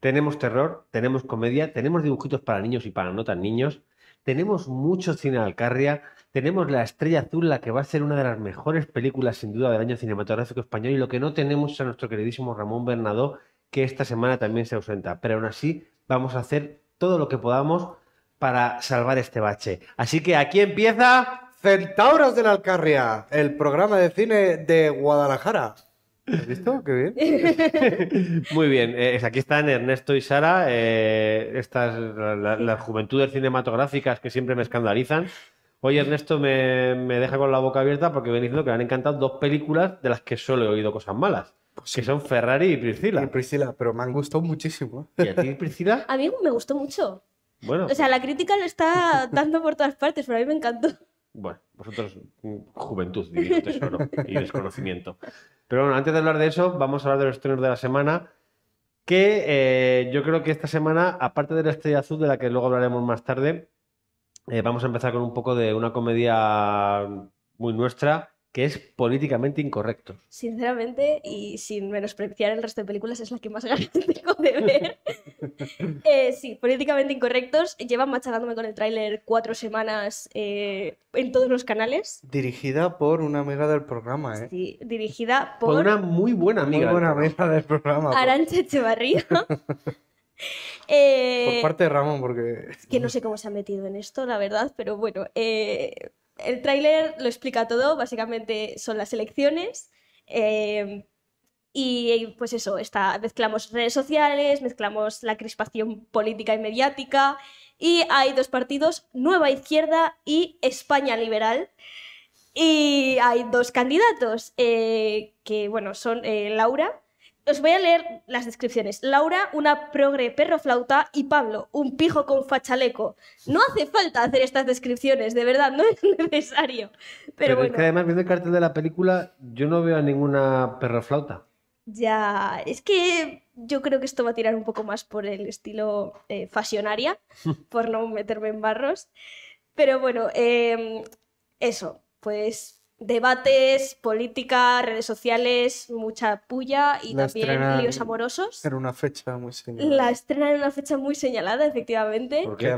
Tenemos terror, tenemos comedia, tenemos dibujitos para niños y para no tan niños, tenemos mucho cine alcarria, tenemos La Estrella Azul, la que va a ser una de las mejores películas sin duda del año cinematográfico español y lo que no tenemos es a nuestro queridísimo Ramón Bernadó, que esta semana también se ausenta. Pero aún así vamos a hacer todo lo que podamos para salvar este bache. Así que aquí empieza... Centauros de la Alcarria, el programa de cine de Guadalajara. ¿Has visto? Qué bien. Muy bien. Eh, aquí están Ernesto y Sara, eh, estas las juventudes cinematográficas que siempre me escandalizan. Oye, Ernesto me, deja con la boca abierta porque viene diciendo que le han encantado dos películas de las que solo he oído cosas malas. Pues que son Ferrari y Priscila. Y Priscila, pero me han gustado muchísimo. ¿Y a ti, Priscila? A mí me gustó mucho. Bueno. O sea, pues la crítica lo está dando por todas partes, pero a mí me encantó. Bueno, vosotros, mm, juventud, y desconocimiento. Pero bueno, antes de hablar de eso, vamos a hablar de los estrenos de la semana. Que eh, yo creo que esta semana, aparte de la estrella azul, de la que luego hablaremos más tarde, eh, vamos a empezar con un poco de una comedia muy nuestra que es políticamente incorrecto. Sinceramente, y sin menospreciar el resto de películas, es la que más ganas tengo de ver. Eh, sí, políticamente incorrectos. Llevan machacándome con el tráiler cuatro semanas eh, en todos los canales. Dirigida por una amiga del programa, ¿eh? Sí, dirigida por... una muy buena amiga. amiga del programa. Arancha Echevarría. Eh, Por parte de Ramón, porque... que no sé cómo se ha metido en esto, la verdad, pero bueno, eh, el tráiler lo explica todo, básicamente son las elecciones. Eh, y pues eso, está, mezclamos redes sociales, mezclamos la crispación política y mediática, y hay dos partidos, Nueva Izquierda y España Liberal. Y hay dos candidatos, que bueno, son Laura, os voy a leer las descripciones. Laura, una progre perroflauta, y Pablo, un pijo con fachaleco. No hace falta hacer estas descripciones, de verdad, no es necesario. Pero, Pero es que además, viendo el cartel de la película, yo no veo a ninguna perroflauta. Ya, es que yo creo que esto va a tirar un poco más por el estilo eh, fasionaria, fashionaria, por no meterme en barros. Pero bueno, eh, eso, pues debates, política, redes sociales, mucha puya y también líos amorosos. Era una fecha muy señalada. La estrena en una fecha muy señalada, efectivamente. Porque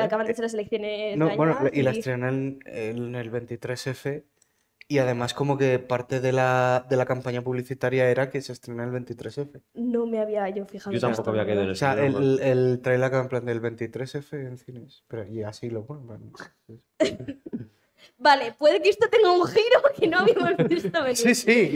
acaban de ser las elecciones. No, bueno, y, la estrenan en el 23F. Y además como que parte de la, campaña publicitaria era que se estrena el 23F. No me había yo fijado. Yo tampoco había O sea, el, trailer que en plan del 23F en cines. Pero y así lo ponen. vale, puede que esto tenga un giro que no habíamos visto Sí, sí.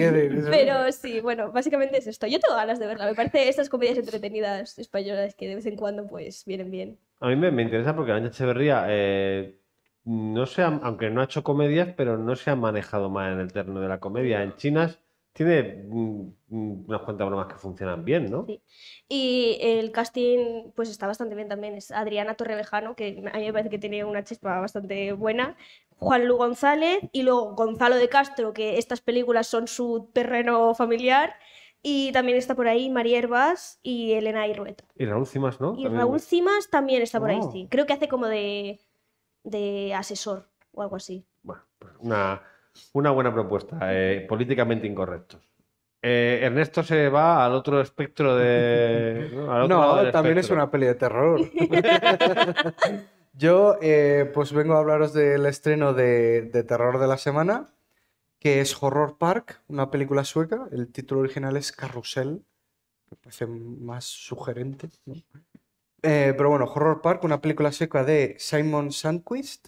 Pero sí, bueno, básicamente es esto. Yo tengo ganas de verla. Me parece estas comedias entretenidas españolas que de vez en cuando pues vienen bien. A mí me, interesa porque Ancha Echeverría, eh, no aunque no ha hecho comedias, pero no se ha manejado mal en el terreno de la comedia. En Chinas tiene mm, mm, unas cuantas bromas que funcionan bien, ¿no? Sí. Y el casting, pues está bastante bien también. Es Adriana Torrevejano, que a mí me parece que tiene una chispa bastante buena. Juan Lu González y luego Gonzalo de Castro, que estas películas son su terreno familiar. Y también está por ahí María Herbas y Elena Irueta. Y Raúl Cimas, ¿no? Y también... Raúl Cimas también está por ahí, oh. sí. Creo que hace como de, de asesor o algo así. Bueno, pues una, una buena propuesta. Eh, políticamente incorrectos. Eh, Ernesto se va al otro espectro de. No, también es una peli de terror. Yo eh, pues vengo a hablaros del estreno de, terror de la semana, que es Horror Park, una película sueca. El título original es Carrusel, que parece más sugerente. Eh, pero bueno, Horror Park, una película sueca de Simon Sandquist,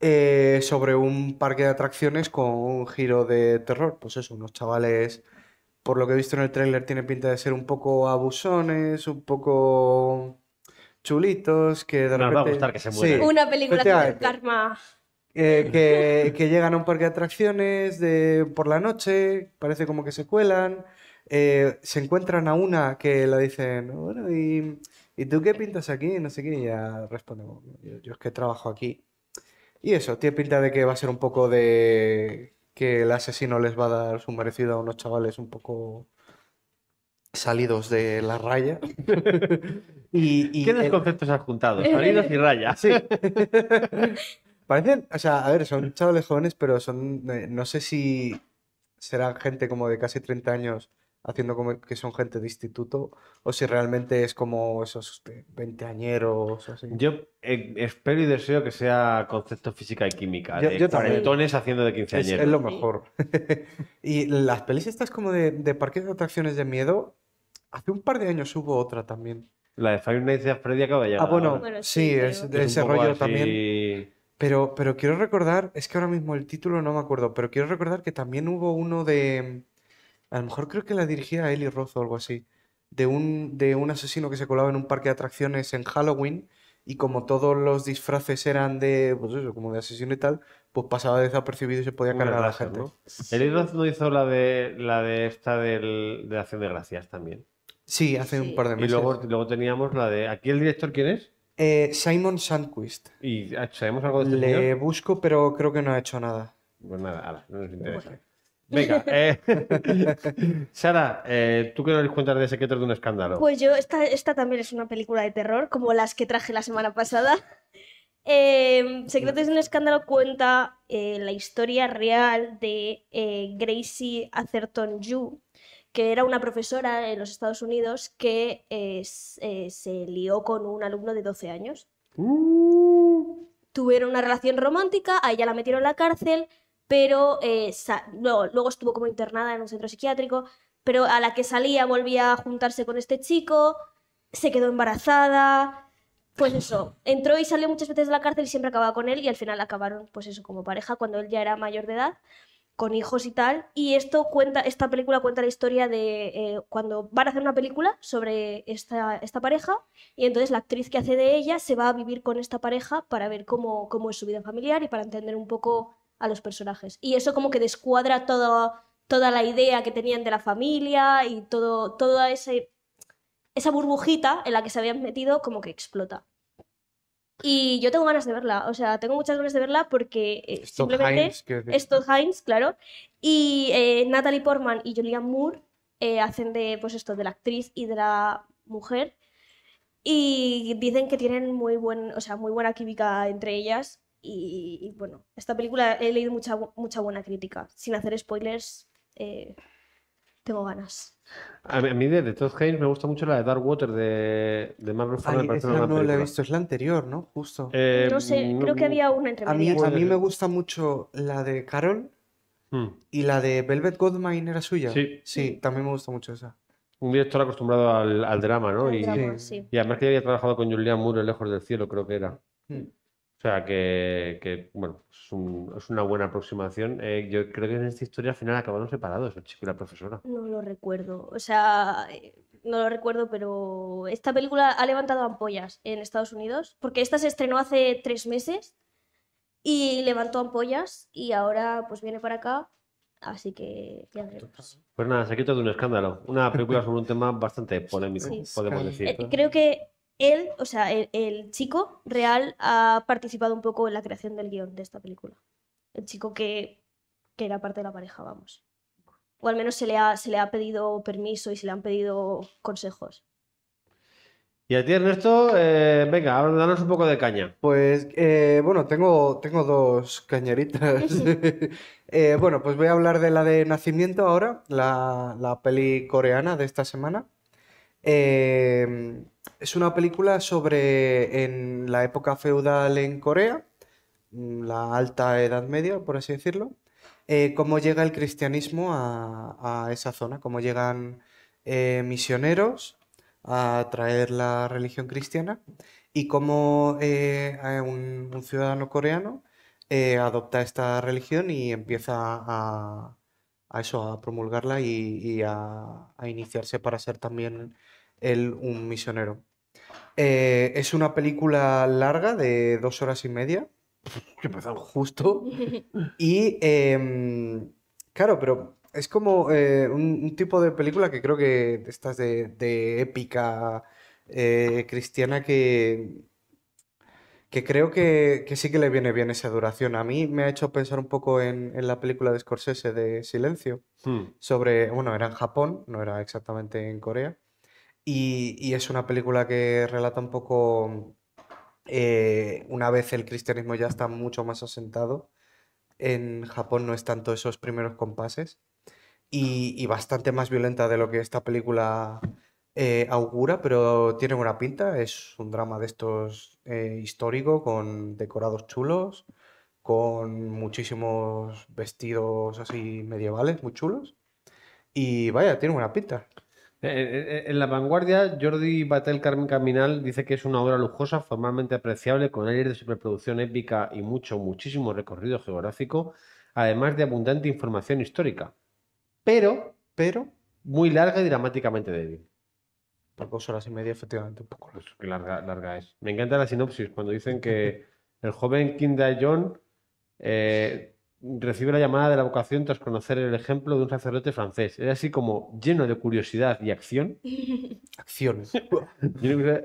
eh, sobre un parque de atracciones con un giro de terror. Pues eso, unos chavales, por lo que he visto en el tráiler, tienen pinta de ser un poco abusones, un poco chulitos que de repente... va a gustar que se Sí. Una película de karma. Eh, que, que, llegan a un parque de atracciones de, por la noche, parece como que se cuelan, eh, se encuentran a una que la dicen, bueno, ¿y, ¿y, tú qué pintas aquí? No sé qué, y ya responde, yo, yo es que trabajo aquí. Y eso, tiene pinta de que va a ser un poco de que el asesino les va a dar su merecido a unos chavales un poco salidos de la raya. y, ¿Qué dos conceptos has juntado? Salidos y raya. Sí. Parecen, o sea, a ver, son chavales jóvenes, pero son, no sé si serán gente como de casi 30 años haciendo como que son gente de instituto o si realmente es como esos veinteañeros así. Yo eh, espero y deseo que sea concepto física y química, de haciendo de 15 Es, es lo mejor. y las pelis estas como de parques de atracciones de miedo, Hace un par de años hubo otra también. La de Five Nights at Freddy acaba Ah, bueno, sí, es de ese rollo también. Pero, pero quiero recordar, es que ahora mismo el título no me acuerdo, pero quiero recordar que también hubo uno de. A lo mejor creo que la dirigía Eli Roth o algo así. De un, de un asesino que se colaba en un parque de atracciones en Halloween y como todos los disfraces eran de, pues eso, como de asesino y tal, pues pasaba desapercibido y se podía cargar a la gente. ¿no? El no hizo la de, la de esta del, de Acción de Gracias también. Sí, hace un par de meses. Y luego, teníamos la de... ¿Aquí el director quién es? Eh, Simon Sandquist. ¿Y ah, sabemos algo de este Le busco, pero creo que no ha hecho nada. Pues nada, no nos interesa. Venga, eh, Sara, eh, ¿tú qué nos cuentas de Secretos de un Escándalo? Pues yo, esta, también es una película de terror, como las que traje la semana pasada. Em, Secretos de un Escándalo cuenta la historia real de Gracie Atherton Yu, que era una profesora en los Estados Unidos que eh, eh, se lió con un alumno de 12 años. Uh. Tuvieron una relación romántica, a ella la metieron en la cárcel, pero eh, luego estuvo como internada en un centro psiquiátrico, pero a la que salía volvía a juntarse con este chico, se quedó embarazada, pues eso, entró y salió muchas veces de la cárcel y siempre acababa con él y al final acabaron, pues eso, como pareja cuando él ya era mayor de edad con hijos y tal. Y esto cuenta, esta película cuenta la historia de eh, cuando van a hacer una película sobre esta, pareja y entonces la actriz que hace de ella se va a vivir con esta pareja para ver cómo, cómo es su vida familiar y para entender un poco a los personajes. Y eso como que descuadra todo, toda la idea que tenían de la familia y todo, toda ese, esa burbujita en la que se habían metido como que explota. Y yo tengo ganas de verla, o sea, tengo muchas ganas de verla porque eh, simplemente es Todd Hines, claro. Y eh, Natalie Portman y Julianne Moore eh, hacen de, pues esto, de la actriz y de la mujer. Y dicen que tienen muy, buen, o sea, muy buena química entre ellas. Y, bueno, esta película he leído mucha, mucha buena crítica. Sin hacer spoilers, tengo ganas. A mí, de, de, Todd me gusta mucho la de Dark Water de, de Marvel no la visto, es la anterior, ¿no? Justo. Eh, no sé, mm, creo que había una entrevista. a mí, me gusta mucho la de Carol hmm. y la de Velvet Goldmine era suya. Sí. Sí, también me gusta mucho esa. Un director acostumbrado al, drama, ¿no? y, además que había trabajado con Julian Moore, Lejos del Cielo, creo que era. Hmm. O sea, que, que bueno, es, una buena aproximación. Eh, yo creo que en esta historia al final acabaron separados el chico y la profesora. No lo recuerdo. O sea, eh, no lo recuerdo, pero esta película ha levantado ampollas en Estados Unidos, porque esta se estrenó hace tres meses y levantó ampollas y ahora pues viene para acá. Así que ya pues veremos. Pues nada, se ha quitado un escándalo. Una película sobre un tema bastante polémico, podemos decir. Eh, creo que él, o sea, el, chico real ha participado un poco en la creación del guión de esta película. El chico que, era parte de la pareja, vamos. O al menos se le, ha, se le ha pedido permiso y se le han pedido consejos. Y a ti, Ernesto, eh, venga, danos un poco de caña. Pues, eh, bueno, tengo, tengo dos cañeritas. Eh, bueno, pues voy a hablar de la de Nacimiento ahora, la peli coreana de esta semana. Em, es una película sobre en la época feudal en Corea, mm, la alta edad media, por así decirlo, eh, cómo llega el cristianismo a, esa zona, cómo llegan eh, misioneros a traer la religión cristiana y cómo eh, un, ciudadano coreano adopta esta religión y empieza a, eso, a promulgarla y, a, a iniciarse para ser también un misionero. Eh, es una película larga de dos horas y media. Que justo. Y em, claro, pero es como eh, un, tipo de película que creo que estás de, épica eh, cristiana que, que creo que, sí que le viene bien esa duración. A mí me ha hecho pensar un poco en, la película de Scorsese de Silencio, hmm. sobre, bueno, era en Japón, no era exactamente en Corea, y, es una película que relata un poco, eh, una vez el cristianismo ya está mucho más asentado, en Japón no es tanto esos primeros compases, y, bastante más violenta de lo que esta película eh, augura, pero tiene buena pinta. Es un drama de estos eh, histórico, con decorados chulos, con muchísimos vestidos así medievales, muy chulos. Y vaya, tiene buena pinta. Eh, eh, eh, en la vanguardia, Jordi Batel Carmen Caminal dice que es una obra lujosa, formalmente apreciable, con aire de superproducción épica y mucho, muchísimo recorrido geográfico, además de abundante información histórica. Pero, pero, muy larga y dramáticamente débil. Por dos horas y media, efectivamente, un poco larga. Pues qué larga, larga es. Me encanta la sinopsis, cuando dicen que el joven King John recibe la llamada de la vocación tras conocer el ejemplo de un sacerdote francés. Era así como lleno de curiosidad y acción. Acciones.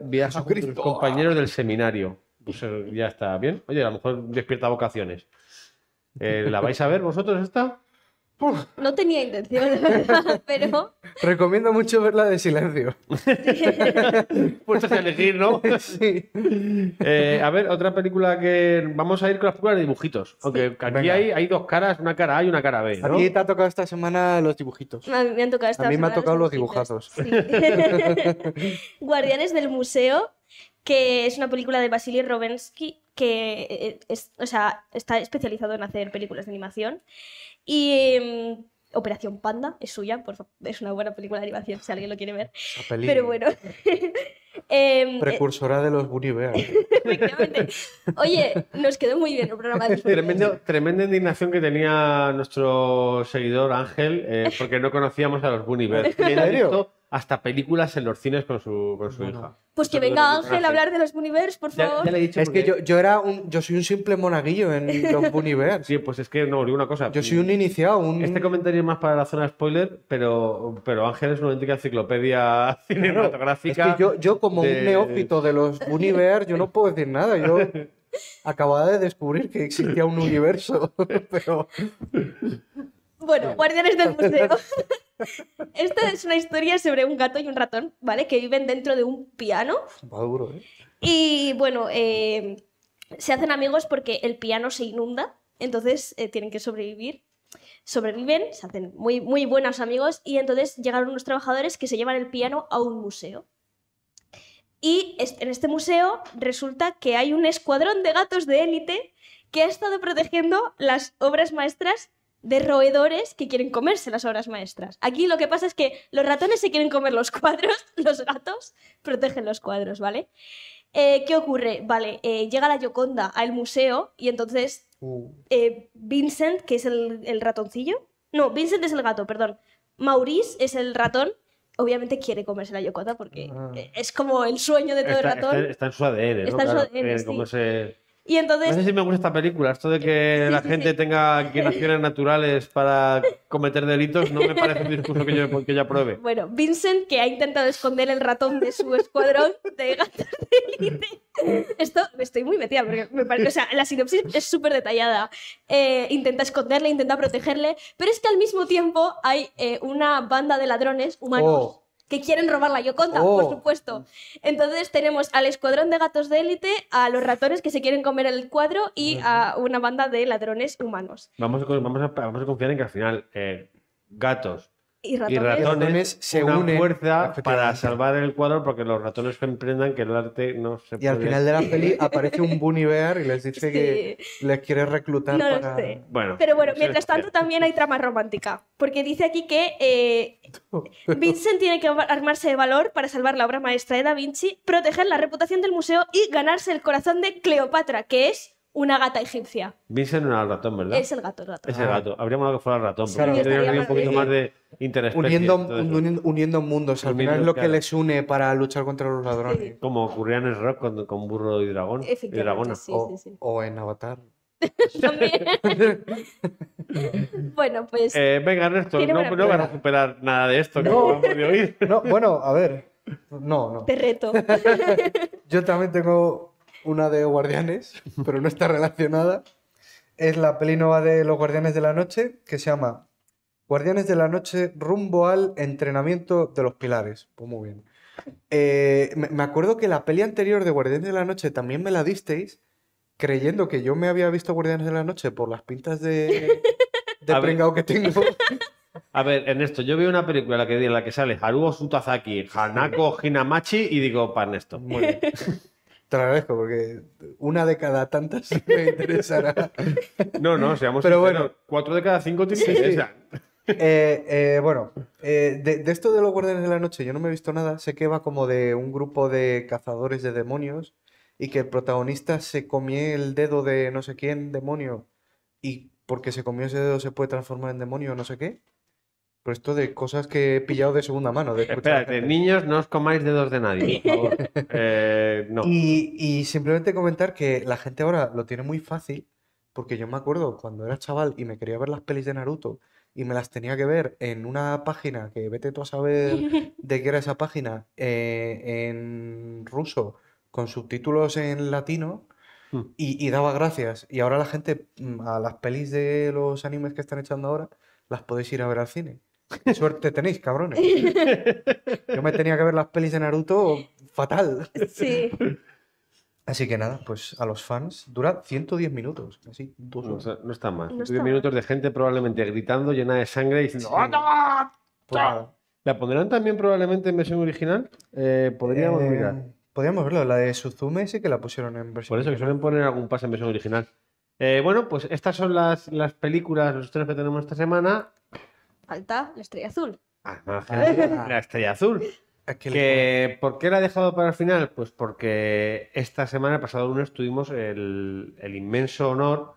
Viaja con sus compañeros del seminario. Pues eh, ya está bien. Oye, a lo mejor despierta vocaciones. Eh, ¿La vais a ver vosotros esta? No tenía intención, pero. Recomiendo mucho verla de silencio. Puestas a elegir, ¿no? Sí. Eh, a ver, otra película que. Vamos a ir con las películas de dibujitos. Aunque aquí hay, dos caras, una cara A y una cara B. A ti te ha tocado esta semana los dibujitos. A mí me han tocado esta A los, dibujados. dibujazos. Guardianes del Museo, que es una película de Vasily Robensky que eh, eh, es, o sea, está especializado en hacer películas de animación. Y mm, Operación Panda es suya, por es una buena película de animación si alguien lo quiere ver. Pero bueno. Em, eh, precursora de los Bunny Efectivamente. Oye, nos quedó muy bien el programa. De Tremendo, tremenda indignación que tenía nuestro seguidor Ángel porque no conocíamos a los Bunny hasta películas en los cines con su, con su hija. Pues que venga Ángel a hablar de los universos por favor. es que yo, yo, era un, yo soy un simple monaguillo en los Bunivers. Sí, pues es que no, digo una cosa. Yo soy un mm, iniciado. Un... Este comentario es más para la zona spoiler, pero, pero Ángel es una auténtica enciclopedia cinematográfica. es que yo, yo como un neófito de los universos yo no puedo decir nada. Yo acababa de descubrir que existía un universo, pero... Bueno, guardianes del museo. Esta es una historia sobre un gato y un ratón, ¿vale? Que viven dentro de un piano. Va duro, ¿eh? Y bueno, eh, se hacen amigos porque el piano se inunda, entonces eh, tienen que sobrevivir. Sobreviven, se hacen muy, muy buenos amigos y entonces llegaron unos trabajadores que se llevan el piano a un museo. Y en este museo resulta que hay un escuadrón de gatos de élite que ha estado protegiendo las obras maestras de roedores que quieren comerse las obras maestras. Aquí lo que pasa es que los ratones se quieren comer los cuadros, los gatos protegen los cuadros, ¿vale? Eh, ¿Qué ocurre? Vale, eh, llega la Yoconda al museo y entonces uh. eh, Vincent, que es el, ratoncillo, no, Vincent es el gato, perdón, Maurice es el ratón, obviamente quiere comerse la Yoconda porque ah. es como el sueño de todo el ratón. Está, en su ADN, ¿no? Está en su ADN, no sé si me gusta esta película, esto de que la gente tenga inclinaciones naturales para cometer delitos, no me parece un discurso que yo, apruebe. Bueno, Vincent, que ha intentado esconder el ratón de su escuadrón de gatos de Esto me estoy muy metida, porque me parece, o sea, la sinopsis es súper detallada. Eh, intenta esconderle, intenta protegerle, pero es que al mismo tiempo hay eh, una banda de ladrones humanos. Oh que quieren robar la Yoconda, por oh. supuesto. Entonces tenemos al escuadrón de gatos de élite, a los ratones que se quieren comer el cuadro y a una banda de ladrones humanos. Vamos a, confiar en que al final eh, gatos, y ratones, se una unen fuerza para salvar el cuadro porque los ratones comprendan que el arte no se puede. Y al final de la peli aparece un Bunny Bear y les dice que les quiere reclutar para... Bueno, Pero bueno, mientras tanto también hay trama romántica, porque dice aquí que eh, Vincent tiene que armarse de valor para salvar la obra maestra de Da Vinci, proteger la reputación del museo y ganarse el corazón de Cleopatra, que es una gata egipcia. Vincent era el ratón, ¿verdad? Es el gato, el ratón. Es el ah. gato. Habríamos molado que fuera el ratón, porque tendría un poquito más de interés. Uniendo, mundos, al final es lo que les une para luchar contra los ladrones. Como ocurría en el rock con, burro y dragón. Y dragona. Sí, o, sí, o, en Avatar. bueno, pues. Eh, venga, Ernesto, no, no vas a recuperar nada de esto que hemos podido oír. No, bueno, a ver. No, no. Te reto. Yo también tengo una de Guardianes, pero no está relacionada. Es la peli nueva de Los Guardianes de la Noche, que se llama Guardianes de la Noche rumbo al entrenamiento de los pilares. Pues muy bien. Eh, me acuerdo que la peli anterior de Guardianes de la Noche también me la disteis, creyendo que yo me había visto Guardianes de la Noche por las pintas de, de que tengo. A ver, Ernesto, yo vi una película en la que, la que sale Haruo Sutazaki, Hanako Hinamachi y digo, para Ernesto. Muy bien. Te agradezco porque una de cada tantas me interesará. No, no, seamos Pero bueno, cuatro de cada cinco tiene. Eh, eh, bueno, eh, de, de, esto de los guardianes de la noche yo no me he visto nada. Sé que va como de un grupo de cazadores de demonios y que el protagonista se comió el dedo de no sé quién demonio y porque se comió ese dedo se puede transformar en demonio no sé qué. Pero esto de cosas que he pillado de segunda mano. De Espérate, niños, no os comáis dedos de nadie, eh, y, simplemente comentar que la gente ahora lo tiene muy fácil, porque yo me acuerdo cuando era chaval y me quería ver las pelis de Naruto y me las tenía que ver en una página que vete tú a saber de qué era esa página, eh, en ruso, con subtítulos en latino. Hmm. y daba gracias. Y ahora la gente, mm, a las pelis de los animes que están echando ahora, las podéis ir a ver al cine. Qué suerte tenéis, cabrones. Yo me tenía que ver las pelis de Naruto fatal. Así que nada, pues a los fans dura 110 minutos, No, está mal. 110 minutos de gente probablemente gritando, llena de sangre y diciendo pues no! ¿La pondrán también probablemente en versión original? Eh, podríamos eh, mirar. Podríamos verlo, la de Suzume sí que la pusieron en versión original Por eso, que suelen poner algún pase en versión original. Eh, bueno, pues estas son las, películas, los tres que tenemos esta semana falta la estrella azul. Ah, la estrella azul. ¿Por qué la he dejado para el final? Pues porque esta semana, pasado lunes, tuvimos el, inmenso honor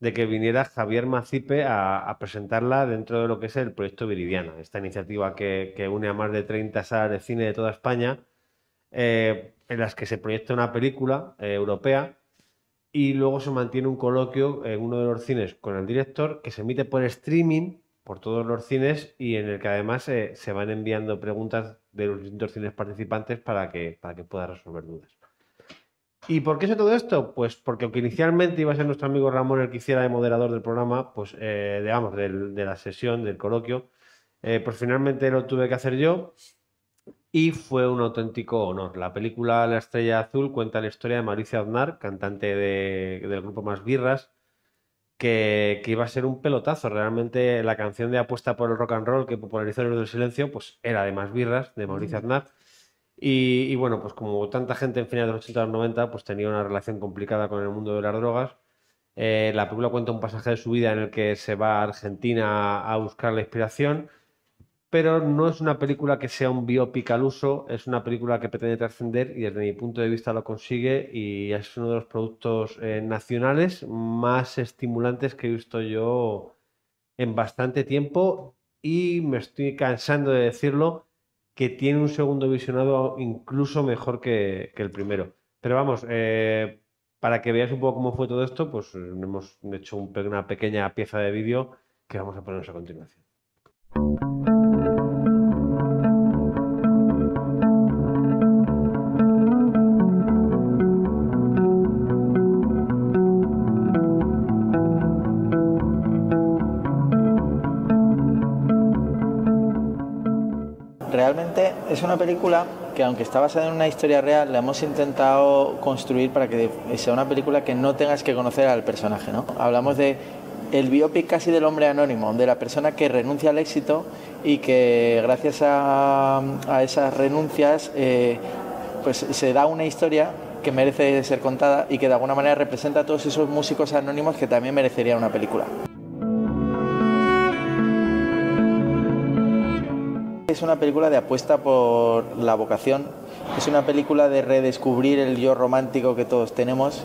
de que viniera Javier Macipe a, presentarla dentro de lo que es el proyecto Viridiana, esta iniciativa que, une a más de 30 salas de cine de toda España, eh, en las que se proyecta una película eh, europea y luego se mantiene un coloquio en uno de los cines con el director que se emite por streaming por todos los cines y en el que además eh, se van enviando preguntas de los distintos cines participantes para que, para que pueda resolver dudas. ¿Y por qué es todo esto? Pues porque aunque inicialmente iba a ser nuestro amigo Ramón el que hiciera de moderador del programa, pues eh, digamos, de la sesión, del coloquio, eh, pues finalmente lo tuve que hacer yo y fue un auténtico honor. La película La Estrella Azul cuenta la historia de Mauricio Aznar, cantante del grupo Más Birras, que, iba a ser un pelotazo. Realmente la canción de apuesta por el rock and roll que popularizó el del silencio, pues era de Más Birras, de Mauricio Aznar. Y, bueno, pues como tanta gente en finales de los 80 y 90, pues tenía una relación complicada con el mundo de las drogas. Eh, la película cuenta un pasaje de su vida en el que se va a Argentina a buscar la inspiración pero no es una película que sea un biopic al uso, es una película que pretende trascender y desde mi punto de vista lo consigue y es uno de los productos eh, nacionales más estimulantes que he visto yo en bastante tiempo y me estoy cansando de decirlo que tiene un segundo visionado incluso mejor que, el primero. Pero vamos, eh, para que veáis un poco cómo fue todo esto, pues hemos hecho una pequeña pieza de vídeo que vamos a ponernos a continuación. realmente es una película que aunque está basada en una historia real, la hemos intentado construir para que sea una película que no tengas que conocer al personaje, Hablamos de el biopic casi del hombre anónimo, de la persona que renuncia al éxito y que gracias a, esas renuncias eh, pues se da una historia que merece ser contada y que de alguna manera representa a todos esos músicos anónimos que también merecería una película. Es una película de apuesta por la vocación, es una película de redescubrir el yo romántico que todos tenemos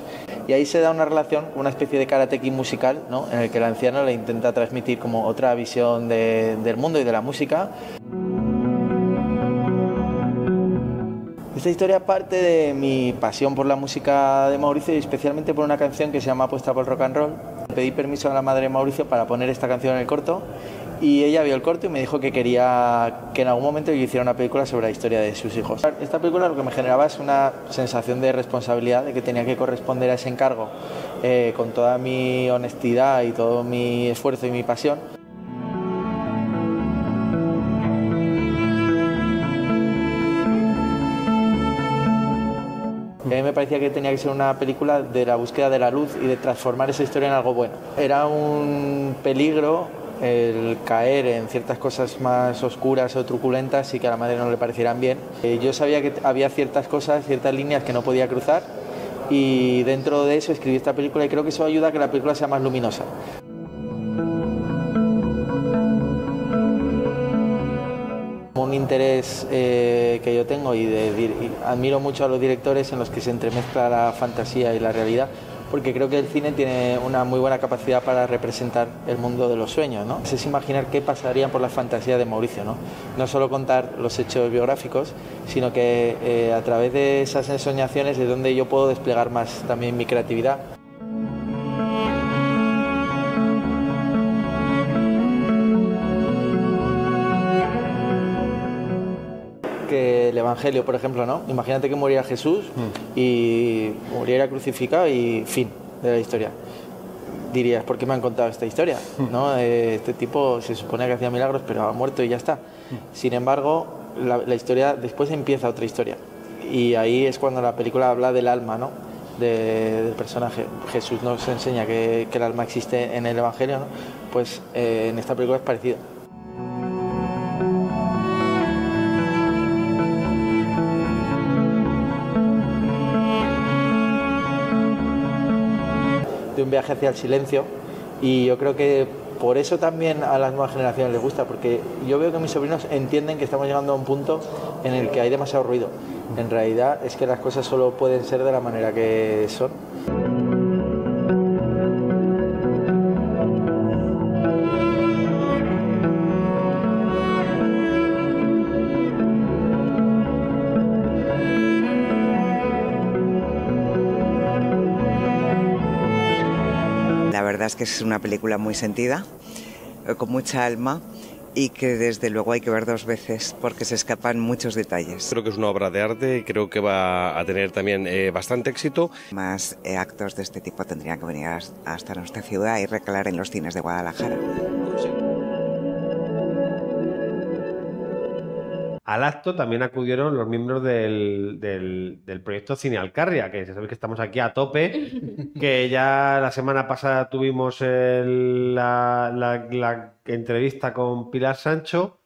y ahí se da una relación, una especie de karateki musical, ¿no? en el que el anciano le intenta transmitir como otra visión del mundo y de la música. Esta historia parte de mi pasión por la música de Mauricio y especialmente por una canción que se llama Apuesta por el Rock and Roll. Pedí permiso a la madre de Mauricio para poner esta canción en el corto y ella vio el corte y me dijo que quería que en algún momento yo hiciera una película sobre la historia de sus hijos. Esta película lo que me generaba es una sensación de responsabilidad, de que tenía que corresponder a ese encargo eh, con toda mi honestidad y todo mi esfuerzo y mi pasión. a mí me parecía que tenía que ser una película de la búsqueda de la luz y de transformar esa historia en algo bueno. Era un peligro el caer en ciertas cosas más oscuras o truculentas y que a la madre no le parecieran bien. Eh, yo sabía que había ciertas cosas, ciertas líneas que no podía cruzar y dentro de eso escribí esta película y creo que eso ayuda a que la película sea más luminosa. un interés eh, que yo tengo y, y, admiro mucho a los directores en los que se entremezcla la fantasía y la realidad porque creo que el cine tiene una muy buena capacidad para representar el mundo de los sueños. ¿no? Es imaginar qué pasaría por la fantasía de Mauricio. No, no solo contar los hechos biográficos, sino que eh, a través de esas ensoñaciones es donde yo puedo desplegar más también mi creatividad. Evangelio, por ejemplo, ¿no? Imagínate que muriera Jesús mm. y muriera crucificado y fin de la historia. Dirías, ¿por qué me han contado esta historia? Mm. ¿No? Eh, este tipo se supone que hacía milagros, pero ha muerto y ya está. Mm. Sin embargo, la, historia, después empieza otra historia. Y ahí es cuando la película habla del alma, ¿no? del personaje. Jesús nos enseña que, el alma existe en el Evangelio, ¿no? Pues eh, en esta película es parecida. un viaje hacia el silencio y yo creo que por eso también a las nuevas generaciones les gusta, porque yo veo que mis sobrinos entienden que estamos llegando a un punto en el que hay demasiado ruido. En realidad es que las cosas solo pueden ser de la manera que son es que es una película muy sentida, eh, con mucha alma y que desde luego hay que ver dos veces porque se escapan muchos detalles. Creo que es una obra de arte y creo que va a tener también eh, bastante éxito. Más eh, actos de este tipo tendrían que venir hasta nuestra ciudad y recalar en los cines de Guadalajara. Al acto también acudieron los miembros del, proyecto Cine Alcarria, que ya sabéis que estamos aquí a tope, que ya la semana pasada tuvimos la, entrevista con Pilar Sancho.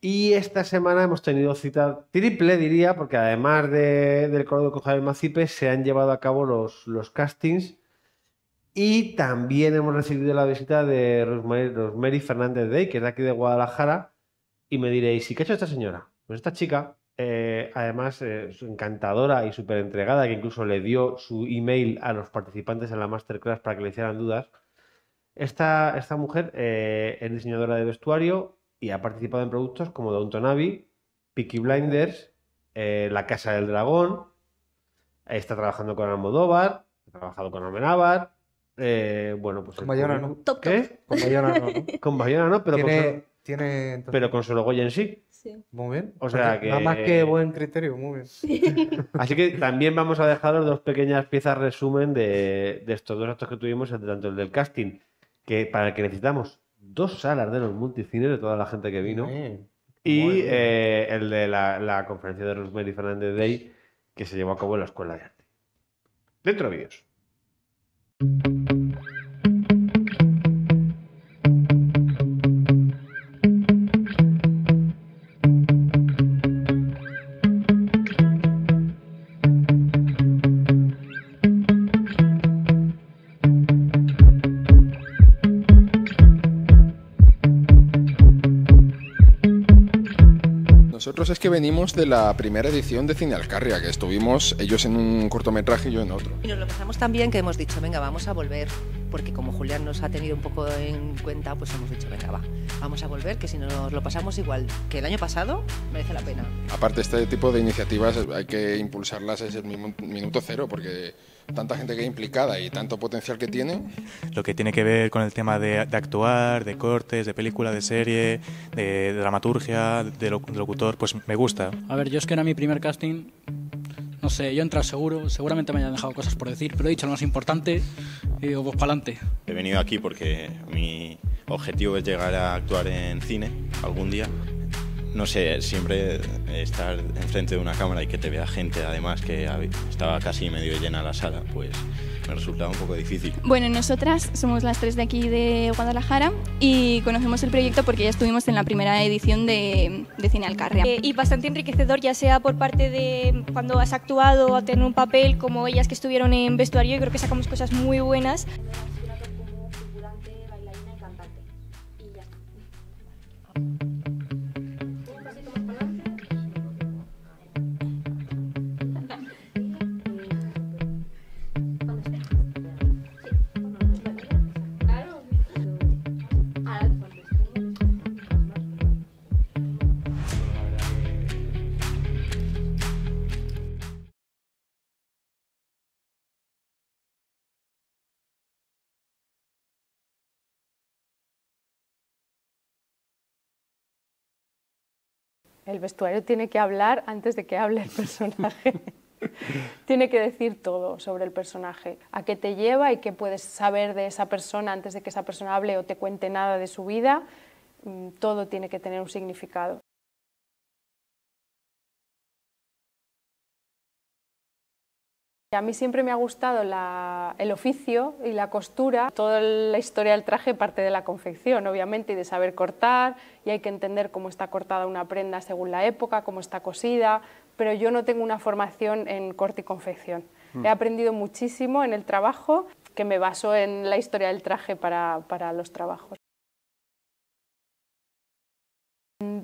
Y esta semana hemos tenido cita triple, diría, porque además del Coro de Javier Macipe, se han llevado a cabo los, los castings. Y también hemos recibido la visita de Rosemary, Fernández Day, que es de aquí de Guadalajara, y me diréis, ¿y qué ha hecho esta señora? Pues esta chica, eh, además eh, encantadora y súper entregada, que incluso le dio su email a los participantes en la masterclass para que le hicieran dudas. Esta, esta mujer eh, es diseñadora de vestuario y ha participado en productos como Downton Abbey, Peaky Blinders, La Casa del Dragón, está trabajando con Almodóvar, ha trabajado con Amenábar, eh, bueno, pues. Con Bayona no. ¿Qué? Con Bayona no. Con Bayona no, pero pero con Goya sí. sí. Muy bien. O sea más que buen criterio, muy bien. Así que también vamos a dejar dos pequeñas piezas resumen de, estos dos actos que tuvimos, tanto el del casting, que para el que necesitamos dos salas de los multicines de toda la gente que vino. Y eh, el de la, conferencia de Rosemary Fernández Day que se llevó a cabo en la Escuela de Arte. Dentro vídeos. Nosotros es que venimos de la primera edición de Cine Alcarria, que estuvimos ellos en un cortometraje y yo en otro. Y nos lo pasamos también que hemos dicho, venga, vamos a volver, porque como Julián nos ha tenido un poco en cuenta, pues hemos dicho, venga, va vamos a volver, que si nos lo pasamos igual que el año pasado, merece la pena. Aparte, este tipo de iniciativas hay que impulsarlas desde el minuto cero, porque tanta gente que es implicada y tanto potencial que tiene. Lo que tiene que ver con el tema de, actuar, de cortes, de película, de serie, de dramaturgia, de, locutor, pues me gusta. A ver, yo es que era mi primer casting no sé, yo he entrado seguro, seguramente me hayan dejado cosas por decir, pero he dicho lo más importante y digo, pues para adelante. He venido aquí porque mi objetivo es llegar a actuar en cine algún día. No sé, siempre estar enfrente de una cámara y que te vea gente, además que estaba casi medio llena la sala, pues me un poco difícil. Bueno, nosotras somos las tres de aquí de Guadalajara y conocemos el proyecto porque ya estuvimos en la primera edición de, de Cine Alcarria. Eh, y bastante enriquecedor, ya sea por parte de cuando has actuado a tener un papel, como ellas que estuvieron en vestuario, y creo que sacamos cosas muy buenas. El vestuario tiene que hablar antes de que hable el personaje. tiene que decir todo sobre el personaje, a qué te lleva y qué puedes saber de esa persona antes de que esa persona hable o te cuente nada de su vida. Mm, todo tiene que tener un significado. A mí siempre me ha gustado el oficio y la costura. Toda la historia del traje parte de la confección, obviamente, y de saber cortar, y hay que entender cómo está cortada una prenda según la época, cómo está cosida, pero yo no tengo una formación en corte y confección. Mm. He aprendido muchísimo en el trabajo, que me baso en la historia del traje para los trabajos.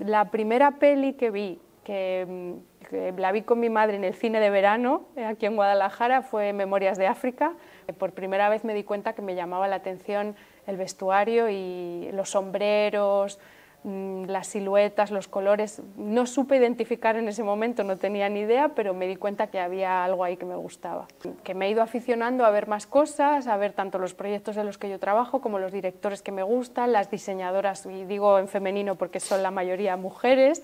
La primera peli que vi que, la vi con mi madre en el cine de verano, eh, aquí en Guadalajara, fue Memorias de África. Eh, por primera vez me di cuenta que me llamaba la atención el vestuario y los sombreros, mm, las siluetas, los colores. No supe identificar en ese momento, no tenía ni idea, pero me di cuenta que había algo ahí que me gustaba. Que me he ido aficionando a ver más cosas, a ver tanto los proyectos en los que yo trabajo como los directores que me gustan, las diseñadoras, y digo en femenino porque son la mayoría mujeres.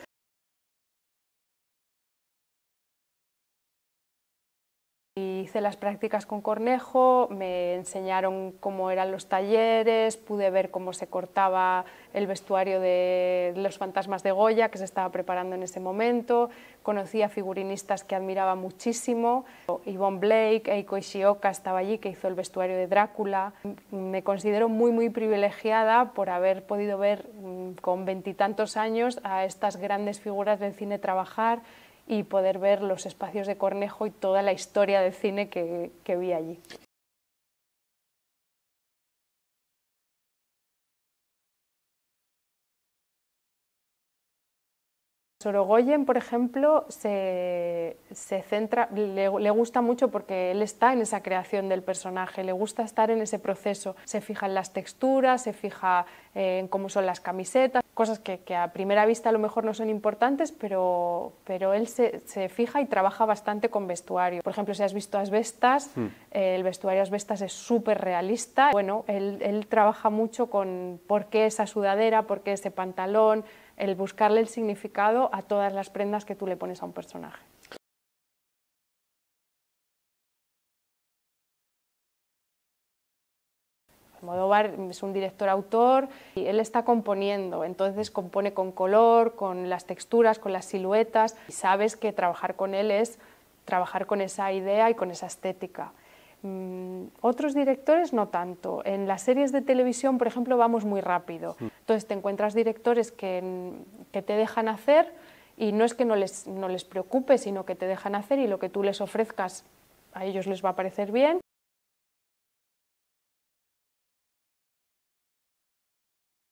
Hice las prácticas con Cornejo, me enseñaron cómo eran los talleres, pude ver cómo se cortaba el vestuario de los fantasmas de Goya que se estaba preparando en ese momento, conocí a figurinistas que admiraba muchísimo, Yvonne Blake, Eiko Ishioka estaba allí que hizo el vestuario de Drácula. Me considero muy muy privilegiada por haber podido ver mm, con veintitantos años a estas grandes figuras del cine trabajar y poder ver los espacios de Cornejo y toda la historia del cine que, que vi allí. Sorogoyen, por ejemplo, se, centra, le, gusta mucho porque él está en esa creación del personaje, le gusta estar en ese proceso. Se fija en las texturas, se fija eh, en cómo son las camisetas, cosas que, a primera vista a lo mejor no son importantes, pero, pero él se, fija y trabaja bastante con vestuario. Por ejemplo, si has visto Asbestas, hmm. eh, el vestuario Asbestas es súper realista. Bueno, él, él trabaja mucho con por qué esa sudadera, por qué ese pantalón, el buscarle el significado a todas las prendas que tú le pones a un personaje. Modóvar es un director autor y él está componiendo, entonces compone con color, con las texturas, con las siluetas y sabes que trabajar con él es trabajar con esa idea y con esa estética. Mm, otros directores no tanto. En las series de televisión, por ejemplo, vamos muy rápido. Mm. Entonces te encuentras directores que, te dejan hacer y no es que no les, no les preocupe, sino que te dejan hacer y lo que tú les ofrezcas a ellos les va a parecer bien.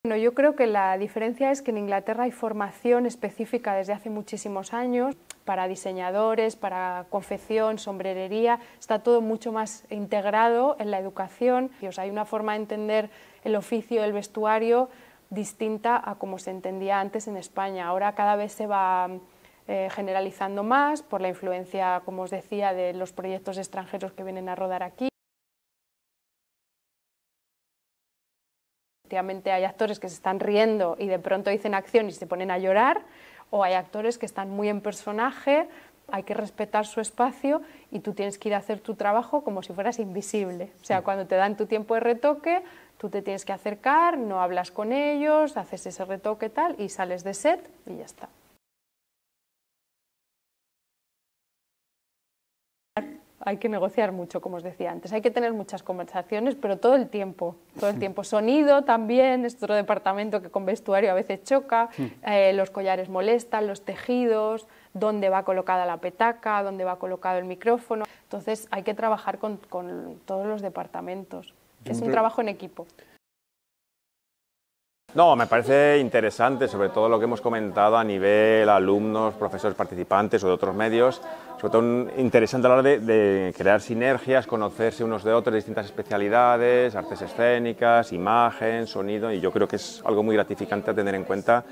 Bueno, yo creo que la diferencia es que en Inglaterra hay formación específica desde hace muchísimos años para diseñadores, para confección, sombrerería, está todo mucho más integrado en la educación. Y, hay una forma de entender el oficio, del vestuario, distinta a como se entendía antes en España. Ahora cada vez se va eh, generalizando más por la influencia, como os decía, de los proyectos extranjeros que vienen a rodar aquí. Efectivamente hay actores que se están riendo y de pronto dicen acción y se ponen a llorar, o hay actores que están muy en personaje, hay que respetar su espacio y tú tienes que ir a hacer tu trabajo como si fueras invisible. O sea, mm. cuando te dan tu tiempo de retoque, tú te tienes que acercar, no hablas con ellos, haces ese retoque tal y sales de set y ya está. hay que negociar mucho, como os decía antes. Hay que tener muchas conversaciones, pero todo el tiempo, todo el tiempo. Sonido también, es otro departamento que con vestuario a veces choca, eh, los collares molestan, los tejidos, dónde va colocada la petaca, dónde va colocado el micrófono. Entonces hay que trabajar con, todos los departamentos. es un trabajo en equipo. No, me parece interesante, sobre todo lo que hemos comentado a nivel alumnos, profesores participantes o de otros medios. Sobre todo interesante hablar de, crear sinergias, conocerse unos de otros, distintas especialidades, artes escénicas, imagen, sonido, y yo creo que es algo muy gratificante a tener en cuenta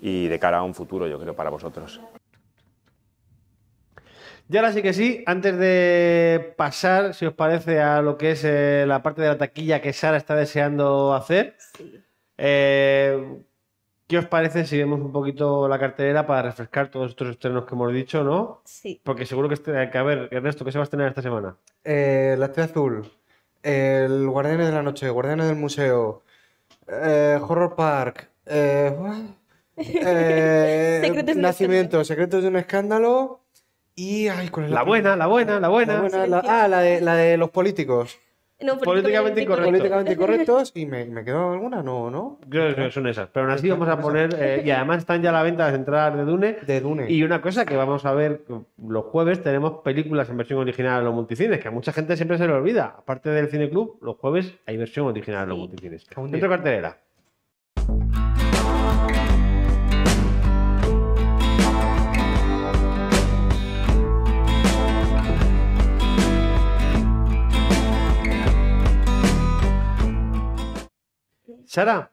y de cara a un futuro, yo creo, para vosotros. Y ahora sí que sí, antes de pasar, si os parece, a lo que es eh, la parte de la taquilla que Sara está deseando hacer. Eh, ¿Qué os parece si vemos un poquito la cartelera para refrescar todos estos estrenos que hemos dicho, no? Sí. Porque seguro que, hay este, que a ver, Ernesto, ¿qué se va a tener esta semana? Eh, la Estrella Azul, El Guardián de la Noche, Guardián del Museo, eh, Horror Park, Nacimiento, Secretos de un Escándalo y... Ay, la, buena, la buena, la buena. La ah, de, la de los políticos. No, políticamente, incorrectos correctos y me, me quedó alguna, no, ¿no? Creo que son esas. Pero aún así vamos a poner, eh, y además están ya a la venta las entradas de Dune. De Dune. Y una cosa que vamos a ver, los jueves tenemos películas en versión original de los multicines, que a mucha gente siempre se le olvida. Aparte del Cine Club, los jueves hay versión original de los multicines. Dentro cartelera. Sara,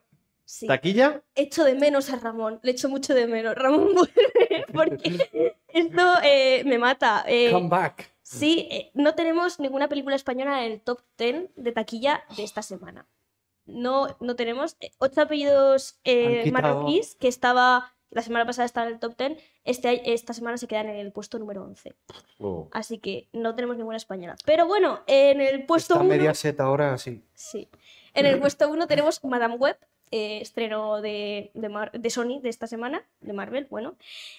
¿Taquilla? Echo de menos a Ramón, le echo mucho de menos. Ramón vuelve porque esto eh, me mata. Eh, Come back. Sí, eh, no tenemos ninguna película española en el top 10 de taquilla de esta semana. No, no tenemos. Ocho apellidos marroquíes que estaba, la semana pasada estaba en el top 10, este esta semana se quedan en el puesto número 11. Así que no tenemos ninguna española. Pero bueno, en el puesto 1... media set ahora, sí. Sí. En el puesto 1 tenemos Madame Web, eh, estreno de, Sony de esta semana, de Marvel, bueno.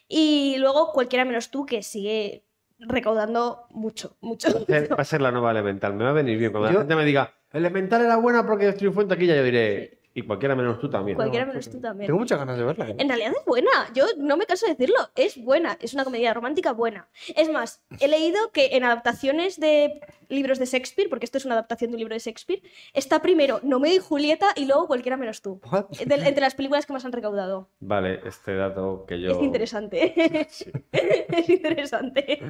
Y luego Cualquiera menos tú, que sigue recaudando mucho, mucho. Va a ser, la nueva Elemental, me va a venir bien. Cuando la gente me diga, Elemental era buena porque triunfó en taquilla, yo diré... Y cualquiera menos tú también. Cualquiera pues menos tú también. Tengo muchas ganas de verla. ¿eh? En realidad es buena. Yo no me canso de decirlo. Es buena. Es una comedia romántica buena. Es más, he leído que en adaptaciones de libros de Shakespeare, porque esto es una adaptación de un libro de Shakespeare, está primero Nomeo y Julieta y luego cualquiera menos tú. entre las películas que más han recaudado. Vale, este dato que yo. Es interesante. es interesante.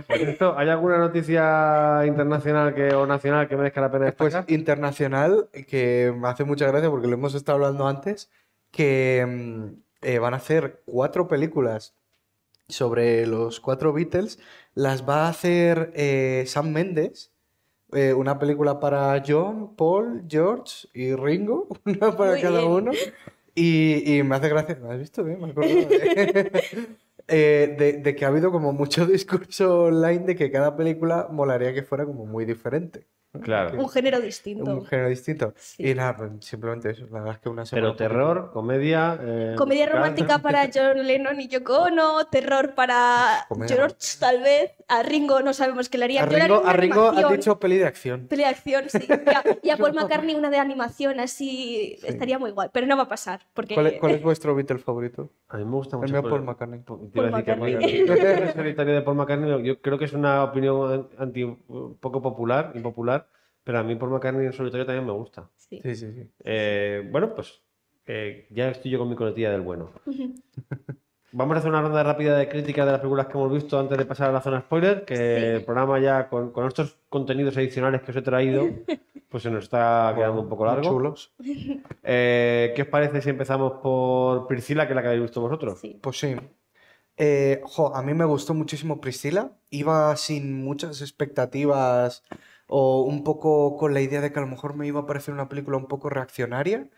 ¿hay alguna noticia internacional o nacional que merezca la pena pues después? internacional que me hace mucha gracia porque lo hemos estado hablando antes, que mm, eh, van a hacer cuatro películas sobre los cuatro Beatles. Las va a hacer eh, Sam Méndez. Eh, una película para John, Paul, George y Ringo, una para cada uno. Y, me hace gracia, ¿me has visto bien? de, que ha habido como mucho discurso online de que cada película molaría que fuera como muy diferente. Un género distinto. Un género distinto. Y nada, pues, simplemente eso. La verdad es que una Pero terror, comedia. Eh, comedia romántica para John Lennon y Yoko Ono, terror para George, tal vez. A Ringo no sabemos qué le haría. A Ringo, a Ringo ha dicho peli de acción. Peli de acción, sí. Y a, Paul McCartney una de animación, así estaría muy guay. Pero no va a pasar. Porque... ¿Cuál, es, vuestro Beatle favorito? A mí me gusta mucho. El Paul McCartney. Paul McCartney. de Paul McCartney, yo creo que es una opinión anti, poco popular, impopular pero a mí por McCartney en solitario también me gusta. Sí, sí, sí. Eh, bueno, pues eh, ya estoy yo con mi coletilla del bueno. Vamos a hacer una ronda rápida de crítica de las películas que hemos visto antes de pasar a la zona spoiler, que el programa ya con, estos contenidos adicionales que os he traído, pues se nos está quedando un poco largo. Chulos. Eh, ¿Qué os parece si empezamos por Priscila, que es la que habéis visto vosotros? Pues sí. a mí me gustó muchísimo Priscila. Iba sin muchas expectativas o un poco con la idea de que a lo mejor me iba a parecer una película un poco reaccionaria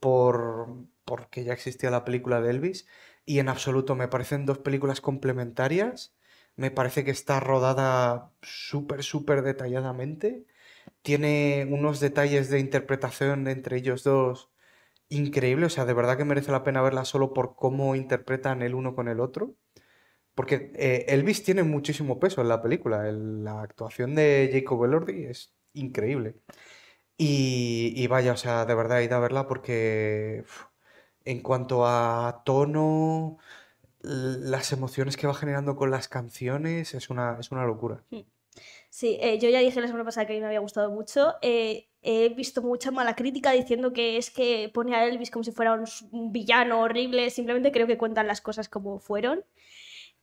por, porque ya existía la película de Elvis y en absoluto me parecen dos películas complementarias. Me parece que está rodada súper, súper detalladamente. Tiene unos detalles de interpretación entre ellos dos increíbles. O sea, de verdad que merece la pena verla solo por cómo interpretan el uno con el otro. Porque eh, Elvis tiene muchísimo peso en la película. la actuación de Jacob Elordi es increíble. Y, vaya, o sea, de verdad, ir a verla porque en cuanto a tono, las emociones que va generando con las canciones, es una, es una locura. Hmm. Sí, eh, yo ya dije la semana pasada que a mí me había gustado mucho. Eh, he visto mucha mala crítica diciendo que es que pone a Elvis como si fuera un villano horrible. Simplemente creo que cuentan las cosas como fueron.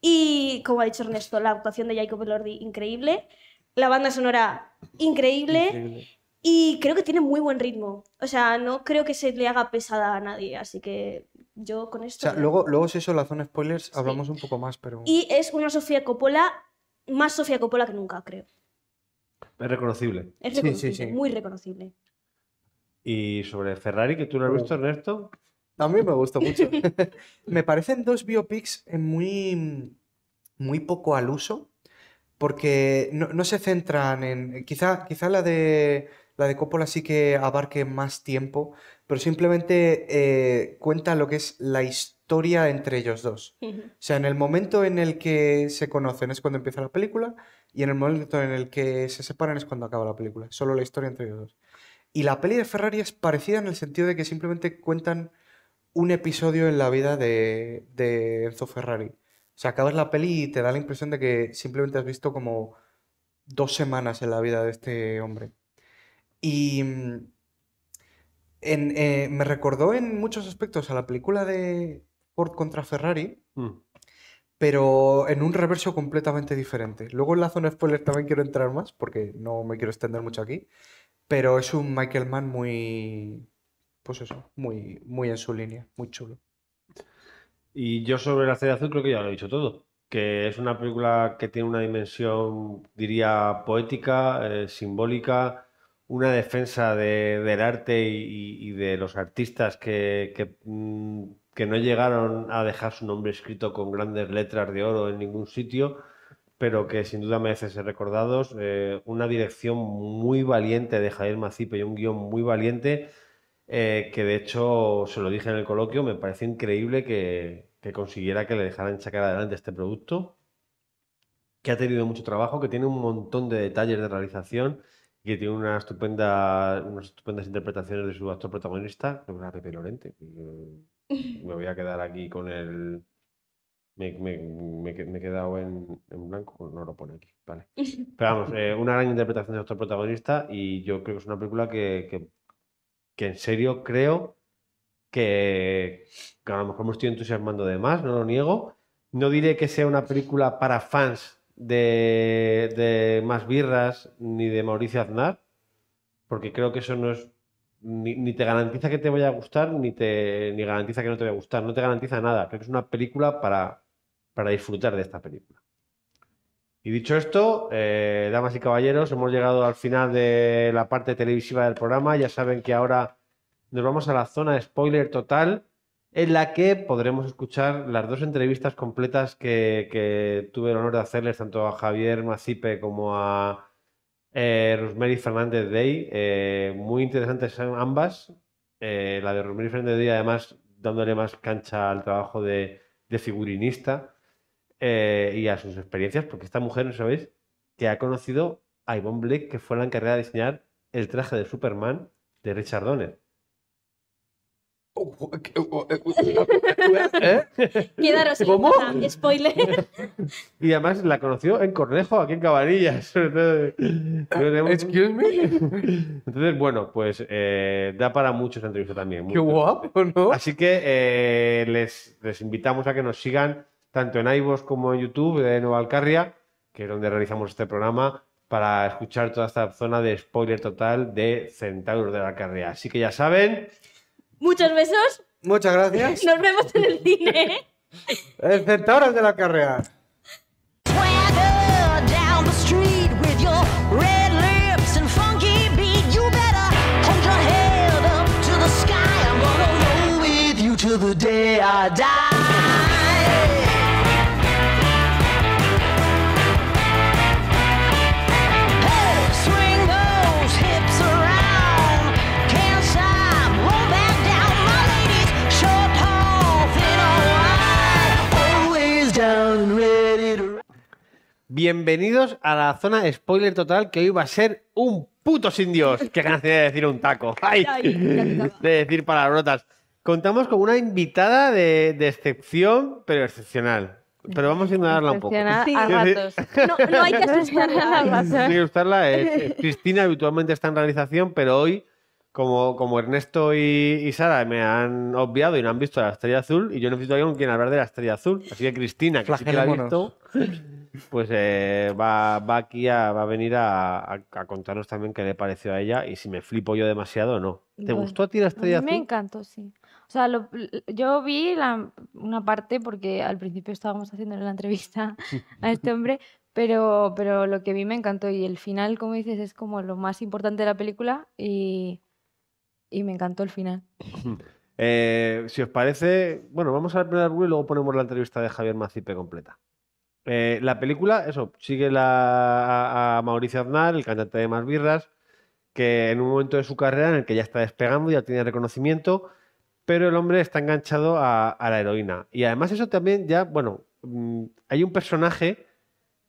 Y como ha dicho Ernesto, la actuación de Jacob Elordi, increíble. La banda sonora, increíble. Y creo que tiene muy buen ritmo. O sea, no creo que se le haga pesada a nadie. Así que yo con esto. luego, luego, si eso, la zona spoilers, hablamos un poco más, pero. Y es una Sofía Coppola, más Sofía Coppola que nunca, creo. Es reconocible. Es sí, sí, muy reconocible. Y sobre Ferrari, que tú lo has visto, Ernesto. A mí me gustó mucho. me parecen dos biopics eh, muy, muy poco al uso, porque no, se centran en... Eh, quizá, quizá la, de, la de Coppola sí que abarque más tiempo, pero simplemente eh, cuenta lo que es la historia entre ellos dos. O sea, en el momento en el que se conocen es cuando empieza la película y en el momento en el que se separan es cuando acaba la película. Solo la historia entre ellos dos. Y la peli de Ferrari es parecida en el sentido de que simplemente cuentan un episodio en la vida de, Enzo Ferrari. O sea, acabas la peli y te da la impresión de que simplemente has visto como dos semanas en la vida de este hombre. Y mm, eh, me recordó en muchos aspectos a la película de Ford contra Ferrari, mm. pero en un reverso completamente diferente. Luego en la zona spoiler también quiero entrar más, porque no me quiero extender mucho aquí, pero es un Michael Mann muy, pues eso, muy, muy en su línea, muy chulo. Y yo sobre la serie azul creo que ya lo he dicho todo. Que es una película que tiene una dimensión, diría, poética, eh, simbólica, una defensa del arte y, de los artistas que, mm, que, no llegaron a dejar su nombre escrito con grandes letras de oro en ningún sitio, pero que sin duda merecen ser recordados. Eh, una dirección muy valiente de Javier Macipe y un guión muy valiente eh, que de hecho se lo dije en el coloquio, me pareció increíble que, consiguiera que le dejaran sacar adelante este producto, que ha tenido mucho trabajo, que tiene un montón de detalles de realización que tiene una estupenda, unas estupendas interpretaciones de su actor protagonista, que era Lorente. Me voy a quedar aquí con el... Me, me, me, he quedado en, en, blanco, pues no lo pone aquí, vale. Pero vamos, eh, una gran interpretación de actor protagonista y yo creo que es una película que que en serio creo que, a lo mejor me estoy entusiasmando de más, no lo niego. No diré que sea una película para fans de, Más Birras ni de Mauricio Aznar, porque creo que eso no es ni, te garantiza que te vaya a gustar, ni te ni garantiza que no te vaya a gustar, no te garantiza nada. Creo que es una película para, para disfrutar de esta película. Y dicho esto, eh, damas y caballeros, hemos llegado al final de la parte televisiva del programa. Ya saben que ahora nos vamos a la zona de spoiler total, en la que podremos escuchar las dos entrevistas completas que, tuve el honor de hacerles tanto a Javier Macipe como a eh, Rosemary Fernández Day. Eh, muy interesantes ambas. Eh, la de Rosemary Fernández Day, además, dándole más cancha al trabajo de figurinista eh, y a sus experiencias, porque esta mujer, no sabéis, que ha conocido a Ivonne Blake, que fue la encargada de diseñar el traje de Superman de Richard Donner. Oh, ¿Eh? spoiler. Y además la conoció en Cornejo, aquí en Cabanillas. Entonces, bueno, pues eh, da para muchos entrevistas también. Qué Así que les, les invitamos a que nos sigan tanto en iVoox como en YouTube de Nueva Alcarria, que es donde realizamos este programa, para escuchar toda esta zona de spoiler total de Centauros de la Alcarria. Así que ya saben. Muchos besos. Muchas gracias. Nos vemos en el cine. el Centauros de la Alcarria. the day I die. Bienvenidos a la zona spoiler total que hoy va a ser un puto sin Dios. Qué ganas de decir un taco. Ay, de decir palabrotas. Contamos con una invitada de, excepción, pero excepcional. Pero vamos a ignorarla un poco. No, no, hay que asustarla. asustarla. Eh, eh, Cristina habitualmente está en realización, pero hoy, como, como Ernesto y, Sara me han obviado y no han visto la estrella azul, y yo necesito alguien con quien hablar de la estrella azul. Así que Cristina, que sí que la ha visto pues eh, va, aquí a, va a venir a, a, contarnos también qué le pareció a ella y si me flipo yo demasiado o no. ¿Te gustó a ti la estrella a mí Me encantó, sí. O sea, yo vi una parte porque al principio estábamos haciendo la entrevista a este hombre, pero, pero lo que vi me encantó y el final, como dices, es como lo más importante de la película y, me encantó el final. Eh, si os parece, bueno, vamos a ver el primer y luego ponemos la entrevista de Javier Macipe completa. Eh, la película, eso, sigue la, a, Mauricio Aznar, el cantante de Más Birras, que en un momento de su carrera en el que ya está despegando, ya tiene reconocimiento, pero el hombre está enganchado a, la heroína. Y además eso también ya, bueno, mm, hay un personaje...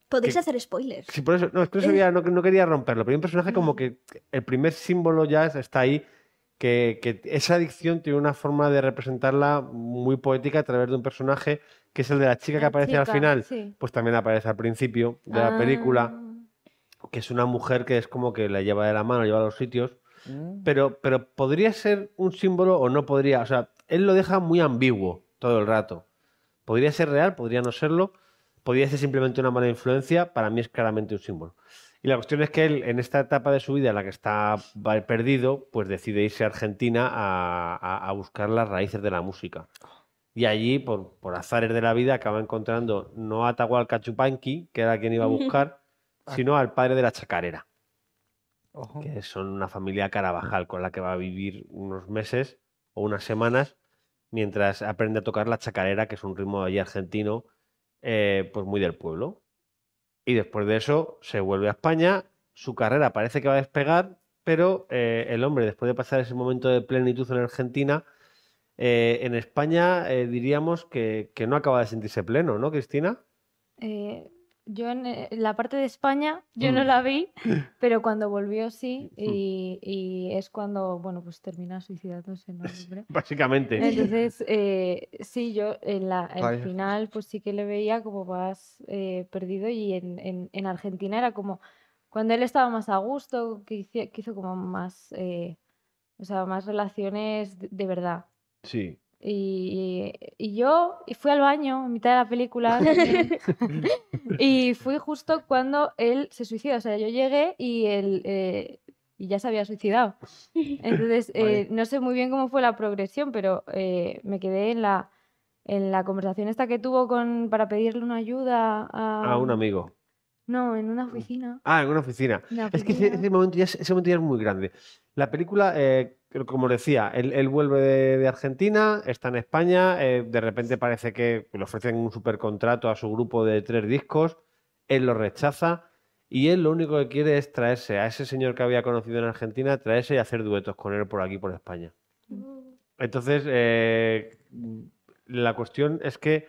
Podéis hacer spoilers. Sí, por eso, no, es que eh. no, quería romperlo, pero hay un personaje como que el primer símbolo ya está ahí que, esa adicción tiene una forma de representarla muy poética a través de un personaje que es el de la chica que aparece al final, pues también aparece al principio de la ah. película, que es una mujer que es como que la lleva de la mano, lleva a los sitios, mm. pero, pero podría ser un símbolo o no podría, o sea, él lo deja muy ambiguo todo el rato. Podría ser real, podría no serlo, podría ser simplemente una mala influencia, para mí es claramente un símbolo. Y la cuestión es que él, en esta etapa de su vida en la que está perdido, pues decide irse a Argentina a, buscar las raíces de la música. Y allí, por, azares de la vida, acaba encontrando no a al Chupanqui, que era quien iba a buscar, ah. sino al padre de la chacarera, que son una familia carabajal con la que va a vivir unos meses o unas semanas, mientras aprende a tocar la chacarera, que es un ritmo allí argentino, eh, pues muy del pueblo. Y después de eso se vuelve a España, su carrera parece que va a despegar, pero eh, el hombre, después de pasar ese momento de plenitud en Argentina, eh, en España eh, diríamos que, que, no acaba de sentirse pleno, ¿no, Cristina? yo en eh, la parte de España yo no mm. la vi, pero cuando volvió sí, mm. y, es cuando, bueno, pues termina suicidándose, noviembre. Básicamente. Entonces, eh, sí, yo en la el final pues sí que le veía como más eh, perdido y en, Argentina era como cuando él estaba más a gusto, que hizo, como más, eh, o sea, más relaciones de verdad. Sí. Y, y, yo fui al baño en mitad de la película y fui justo cuando él se suicida. O sea, yo llegué y él eh, y ya se había suicidado. Entonces, eh, no sé muy bien cómo fue la progresión, pero eh, me quedé en la, en la conversación esta que tuvo con, para pedirle una ayuda a, a un amigo. No, en una mm. oficina. Ah, en una oficina. Es que ese, momento ya, ese, momento ya, es muy grande. La película eh, como decía, él, vuelve de, Argentina, está en España, eh, de repente parece que le ofrecen un contrato a su grupo de tres discos, él lo rechaza y él lo único que quiere es traerse a ese señor que había conocido en Argentina, traerse y hacer duetos con él por aquí, por España. Entonces, eh, la cuestión es que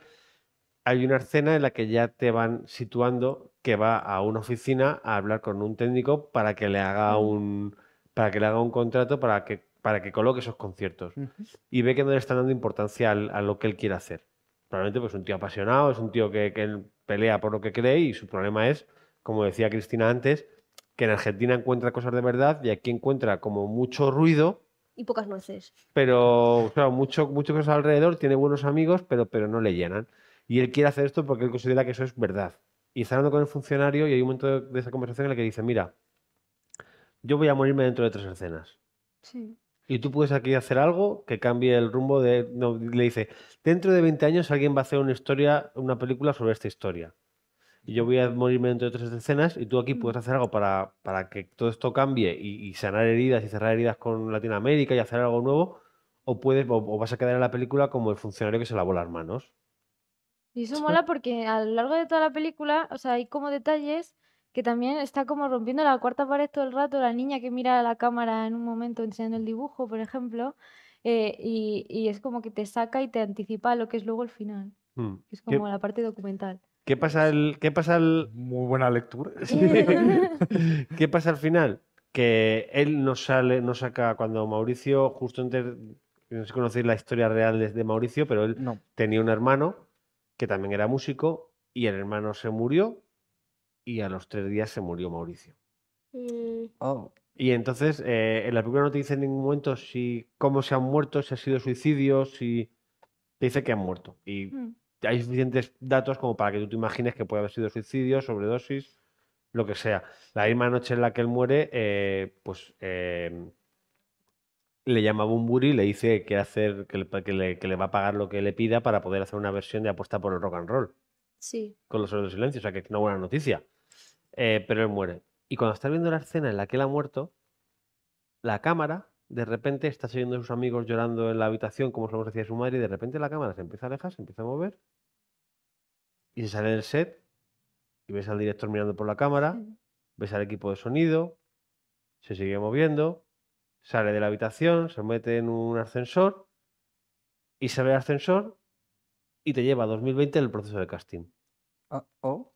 hay una escena en la que ya te van situando que va a una oficina a hablar con un técnico para que le haga mm. un para que le haga un contrato para que para que coloque esos conciertos. Y ve que no le están dando importancia a lo que él quiere hacer. Probablemente pues un tío apasionado, es un tío que, pelea por lo que cree y su problema es, como decía Cristina antes, que en Argentina encuentra cosas de verdad y aquí encuentra como mucho ruido. Y pocas nueces. Pero, claro, mucho, mucho cosas alrededor, tiene buenos amigos, pero, pero no le llenan. Y él quiere hacer esto porque él considera que eso es verdad. Y está hablando con el funcionario y hay un momento de esa conversación en la que dice, mira, yo voy a morirme dentro de tres escenas. Sí y tú puedes aquí hacer algo que cambie el rumbo de... le dice, dentro de 20 años alguien va a hacer una historia, una película sobre esta historia. Y yo voy a morirme dentro de tres escenas y tú aquí puedes hacer algo para, que todo esto cambie y, sanar heridas y cerrar heridas con Latinoamérica y hacer algo nuevo. O, puedes, o vas a quedar en la película como el funcionario que se lavó las manos. Y eso mola porque a lo largo de toda la película, o sea, hay como detalles que también está como rompiendo la cuarta pared todo el rato, la niña que mira a la cámara en un momento enseñando el dibujo, por ejemplo, eh, y, es como que te saca y te anticipa lo que es luego el final, mm, que es como la parte documental. ¿Qué pasa el, qué pasa Muy buena lectura. ¿Qué pasa al final? Que él no sale, no saca cuando Mauricio, justo antes, no sé si conocéis la historia real de, Mauricio, pero él tenía un hermano que también era músico y el hermano se murió y a los tres días se murió Mauricio. Mm. Oh. Y entonces, eh, en la película no te dice en ningún momento si cómo se han muerto, si ha sido suicidio, si te dice que han muerto. Y mm. hay suficientes datos como para que tú te imagines que puede haber sido suicidio, sobredosis, lo que sea. La misma noche en la que él muere, eh, pues eh, le llama a Bumburi y le dice que hacer, que le va a pagar lo que le pida para poder hacer una versión de apuesta por el rock and roll. Con los de silencio, o sea que es una buena noticia. Eh, pero él muere. Y cuando estás viendo la escena en la que él ha muerto, la cámara de repente está siguiendo a sus amigos llorando en la habitación, como se lo decía su madre, y de repente la cámara se empieza a alejar, se empieza a mover, y se sale del set, y ves al director mirando por la cámara, ves al equipo de sonido, se sigue moviendo, sale de la habitación, se mete en un ascensor, y ve el ascensor, y te lleva a 2020 en el proceso de casting. Ah, oh,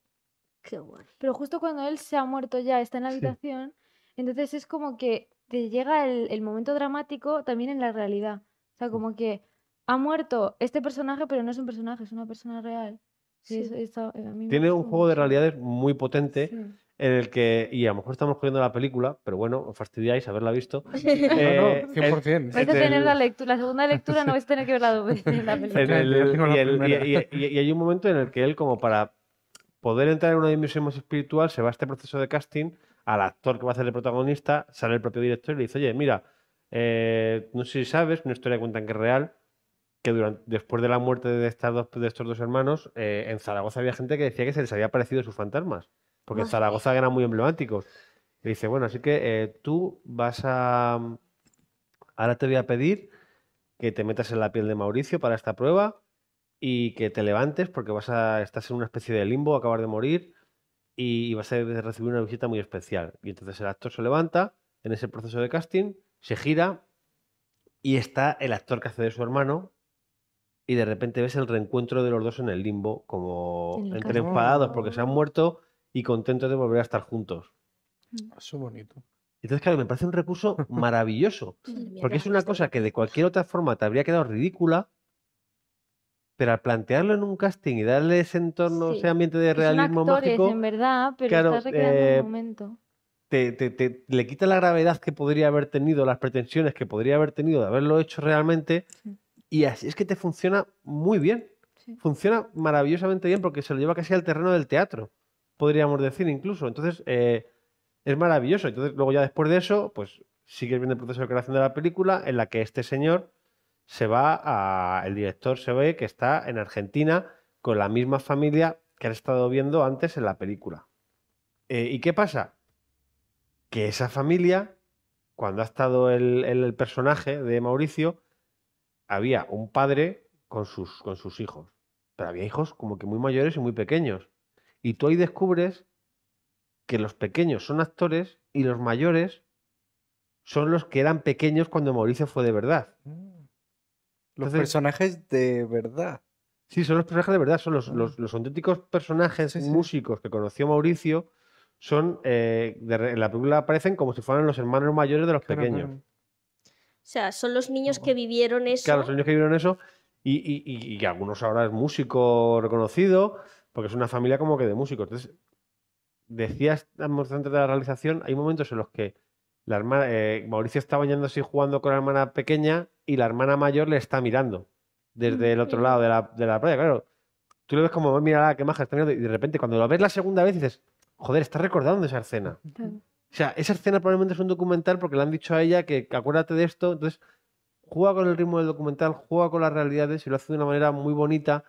Qué Pero justo cuando él se ha muerto ya, está en la habitación, entonces es como que te llega el, momento dramático también en la realidad. O sea, como que ha muerto este personaje, pero no es un personaje, es una persona real. Eh, Tiene un juego de realidades muy potente en el que, y a lo mejor estamos cogiendo la película, pero bueno, os fastidiáis haberla visto. Eh, no, 100%. tener la, lectura, segunda lectura, no vais a tener que ver la, y, hay un momento en el que él, como para poder entrar en una dimensión más espiritual, se va a este proceso de casting, al actor que va a ser el protagonista, sale el propio director y le dice, oye, mira, eh, no sé si sabes, una historia cuentan que es real, que durante, después de la muerte de, estos dos hermanos, eh, en Zaragoza había gente que decía que se les había aparecido sus fantasmas. Porque Zaragoza era muy emblemático. Y dice, bueno, así que eh, tú vas a... Ahora te voy a pedir que te metas en la piel de Mauricio para esta prueba y que te levantes porque vas a estás en una especie de limbo, acabar de morir y vas a recibir una visita muy especial. Y entonces el actor se levanta en ese proceso de casting, se gira y está el actor que hace de su hermano y de repente ves el reencuentro de los dos en el limbo como entre enfadados porque se han muerto y contentos de volver a estar juntos. Mm. Ah, eso bonito. Entonces, claro, me parece un recurso maravilloso, porque es una cosa que de cualquier otra forma te habría quedado ridícula, pero al plantearlo en un casting y darle ese entorno, ese ambiente de realismo mágico, en verdad, pero un eh, momento. Te, le quita la gravedad que podría haber tenido, las pretensiones que podría haber tenido de haberlo hecho realmente, y así es que te funciona muy bien. Funciona maravillosamente bien porque se lo lleva casi al terreno del teatro podríamos decir incluso. Entonces, eh, es maravilloso. Entonces, luego ya después de eso, pues sigue viendo el proceso de creación de la película en la que este señor se va a... El director se ve que está en Argentina con la misma familia que ha estado viendo antes en la película. Eh, ¿Y qué pasa? Que esa familia, cuando ha estado el, personaje de Mauricio, había un padre con sus, con sus hijos. Pero había hijos como que muy mayores y muy pequeños. Y tú ahí descubres que los pequeños son actores y los mayores son los que eran pequeños cuando Mauricio fue de verdad. Mm. Los personajes de verdad. Sí, son los personajes de verdad, son los, ah. auténticos personajes músicos que conoció Mauricio, son eh, en la película aparecen como si fueran los hermanos mayores de los pequeños. O sea, son los niños que vivieron eso. Claro, los niños que vivieron eso y algunos ahora es músico reconocido, porque es una familia como que de músicos. Entonces, decías antes de la realización, hay momentos en los que la eh, Mauricio está bañándose y jugando con la hermana pequeña y la hermana mayor le está mirando desde el otro lado de la, de la playa, claro. Tú lo ves como, mira, qué maja, está mirando", y de repente cuando lo ves la segunda vez dices, joder, está recordando esa escena. O sea, esa escena probablemente es un documental porque le han dicho a ella que, que acuérdate de esto, entonces juega con el ritmo del documental, juega con las realidades y lo hace de una manera muy bonita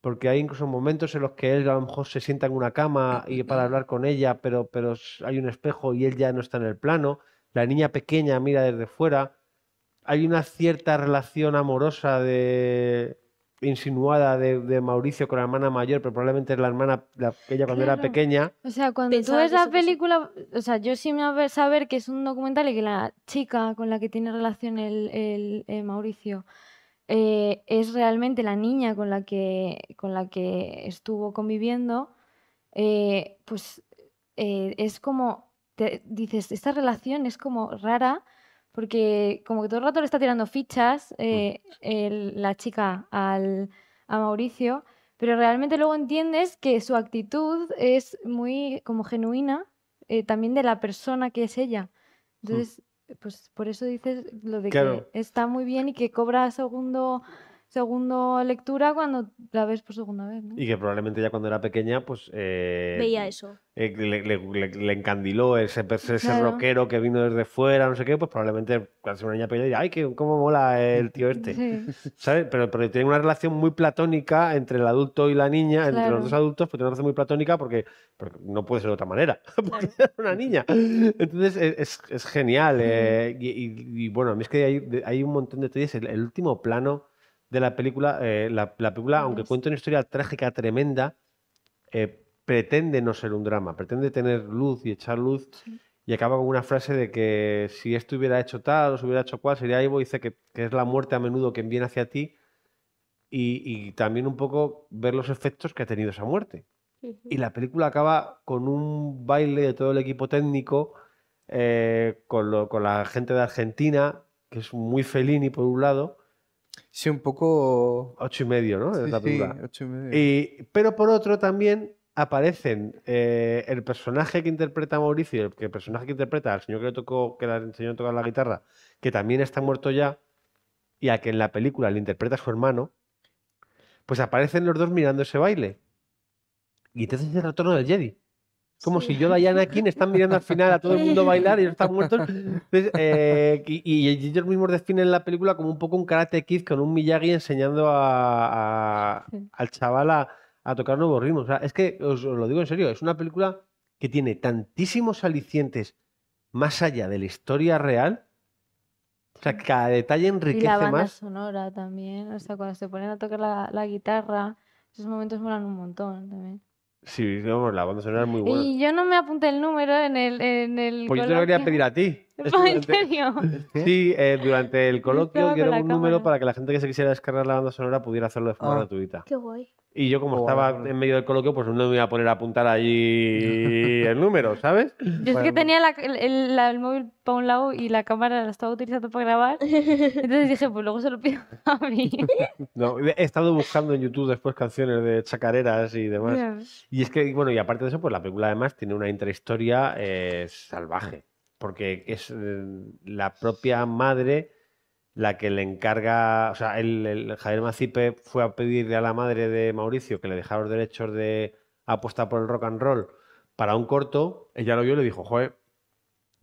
porque hay incluso momentos en los que él a lo mejor se sienta en una cama y para hablar con ella, pero, pero hay un espejo y él ya no está en el plano. La niña pequeña mira desde fuera. Hay una cierta relación amorosa de insinuada de, Mauricio con la hermana mayor, pero probablemente es la hermana, la, ella cuando era pequeña. O sea, cuando tú ves la película, o sea, yo sí me voy a saber que es un documental y que la chica con la que tiene relación el, eh, Mauricio eh, es realmente la niña con la que, con la que estuvo conviviendo, eh, pues eh, es como, dices, esta relación es como rara, porque como que todo el rato le está tirando fichas mm. la chica a Mauricio, pero realmente luego entiendes que su actitud es muy como genuina, también de la persona que es ella. Mm. Entonces, pues por eso dices lo de que está muy bien y que cobra segundo segundo lectura cuando la ves por segunda vez. Y que probablemente ya cuando era pequeña, pues... Eh, Veía eso. Eh, le, encandiló ese, ese rockero que vino desde fuera, no sé qué, pues probablemente cuando era una niña pequeña diría ay, qué cómo mola el tío este. ¿Sabes? Pero, pero tiene una relación muy platónica entre el adulto y la niña, entre los dos adultos, pues tiene una relación muy platónica porque, no puede ser de otra manera, porque una niña. Entonces e, es, es genial. Eh, y, bueno, a mí es que hay, hay un montón de detalles. el último plano de la película, eh, la, película, aunque cuenta una historia trágica tremenda, eh, pretende no ser un drama, pretende tener luz y echar luz. Y acaba con una frase de que si esto hubiera hecho tal o hubiera hecho cual, sería Ivo, dice que, es la muerte a menudo quien viene hacia ti. Y, también un poco ver los efectos que ha tenido esa muerte. Y la película acaba con un baile de todo el equipo técnico, eh, con, con, la gente de Argentina, que es muy Fellini por un lado, Sí, un poco... Ocho y medio, ¿no? Sí, ocho y medio. pero por otro también aparecen eh, el personaje que interpreta Mauricio el, personaje que interpreta al señor que le tocó, que le enseñó a tocar la guitarra, que también está muerto ya, y a que en la película le interpreta a su hermano, pues aparecen los dos mirando ese baile. Y entonces es el retorno del Jedi como si yo, y Anakin están mirando al final a todo el mundo bailar y ellos están muertos. Eh, y, ellos mismos definen la película como un poco un karate kid con un Miyagi enseñando al chaval a, tocar nuevos ritmos. es que os, lo digo en serio, es una película que tiene tantísimos alicientes más allá de la historia real. O sea, cada detalle enriquece y la banda sonora también, o cuando se ponen a tocar la, la guitarra, esos momentos molan un montón también. Sí, no, la banda sonora es muy buena. Y yo no me apunté el número en el. En el pues yo te lo quería pedir a ti. Sí, eh, durante el coloquio quiero un número para que la gente que se quisiera descargar la banda sonora pudiera hacerlo de forma ah. gratuita. Y yo, como estaba en medio del coloquio, pues no me iba a poner a apuntar allí el número, ¿sabes? Yo es que tenía el, móvil para un lado y la cámara la estaba utilizando para grabar. Entonces dije, pues luego se lo pido a mí. No, he estado buscando en YouTube después canciones de chacareras y demás. Y es que, bueno, y aparte de eso, pues la película además tiene una intrahistoria eh, salvaje porque es eh, la propia madre la que le encarga, o sea, el, Javier Macipe fue a pedirle a la madre de Mauricio que le dejara los derechos de apuesta por el rock and roll para un corto, ella lo vio y le dijo, joder,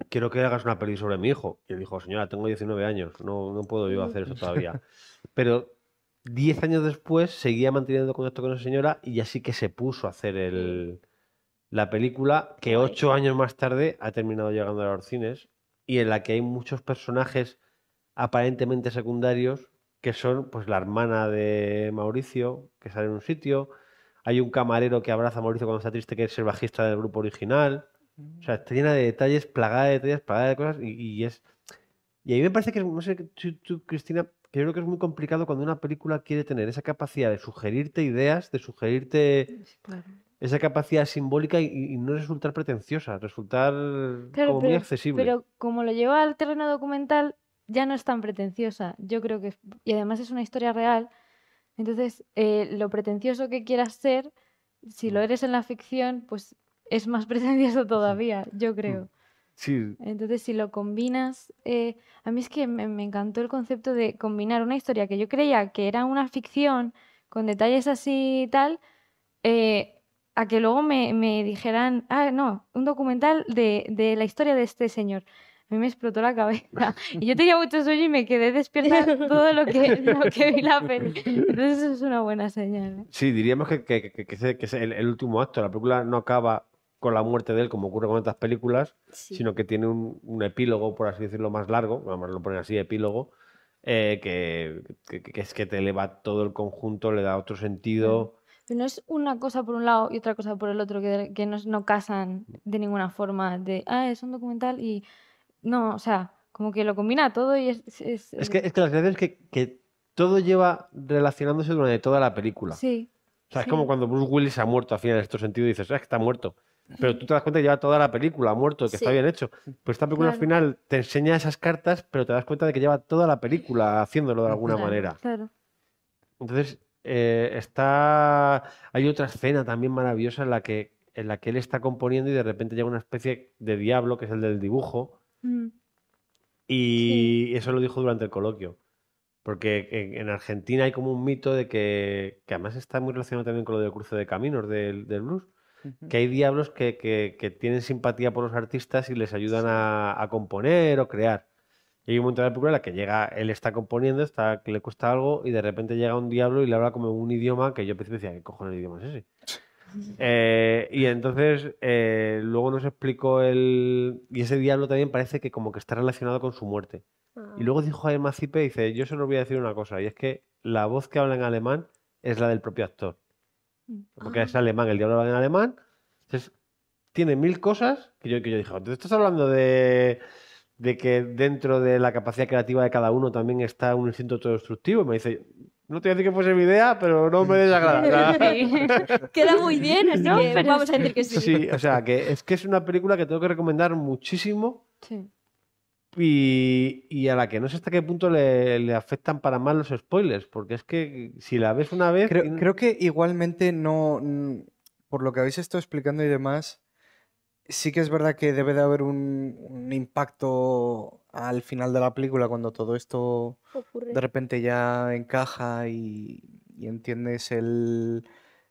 quiero que hagas una peli sobre mi hijo. Y él dijo, señora, tengo 19 años, no, no puedo yo hacer eso todavía. Pero 10 años después seguía manteniendo contacto con esa señora y así que se puso a hacer el, la película que ocho años más tarde ha terminado llegando a los cines y en la que hay muchos personajes aparentemente secundarios que son pues la hermana de Mauricio que sale en un sitio hay un camarero que abraza a Mauricio cuando está triste que es el bajista del grupo original o sea está llena de detalles plagada de detalles plagada de cosas y, es y a mí me parece que no sé tú, Cristina yo creo que es muy complicado cuando una película quiere tener esa capacidad de sugerirte ideas de sugerirte esa capacidad simbólica y, no resultar pretenciosa, resultar como muy accesible. Pero como lo lleva al terreno documental, ya no es tan pretenciosa. Yo creo que. Y además es una historia real. Entonces, eh, lo pretencioso que quieras ser, si lo mm. eres en la ficción, pues es más pretencioso todavía, yo mm. creo. Sí. Entonces, si lo combinas. Eh, a mí es que me, encantó el concepto de combinar una historia que yo creía que era una ficción con detalles así y tal. Eh, a que luego me, me dijeran, ah, no, un documental de, de, la historia de este señor. A mí me explotó la cabeza. Y yo tenía mucho sueño y me quedé despierta todo lo que, lo que vi la película. Entonces eso es una buena señal. ¿eh? Sí, diríamos que, que, que, es, el, último acto. La película no acaba con la muerte de él, como ocurre con otras películas, sino que tiene un, un, epílogo, por así decirlo, más largo, Vamos lo poner así, epílogo, eh, que, que, es que te eleva todo el conjunto, le da otro sentido, no es una cosa por un lado y otra cosa por el otro, que, no, casan de ninguna forma, de, ah, es un documental y... No, o sea, como que lo combina todo y es... Es, que, que la verdad es que, todo lleva relacionándose durante toda la película. Sí. O sea, es como cuando Bruce Willis ha muerto al final en este sentido y dices, es ah, que está muerto. Pero tú te das cuenta que lleva toda la película ha muerto, que está bien hecho. Pero esta película al final te enseña esas cartas, pero te das cuenta de que lleva toda la película haciéndolo de alguna manera. Claro. Entonces, eh, está. Hay otra escena también maravillosa en la que en la que él está componiendo y de repente llega una especie de diablo, que es el del dibujo. Mm. Y eso lo dijo durante el coloquio. Porque en, Argentina hay como un mito de que, además está muy relacionado también con lo del cruce de caminos del, blues, que hay diablos que, tienen simpatía por los artistas y les ayudan a, a, componer o crear. Y hay un momento de la película que llega, él está componiendo, está, le cuesta algo, y de repente llega un diablo y le habla como un idioma que yo pensé principio decía, ¿qué cojones idioma es ese? Eh, y entonces eh, luego nos explicó el. Y ese diablo también parece que como que está relacionado con su muerte. Y luego dijo Emma Macipe: dice, Yo solo voy a decir una cosa, y es que la voz que habla en alemán es la del propio actor. Porque es ah. alemán, el diablo habla en alemán. Entonces, tiene mil cosas que yo, que yo dije: Te estás hablando de de que dentro de la capacidad creativa de cada uno también está un instinto todo Me dice, no te voy a decir que fuese mi idea, pero no me desagrada. Queda muy bien, así no, vamos a decir que sí. Sí, o sea, que es que es una película que tengo que recomendar muchísimo. Y, a la que no sé hasta qué punto le, afectan para mal los spoilers, porque es que si la ves una vez... creo que igualmente no, por lo que habéis estado explicando y demás, sí que es verdad que debe de haber un, impacto al final de la película cuando todo esto de repente ya encaja y, entiendes el,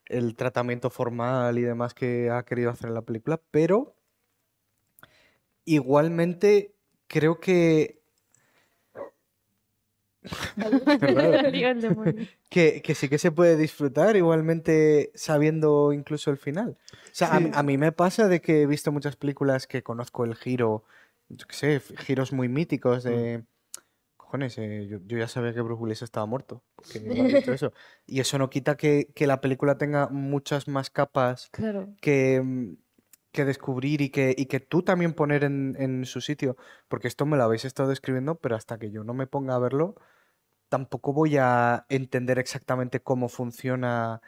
el, tratamiento formal y demás que ha querido hacer la película, pero igualmente creo que que, que, sí que se puede disfrutar igualmente sabiendo incluso el final. O sea, a, mí me pasa de que he visto muchas películas que conozco el giro, yo qué sé, giros muy míticos de... Mm. Cojones, eh, yo, ya sabía que Bruce Willis estaba muerto, eso. Y eso no quita que, que, la película tenga muchas más capas que, mm, que descubrir y que, y que tú también poner en, en su sitio. Porque esto me lo habéis estado describiendo, pero hasta que yo no me ponga a verlo, tampoco voy a entender exactamente cómo funciona,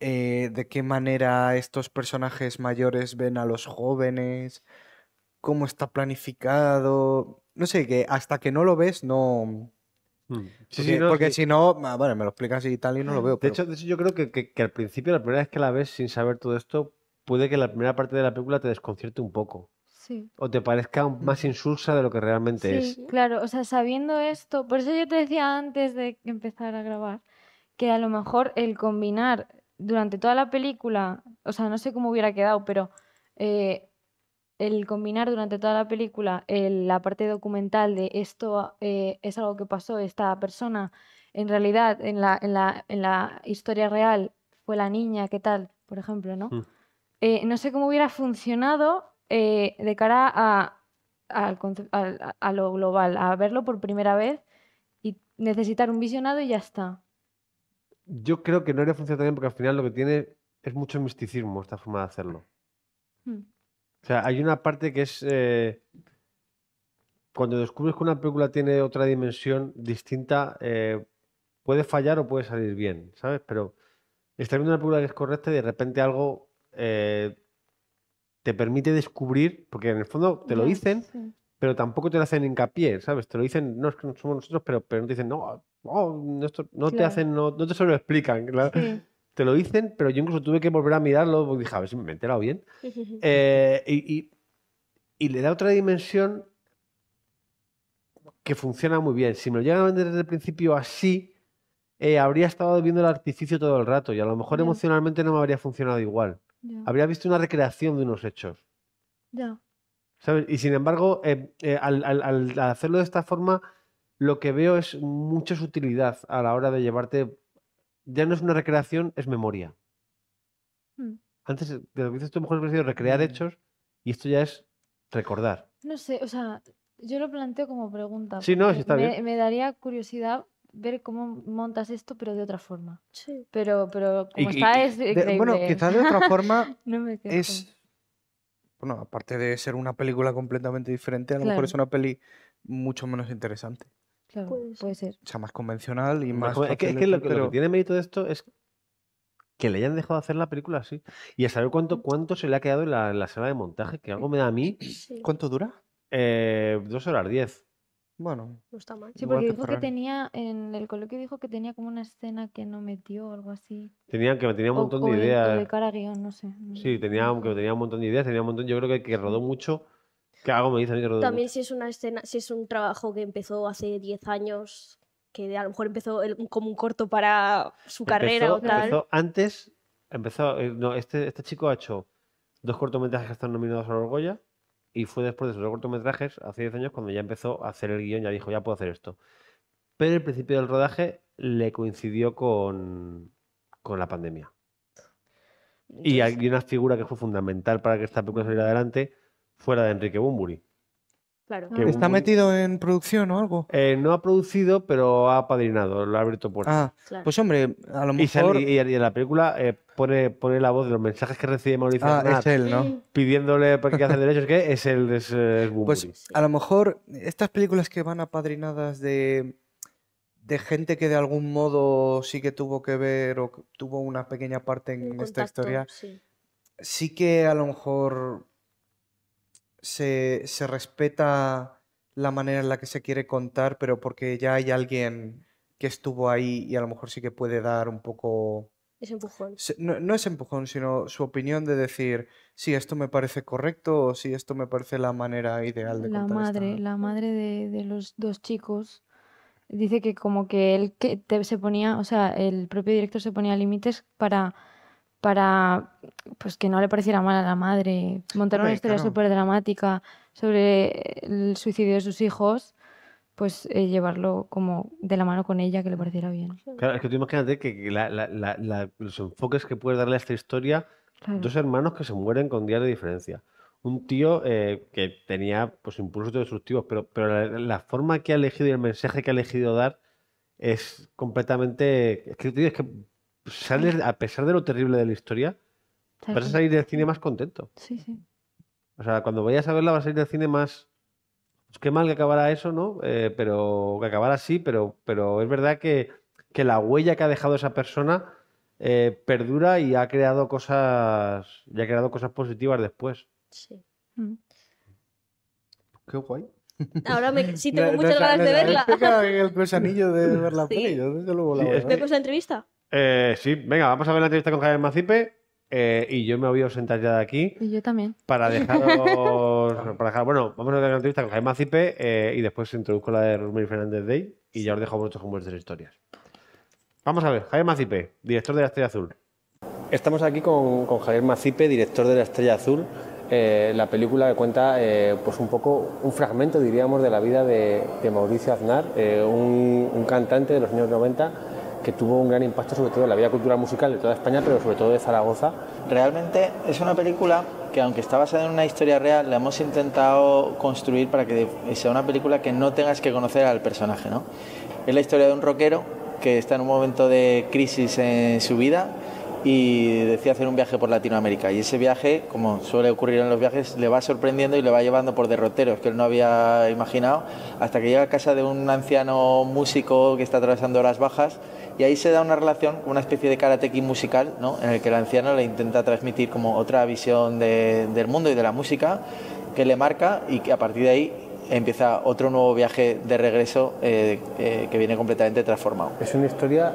eh, de qué manera estos personajes mayores ven a los jóvenes, cómo está planificado. No sé, que hasta que no lo ves, no. Mm, porque, si no, bueno, me lo explicas y tal y no lo veo. De, hecho, yo creo que al principio, la primera vez que la ves sin saber todo esto, puede que la primera parte de la película te desconcierte un poco. O te parezca más insulsa de lo que realmente es. claro, o sea, sabiendo esto, por eso yo te decía antes de empezar a grabar, que a lo mejor el combinar durante toda la película, o sea, no sé cómo hubiera quedado, pero eh, el combinar durante toda la película la parte documental de esto eh, es algo que pasó, esta persona, en realidad, en la, en la, en la historia real, fue la niña, ¿qué tal? Por ejemplo, ¿no? Mm. Eh, no sé cómo hubiera funcionado eh, de cara a, lo global, a verlo por primera vez y necesitar un visionado y ya está. Yo creo que no haría funcionar también porque al final lo que tiene es mucho misticismo esta forma de hacerlo. Hmm. O sea, hay una parte que es... Eh, cuando descubres que una película tiene otra dimensión distinta, eh, puede fallar o puede salir bien, ¿sabes? Pero estás viendo una película que es correcta y de repente algo te permite descubrir, porque en el fondo te lo dicen, pero tampoco te lo hacen hincapié, ¿sabes? Te lo dicen, no es que no somos nosotros, pero, pero no te dicen, no, no te hacen, no, no te solo explican, Te lo dicen, pero yo incluso tuve que volver a mirarlo porque dije, a ver si me he enterado bien. Eh, y, le da otra dimensión que funciona muy bien. Si me lo llegan a vender desde el principio así, eh, habría estado viendo el artificio todo el rato y a lo mejor emocionalmente no me habría funcionado igual. Habría visto una recreación de unos hechos. Ya. ¿Sabes? Y sin embargo, eh, eh, al, hacerlo de esta forma, lo que veo es mucha sutilidad a la hora de llevarte. Ya no es una recreación, es memoria. Hmm. Antes, de lo que dices tú, mejor has recrear hechos y esto ya es recordar. No sé, o sea, yo lo planteo como pregunta. Sí, no, sí está bien. Me daría curiosidad ver cómo montas esto, pero de otra forma. Sí. Pero, pero como está es Bueno, ¿eh? quizás de otra forma es... Bueno, aparte de ser una película completamente diferente, a lo mejor es una peli mucho menos interesante. Claro, puede ser. O sea, más convencional y más... es que, lo, que tiene mérito de esto es que le hayan dejado hacer la película así. Y a saber cuánto, cuánto se le ha quedado en la, sala de montaje, que algo me da a mí. ¿Cuánto dura? Eh, dos horas diez. Bueno. No está mal. Sí, porque dijo que tenía, en el coloquio dijo que tenía como una escena que no metió o algo así. Tenía, que tenía un montón de ideas. cara no sé. Sí, tenía, que tenía un montón de ideas, tenía un montón, yo creo que, que rodó mucho. ¿Qué hago, me dicen que rodó También si es una escena, si es un trabajo que empezó hace 10 años, que a lo mejor empezó como un corto para su carrera o tal. Empezó antes, empezó, eh, este, este chico ha hecho dos cortometrajes que están nominados a la Goya y fue después de sus cortometrajes, hace 10 años, cuando ya empezó a hacer el guión, ya dijo, ya puedo hacer esto. Pero el principio del rodaje le coincidió con, con la pandemia. Y hay una figura que fue fundamental para que esta película saliera adelante fuera de Enrique Bumburi. ¿Está metido en producción o algo? Eh, no ha producido, pero ha padrinado, lo ha abierto puertas. Ah, pues hombre, a lo mejor. Y, en la película eh, pone, la voz de los mensajes que recibe Mauricio ah, es él, ¿no? pidiéndole que hace derechos, que es el es, eh, es Pues a lo mejor estas películas que van apadrinadas de, de gente que de algún modo sí que tuvo que ver o tuvo una pequeña parte en esta historia, sí que a lo mejor se, respeta la manera en la que se quiere contar, pero porque ya hay alguien que estuvo ahí y a lo mejor sí que puede dar un poco... Es empujón. No, es empujón, sino su opinión de decir si esto me parece correcto o si esto me parece la manera ideal de la contar madre, La madre de, los dos chicos dice que como que él que se ponía, o sea, el propio director se ponía límites para para pues que no le pareciera mal a la madre, montar una historia súper dramática sobre el suicidio de sus hijos, pues eh, llevarlo como de la mano con ella, que le pareciera bien. Claro, es que tú imagínate que la, los enfoques que puede darle a esta historia, dos hermanos que se mueren con días de diferencia. Un tío eh, que tenía pues impulsos destructivos, pero, pero la, forma que ha elegido y el mensaje que ha elegido dar es completamente... Es que, es que sales, a pesar de lo terrible de la historia, vas a salir del cine más contento. Sí, sí. O sea, cuando vayas a verla vas a ir del cine más... Pues qué mal que acabara eso, ¿no? Eh, pero que acabara así, pero, pero es verdad que, la huella que ha dejado esa persona eh, perdura y ha creado cosas ya ha creado cosas positivas después. Sí. Mm. Qué guay. Ahora me, sí tengo muchas ganas de verla. el pesanillo de verla la sí. desde la entrevista? Eh, sí, venga, vamos a ver la entrevista con Javier Macipe. Eh, y yo me voy a sentar ya de aquí Y yo también. para dejaros. dejar, bueno, vamos a ver la entrevista con Javier Macipe eh, y después introduzco la de Rosemary Fernández Day y ya os dejo muchos con vuestras historias. Vamos a ver, Javier Macipe, director de la Estrella Azul. Estamos aquí con, con Javier Macipe, director de La Estrella Azul, la película que cuenta pues un poco un fragmento, diríamos, de la vida de, Mauricio Aznar, un, un cantante de los años 90 que tuvo un gran impacto sobre todo en la vida cultural musical de toda España, pero sobre todo de Zaragoza. Realmente es una película que aunque está basada en una historia real, la hemos intentado construir para que sea una película que no tengas que conocer al personaje. ¿no? Es la historia de un rockero que está en un momento de crisis en su vida y decide hacer un viaje por Latinoamérica. Y ese viaje, como suele ocurrir en los viajes, le va sorprendiendo y le va llevando por derroteros que él no había imaginado, hasta que llega a casa de un anciano músico que está atravesando horas bajas y ahí se da una relación, una especie de karateki musical, ¿no? en el que la anciano le intenta transmitir como otra visión del mundo y de la música que le marca y que a partir de ahí empieza otro nuevo viaje de regreso eh, eh, que viene completamente transformado. Es una historia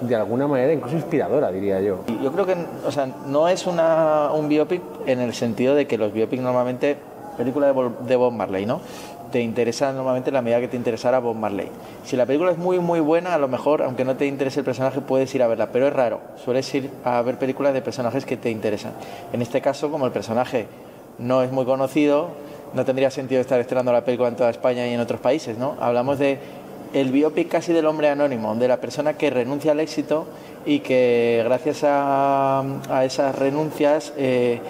de alguna manera incluso inspiradora, diría yo. Yo creo que o sea, no es una, un biopic en el sentido de que los biopics normalmente, película de, de Bob Marley, ¿no? te interesa normalmente la medida que te interesara Bob Marley. Si la película es muy, muy buena, a lo mejor, aunque no te interese el personaje, puedes ir a verla, pero es raro. Sueles ir a ver películas de personajes que te interesan. En este caso, como el personaje no es muy conocido, no tendría sentido estar estrenando la película en toda España y en otros países, ¿no? Hablamos de el biopic casi del hombre anónimo, de la persona que renuncia al éxito y que gracias a, esas renuncias eh,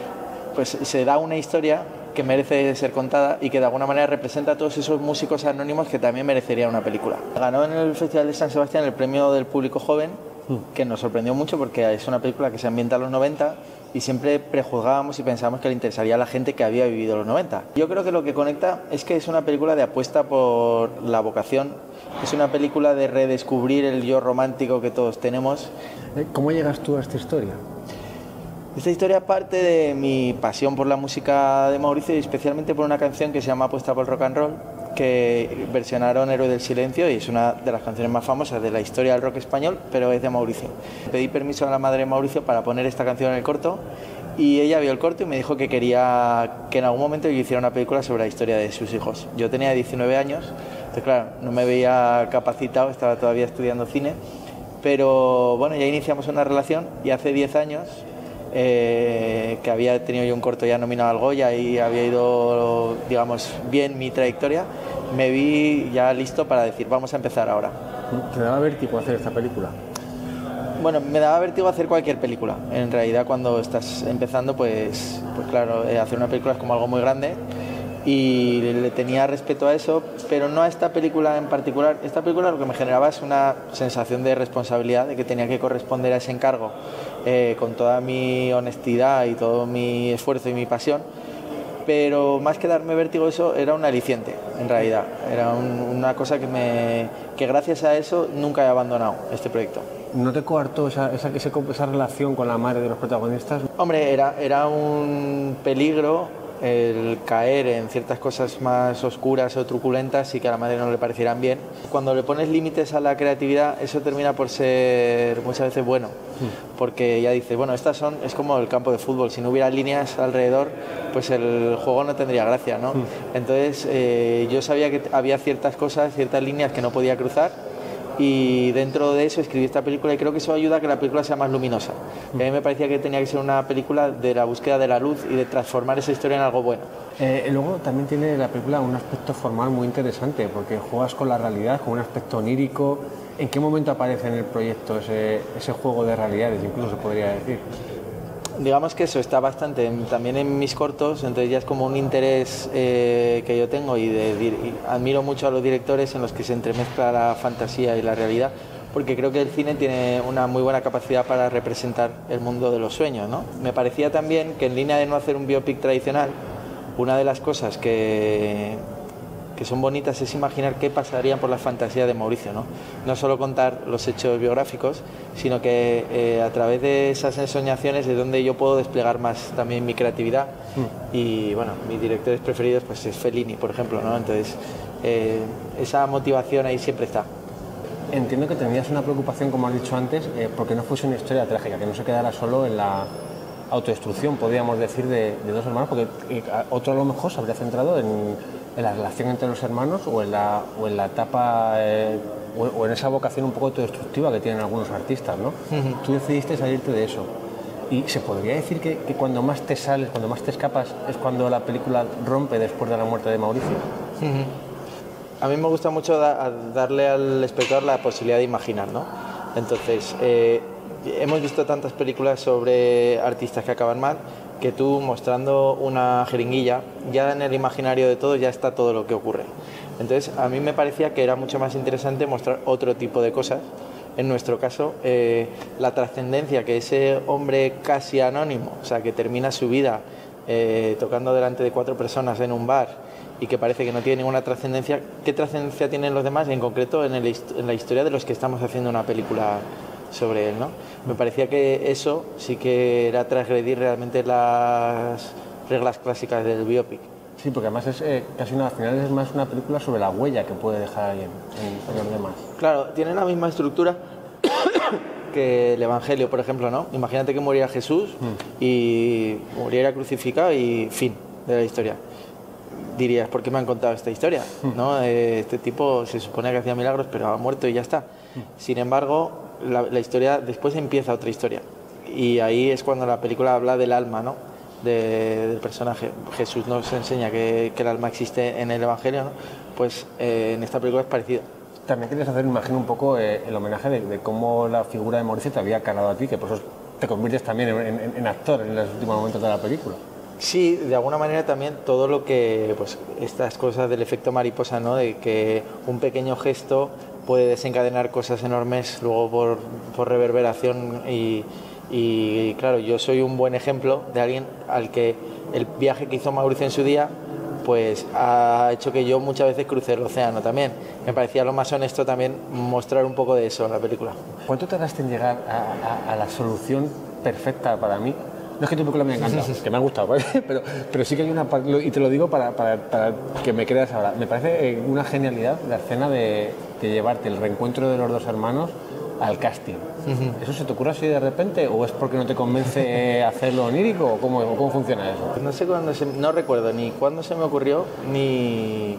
pues se da una historia que merece ser contada y que de alguna manera representa a todos esos músicos anónimos que también merecería una película. Ganó en el Festival de San Sebastián el premio del público joven, mm. que nos sorprendió mucho porque es una película que se ambienta a los 90 y siempre prejuzgábamos y pensábamos que le interesaría a la gente que había vivido los 90. Yo creo que lo que conecta es que es una película de apuesta por la vocación, es una película de redescubrir el yo romántico que todos tenemos. ¿Cómo llegas tú a esta historia? Esta historia parte de mi pasión por la música de Mauricio y especialmente por una canción que se llama Apuesta por el Rock and Roll, que versionaron Héroe del Silencio y es una de las canciones más famosas de la historia del rock español, pero es de Mauricio. Pedí permiso a la madre de Mauricio para poner esta canción en el corto y ella vio el corto y me dijo que quería que en algún momento yo hiciera una película sobre la historia de sus hijos. Yo tenía 19 años, entonces claro, no me veía capacitado, estaba todavía estudiando cine, pero bueno, ya iniciamos una relación y hace 10 años eh, que había tenido yo un corto ya nominado al Goya y había ido, digamos, bien mi trayectoria, me vi ya listo para decir, vamos a empezar ahora. ¿Te daba vértigo hacer esta película? Bueno, me daba vértigo hacer cualquier película. En realidad, cuando estás empezando, pues, pues claro, eh, hacer una película es como algo muy grande y le tenía respeto a eso, pero no a esta película en particular. Esta película lo que me generaba es una sensación de responsabilidad, de que tenía que corresponder a ese encargo eh, con toda mi honestidad y todo mi esfuerzo y mi pasión, pero más que darme vértigo eso era un aliciente, en realidad. Era una cosa que, me, que gracias a eso nunca he abandonado este proyecto. ¿No te coartó esa, esa, esa relación con la madre de los protagonistas? Hombre, era, era un peligro el caer en ciertas cosas más oscuras o truculentas y que a la madre no le parecieran bien. Cuando le pones límites a la creatividad, eso termina por ser muchas veces bueno, hmm. porque ya dices, bueno, estas son, es como el campo de fútbol, si no hubiera líneas alrededor, pues el juego no tendría gracia, ¿no? Hmm. Entonces eh, yo sabía que había ciertas cosas, ciertas líneas que no podía cruzar y dentro de eso escribí esta película y creo que eso ayuda a que la película sea más luminosa. a mí me parecía que tenía que ser una película de la búsqueda de la luz y de transformar esa historia en algo bueno. Eh, luego también tiene la película un aspecto formal muy interesante porque juegas con la realidad, con un aspecto onírico. ¿En qué momento aparece en el proyecto ese, ese juego de realidades, incluso se podría decir? digamos que eso está bastante también en mis cortos, entonces ya es como un interés eh, que yo tengo y, de, admiro mucho a los directores en los que se entremezcla la fantasía y la realidad, porque creo que el cine tiene una muy buena capacidad para representar el mundo de los sueños. Me parecía también que en línea de no hacer un biopic tradicional, una de las cosas que que son bonitas es imaginar qué pasaría por la fantasía de Mauricio, ¿no? No solo contar los hechos biográficos, sino que eh, a través de esas ensoñaciones es donde yo puedo desplegar más también mi creatividad. Mm. Y bueno, mis directores preferidos pues es Fellini, por ejemplo, ¿no? Entonces, eh, esa motivación ahí siempre está. Entiendo que tenías una preocupación, como has dicho antes, eh, porque no fuese una historia trágica, que no se quedara solo en la autodestrucción, podríamos decir, de, de dos hermanos, porque otro a lo mejor se habría centrado en en la relación entre los hermanos o en la, o en la etapa eh, o, en esa vocación un poco destructiva que tienen algunos artistas, ¿no? Tú decidiste salirte de eso. Y se podría decir que, cuando más te sales, cuando más te escapas, es cuando la película rompe después de la muerte de Mauricio. A mí me gusta mucho darle al espectador la posibilidad de imaginar, ¿no? Entonces, eh, hemos visto tantas películas sobre artistas que acaban mal que tú mostrando una jeringuilla, ya en el imaginario de todo ya está todo lo que ocurre. Entonces, a mí me parecía que era mucho más interesante mostrar otro tipo de cosas. En nuestro caso, eh, la trascendencia que ese hombre casi anónimo, o sea, que termina su vida eh, tocando delante de cuatro personas en un bar y que parece que no tiene ninguna trascendencia, ¿qué trascendencia tienen los demás? En concreto, en, en la historia de los que estamos haciendo una película sobre él. ¿no? Me parecía que eso sí que era transgredir realmente las reglas clásicas del biopic. Sí, porque además es eh, casi una, al final es más una película sobre la huella que puede dejar alguien en, los demás. Claro, tiene la misma estructura que el Evangelio, por ejemplo, ¿no? Imagínate que muriera Jesús mm. y muriera crucificado y fin de la historia. Dirías, ¿por qué me han contado esta historia? Mm. ¿No? Eh, este tipo se supone que hacía milagros, pero ha muerto y ya está. Mm. Sin embargo, la, historia, después empieza otra historia. Y ahí es cuando la película habla del alma, ¿no? del personaje. Jesús nos enseña que, el alma existe en el Evangelio, Pues eh, en esta película es parecido. También querías hacer, imagino, un poco eh, el homenaje de, cómo la figura de Mauricio te había calado a ti, que por eso te conviertes también en, en actor en los últimos momentos de la película. Sí, de alguna manera también todo lo que, pues estas cosas del efecto mariposa, ¿no? De que un pequeño gesto puede desencadenar cosas enormes luego por, reverberación y, claro, yo soy un buen ejemplo de alguien al que el viaje que hizo Mauricio en su día pues ha hecho que yo muchas veces cruce el océano también. Me parecía lo más honesto también mostrar un poco de eso en la película. ¿Cuánto tardaste en llegar a la solución perfecta para mí no es que tu película me encanta, que me ha gustado, pero, sí que hay una y te lo digo para, que me creas ahora, me parece eh, una genialidad la escena de, llevarte el reencuentro de los dos hermanos al casting. ¿Eso se te ocurre así de repente o es porque no te convence hacerlo onírico o cómo, cómo funciona eso? Pues no sé cuándo, no recuerdo ni cuándo se me ocurrió ni...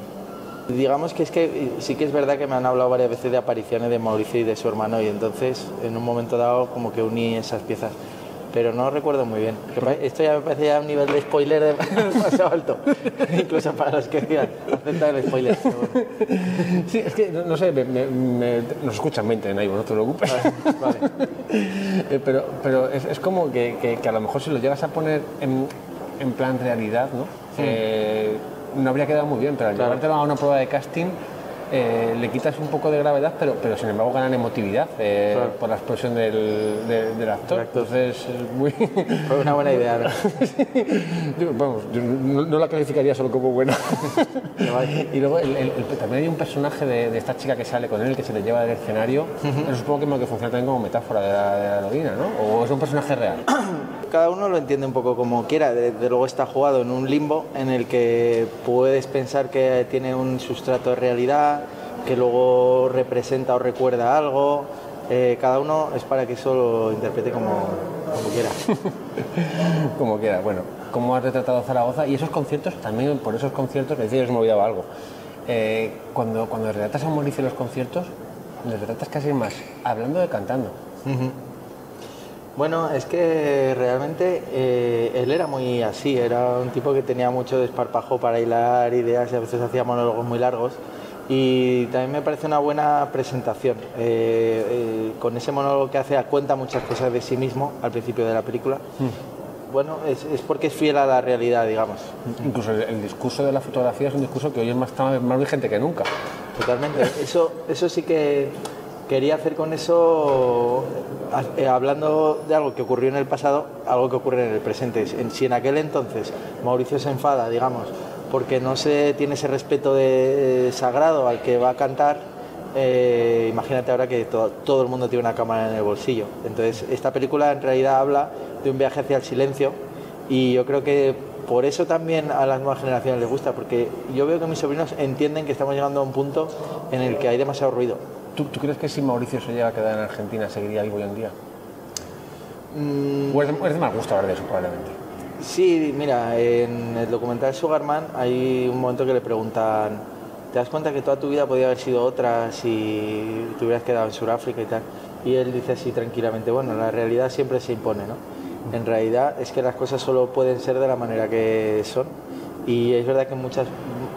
Digamos que es que eh, sí que es verdad que me han hablado varias veces de apariciones de Mauricio y de su hermano y entonces en un momento dado como que uní esas piezas pero no recuerdo muy bien. Esto ya me parece ya un nivel de spoiler demasiado alto, incluso para los que decían aceptar el spoiler. Sí, es que, no, sé, me, nos escuchan 20 en ahí, no te preocupes. Vale, eh, pero pero es, como que, que, a lo mejor si lo llegas a poner en, en plan realidad, ¿no? Eh, no habría quedado muy bien, pero al claro. llevártelo a una prueba de casting eh, le quitas un poco de gravedad, pero, pero sin embargo ganan emotividad eh, por la expresión del, actor. Entonces muy... Fue una buena idea. ¿no? vamos, no, la calificaría solo como buena. y luego también hay un personaje de, esta chica que sale con él, que se le lleva del escenario. Uh supongo que, funciona también como metáfora de la, de ¿no? ¿O es un personaje real? Cada uno lo entiende un poco como quiera, desde luego está jugado en un limbo en el que puedes pensar que tiene un sustrato de realidad, que luego representa o recuerda algo. Eh, cada uno es para que eso lo interprete como, como quiera. como quiera, bueno. ¿Cómo has retratado Zaragoza? Y esos conciertos, también por esos conciertos, decir, os me olvidaba algo. Eh, cuando, cuando relatas a Mauricio los conciertos, les retratas casi más hablando de cantando. Bueno, es que realmente eh, él era muy así, era un tipo que tenía mucho desparpajo para hilar ideas y a veces hacía monólogos muy largos y también me parece una buena presentación. Eh, eh, con ese monólogo que hace, cuenta muchas cosas de sí mismo al principio de la película. Mm. Bueno, es, porque es fiel a la realidad, digamos. Incluso el, discurso de la fotografía es un discurso que hoy es más, más vigente que nunca. Totalmente. Eso, eso sí que quería hacer con eso, eh, hablando de algo que ocurrió en el pasado, algo que ocurre en el presente. si en aquel entonces Mauricio se enfada, digamos, porque no se tiene ese respeto de, eh, sagrado al que va a cantar. Eh, imagínate ahora que todo el mundo tiene una cámara en el bolsillo. Entonces, esta película en realidad habla de un viaje hacia el silencio y yo creo que por eso también a las nuevas generaciones les gusta, porque yo veo que mis sobrinos entienden que estamos llegando a un punto en el que hay demasiado ruido. ¿Tú, crees que si Mauricio se llega a quedar en Argentina seguiría ahí hoy en día? Mm. ¿O es de, es de gusto hablar de eso probablemente? Sí, mira, en el documental Sugarman hay un momento que le preguntan, ¿te das cuenta que toda tu vida podía haber sido otra si te hubieras quedado en Sudáfrica y tal? Y él dice así tranquilamente, bueno, la realidad siempre se impone, ¿no? En realidad es que las cosas solo pueden ser de la manera que son y es verdad que en muchos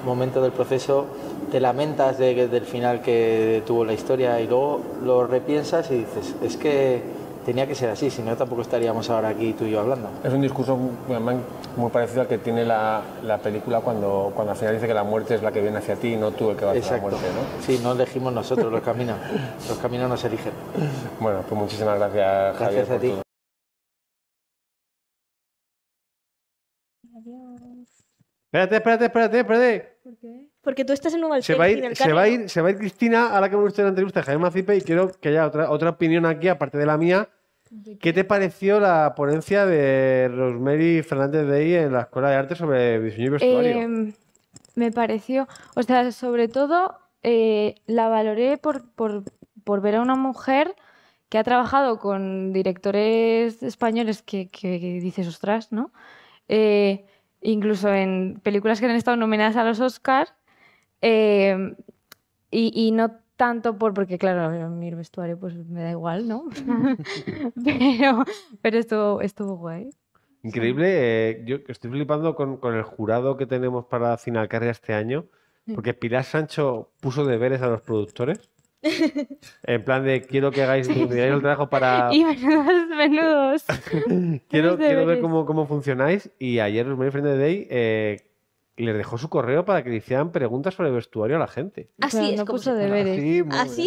momentos del proceso te lamentas de, del final que tuvo la historia y luego lo repiensas y dices, es que tenía que ser así, si no tampoco estaríamos ahora aquí tú y yo hablando. Es un discurso muy parecido al que tiene la, película cuando, cuando al final dice que la muerte es la que viene hacia ti y no tú el que va hacia la muerte, ¿no? Sí, no elegimos nosotros los caminos, los caminos nos eligen. Bueno, pues muchísimas gracias, Javier. Gracias a ti. Adiós. Espérate, espérate, espérate, espérate. ¿Por qué? Porque tú estás en Nueva se se, va a ir, Cristina a la que hemos en la entrevista de Jaime Macipe, y quiero que haya otra, opinión aquí, aparte de la mía. ¿Qué te pareció la ponencia de Rosemary Fernández de ahí en la Escuela de Arte sobre diseño y vestuario? Em, me pareció, o sea, sobre todo eh, la valoré por, ver a una mujer que ha trabajado con directores españoles que, dices, ostras, ¿no? Eh, incluso en películas que han estado nominadas a los Oscars Em, y, no tanto por, porque claro, mi vestuario pues me da igual, ¿no? pero, pero estuvo, estuvo guay. Increíble, eh, yo estoy flipando con, con, el jurado que tenemos para Final Carrera este año, porque Pilar Sancho puso deberes a los productores. En plan de quiero que hagáis, el trabajo para. Y menudos, menudos. quiero, quiero ver cómo, cómo funcionáis. Y ayer, los Frente de Day, eh, y les dejó su correo para que le hicieran preguntas sobre el vestuario a la gente. Así es, como se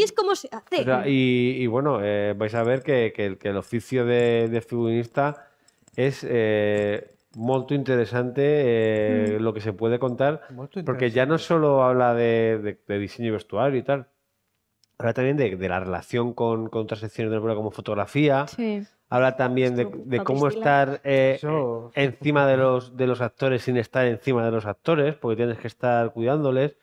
es como se hace. y, bueno, eh, vais a ver que, el oficio de, figurinista es eh, muy interesante eh, mm. lo que se puede contar, porque ya no solo habla de, diseño y vestuario y tal, habla también de, la relación con, otras secciones de la como fotografía. Sí habla también de, cómo estar eh, encima de los, de los actores sin estar encima de los actores, porque tienes que estar cuidándoles.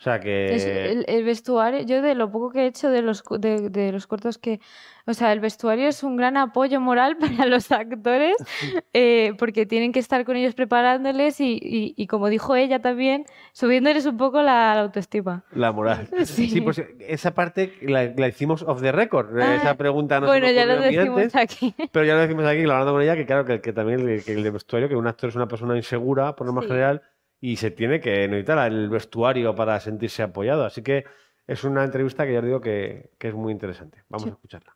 O sea que... el, vestuario, yo de lo poco que he hecho de los, de, los cortos que... O sea, el vestuario es un gran apoyo moral para los actores eh, porque tienen que estar con ellos preparándoles y, como dijo ella también, subiéndoles un poco la, autoestima. La moral. Sí, pues esa parte la, hicimos off the record. Ah, esa pregunta no Bueno, ya lo decimos aquí. Pero ya lo decimos aquí, hablando con ella, que claro, que, también el vestuario, que un actor es una persona insegura, por lo más general y se tiene que necesitar el vestuario para sentirse apoyado. Así que es una entrevista que ya os digo que, es muy interesante. Vamos a escucharla.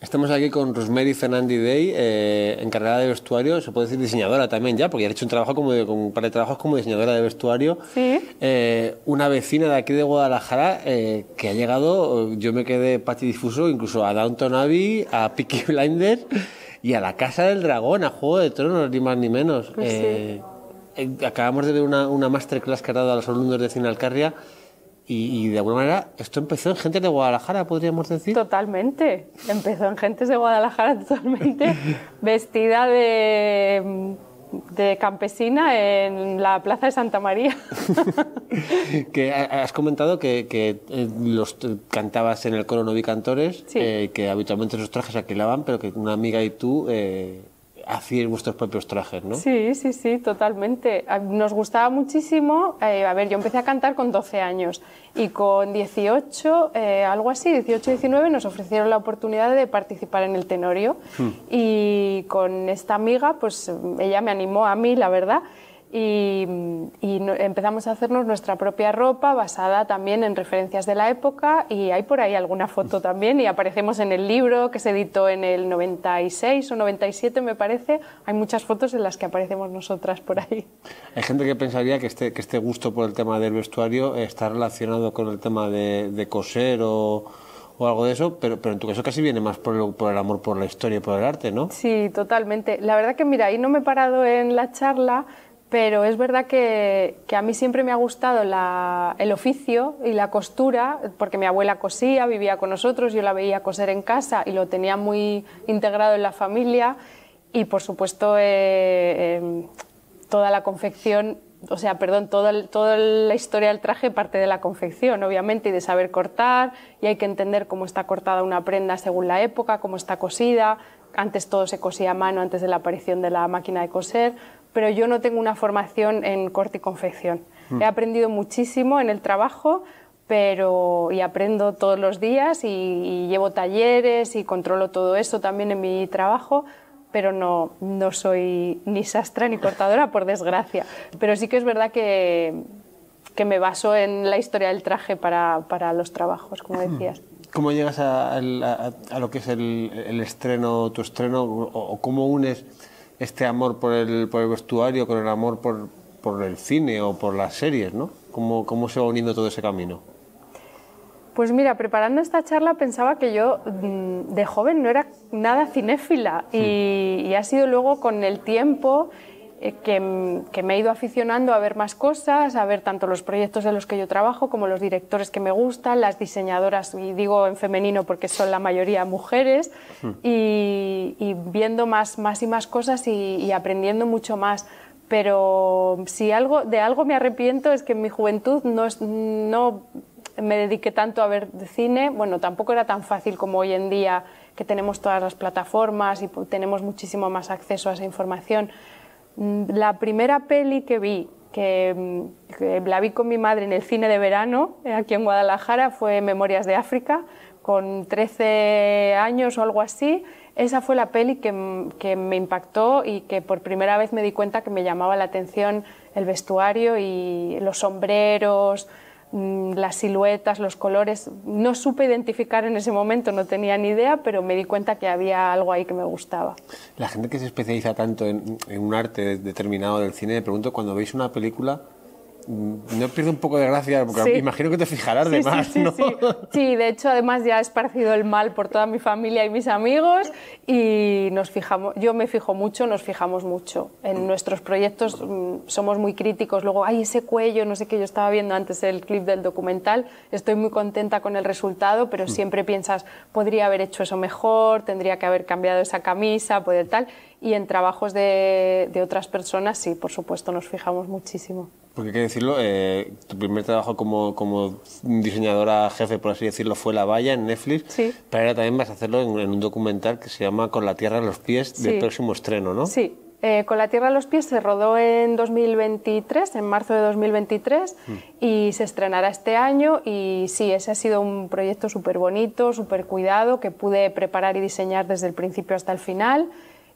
Estamos aquí con Rosemary Fernández Day, eh, encargada de vestuario, se puede decir diseñadora también ya, porque ha hecho un trabajo como par de trabajos como diseñadora de vestuario. Sí. Eh, una vecina de aquí de Guadalajara eh, que ha llegado, yo me quedé patidifuso... incluso a Downton Abbey, a Peaky Blinders y a la Casa del Dragón, a Juego de Tronos, ni más ni menos. Pues eh, acabamos de ver una, masterclass que ha dado a los alumnos de Cine Alcarria y, de alguna manera esto empezó en gente de Guadalajara, podríamos decir. Totalmente, empezó en gente de Guadalajara totalmente, vestida de, campesina en la Plaza de Santa María. que has comentado que, eh, los cantabas en el coro Novi Cantores, eh, que habitualmente esos trajes se alquilaban, pero que una amiga y tú hacer vuestros propios trajes, ¿no? Sí, sí, sí, totalmente. Nos gustaba muchísimo. Eh, a ver, yo empecé a cantar con 12 años y con 18, eh, algo así, 18, 19, nos ofrecieron la oportunidad de participar en el Tenorio. Hmm. Y con esta amiga, pues ella me animó a mí, la verdad y, empezamos a hacernos nuestra propia ropa basada también en referencias de la época y hay por ahí alguna foto también y aparecemos en el libro que se editó en el 96 o 97 me parece, hay muchas fotos en las que aparecemos nosotras por ahí. Hay gente que pensaría que este, que este gusto por el tema del vestuario está relacionado con el tema de, coser o o algo de eso, pero, pero en tu caso casi viene más por el, por el, amor por la historia y por el arte, ¿no? Sí, totalmente. La verdad que, mira, ahí no me he parado en la charla, pero es verdad que, a mí siempre me ha gustado el oficio y la costura, porque mi abuela cosía, vivía con nosotros, yo la veía coser en casa y lo tenía muy integrado en la familia y por supuesto eh, em, toda la confección, o sea, perdón, toda la historia del traje parte de la confección, obviamente, y de saber cortar y hay que entender cómo está cortada una prenda según la época, cómo está cosida, antes todo se cosía a mano antes de la aparición de la máquina de coser pero yo no tengo una formación en corte y confección. Mm. He aprendido muchísimo en el trabajo, pero y aprendo todos los días y, llevo talleres y controlo todo eso también en mi trabajo, pero no, no soy ni sastra ni cortadora, por desgracia. Pero sí que es verdad que, me baso en la historia del traje para, los trabajos, como mm. decías. ¿Cómo llegas a, lo que es el, estreno, tu estreno, o cómo unes este amor por el, por el vestuario con el amor por, por el cine o por las series, ¿no? ¿Cómo, se va uniendo todo ese camino? Pues mira, preparando esta charla pensaba que yo mm, de joven no era nada cinéfila y, y, ha sido luego con el tiempo eh, que, me he ido aficionando a ver más cosas, a ver tanto los proyectos en los que yo trabajo como los directores que me gustan, las diseñadoras, y digo en femenino porque son la mayoría mujeres, y, viendo más, más y más cosas y, aprendiendo mucho más. Pero si algo, de algo me arrepiento es que en mi juventud no, no me dediqué tanto a ver cine. Bueno, tampoco era tan fácil como hoy en día que tenemos todas las plataformas y tenemos muchísimo más acceso a esa información Mm, la primera peli que vi, mm, que, la vi con mi madre en el cine de verano, eh, aquí en Guadalajara, fue Memorias de África, con 13 años o algo así. Esa fue la peli que, mm, que me impactó y que por primera vez me di cuenta que me llamaba la atención el vestuario y los sombreros, Mm, las siluetas, los colores. No supe identificar en ese momento, no tenía ni idea, pero me di cuenta que había algo ahí que me gustaba. La gente que se especializa tanto en, un arte determinado del cine, me pregunto, cuando veis una película, mm, no pierde un poco de gracia, porque imagino que te fijarás de más, sí, sí, de hecho, además ya he esparcido el mal por toda mi familia y mis amigos y nos fijamos, yo me fijo mucho, nos fijamos mucho. En nuestros proyectos mm, somos muy críticos, luego, ay, ese cuello, no sé qué, yo estaba viendo antes el clip del documental, estoy muy contenta con el resultado, pero mm. siempre piensas, podría haber hecho eso mejor, tendría que haber cambiado esa camisa, poder tal. Y en trabajos de, de otras personas, sí, por supuesto, nos fijamos muchísimo. Porque hay que decirlo, eh, tu primer trabajo como, como, diseñadora jefe, por así decirlo, fue La Valla en Netflix, sí. pero ahora también vas a hacerlo en un documental que se llama con la Tierra a los pies del próximo estreno, ¿no? Sí. Eh, con la Tierra a los pies se rodó en 2023, en marzo de 2023, mm. y se estrenará este año. Y sí, ese ha sido un proyecto súper bonito, súper cuidado, que pude preparar y diseñar desde el principio hasta el final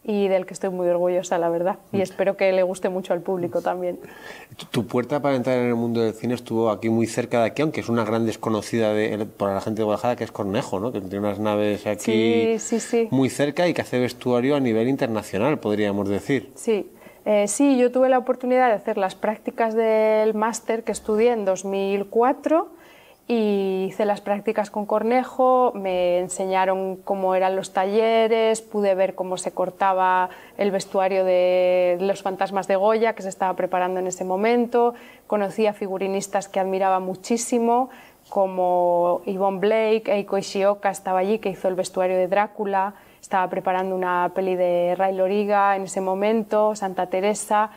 y del que estoy muy orgullosa, la verdad. Y mm. espero que le guste mucho al público mm. también. Tu, puerta para entrar en el mundo del cine estuvo aquí muy cerca de aquí, aunque es una gran desconocida de, para la gente de Guadalajara, que es Cornejo, ¿no? que tiene unas naves aquí muy cerca y que hace vestuario a nivel internacional, podríamos decir. Sí. Eh, sí, yo tuve la oportunidad de hacer las prácticas del máster que estudié en 2004 y hice las prácticas con Cornejo, me enseñaron cómo eran los talleres, pude ver cómo se cortaba el vestuario de los fantasmas de Goya que se estaba preparando en ese momento, conocí a figurinistas que admiraba muchísimo, como Yvonne Blake, Eiko Ishioka estaba allí que hizo el vestuario de Drácula, estaba preparando una peli de Ray Loriga en ese momento, Santa Teresa,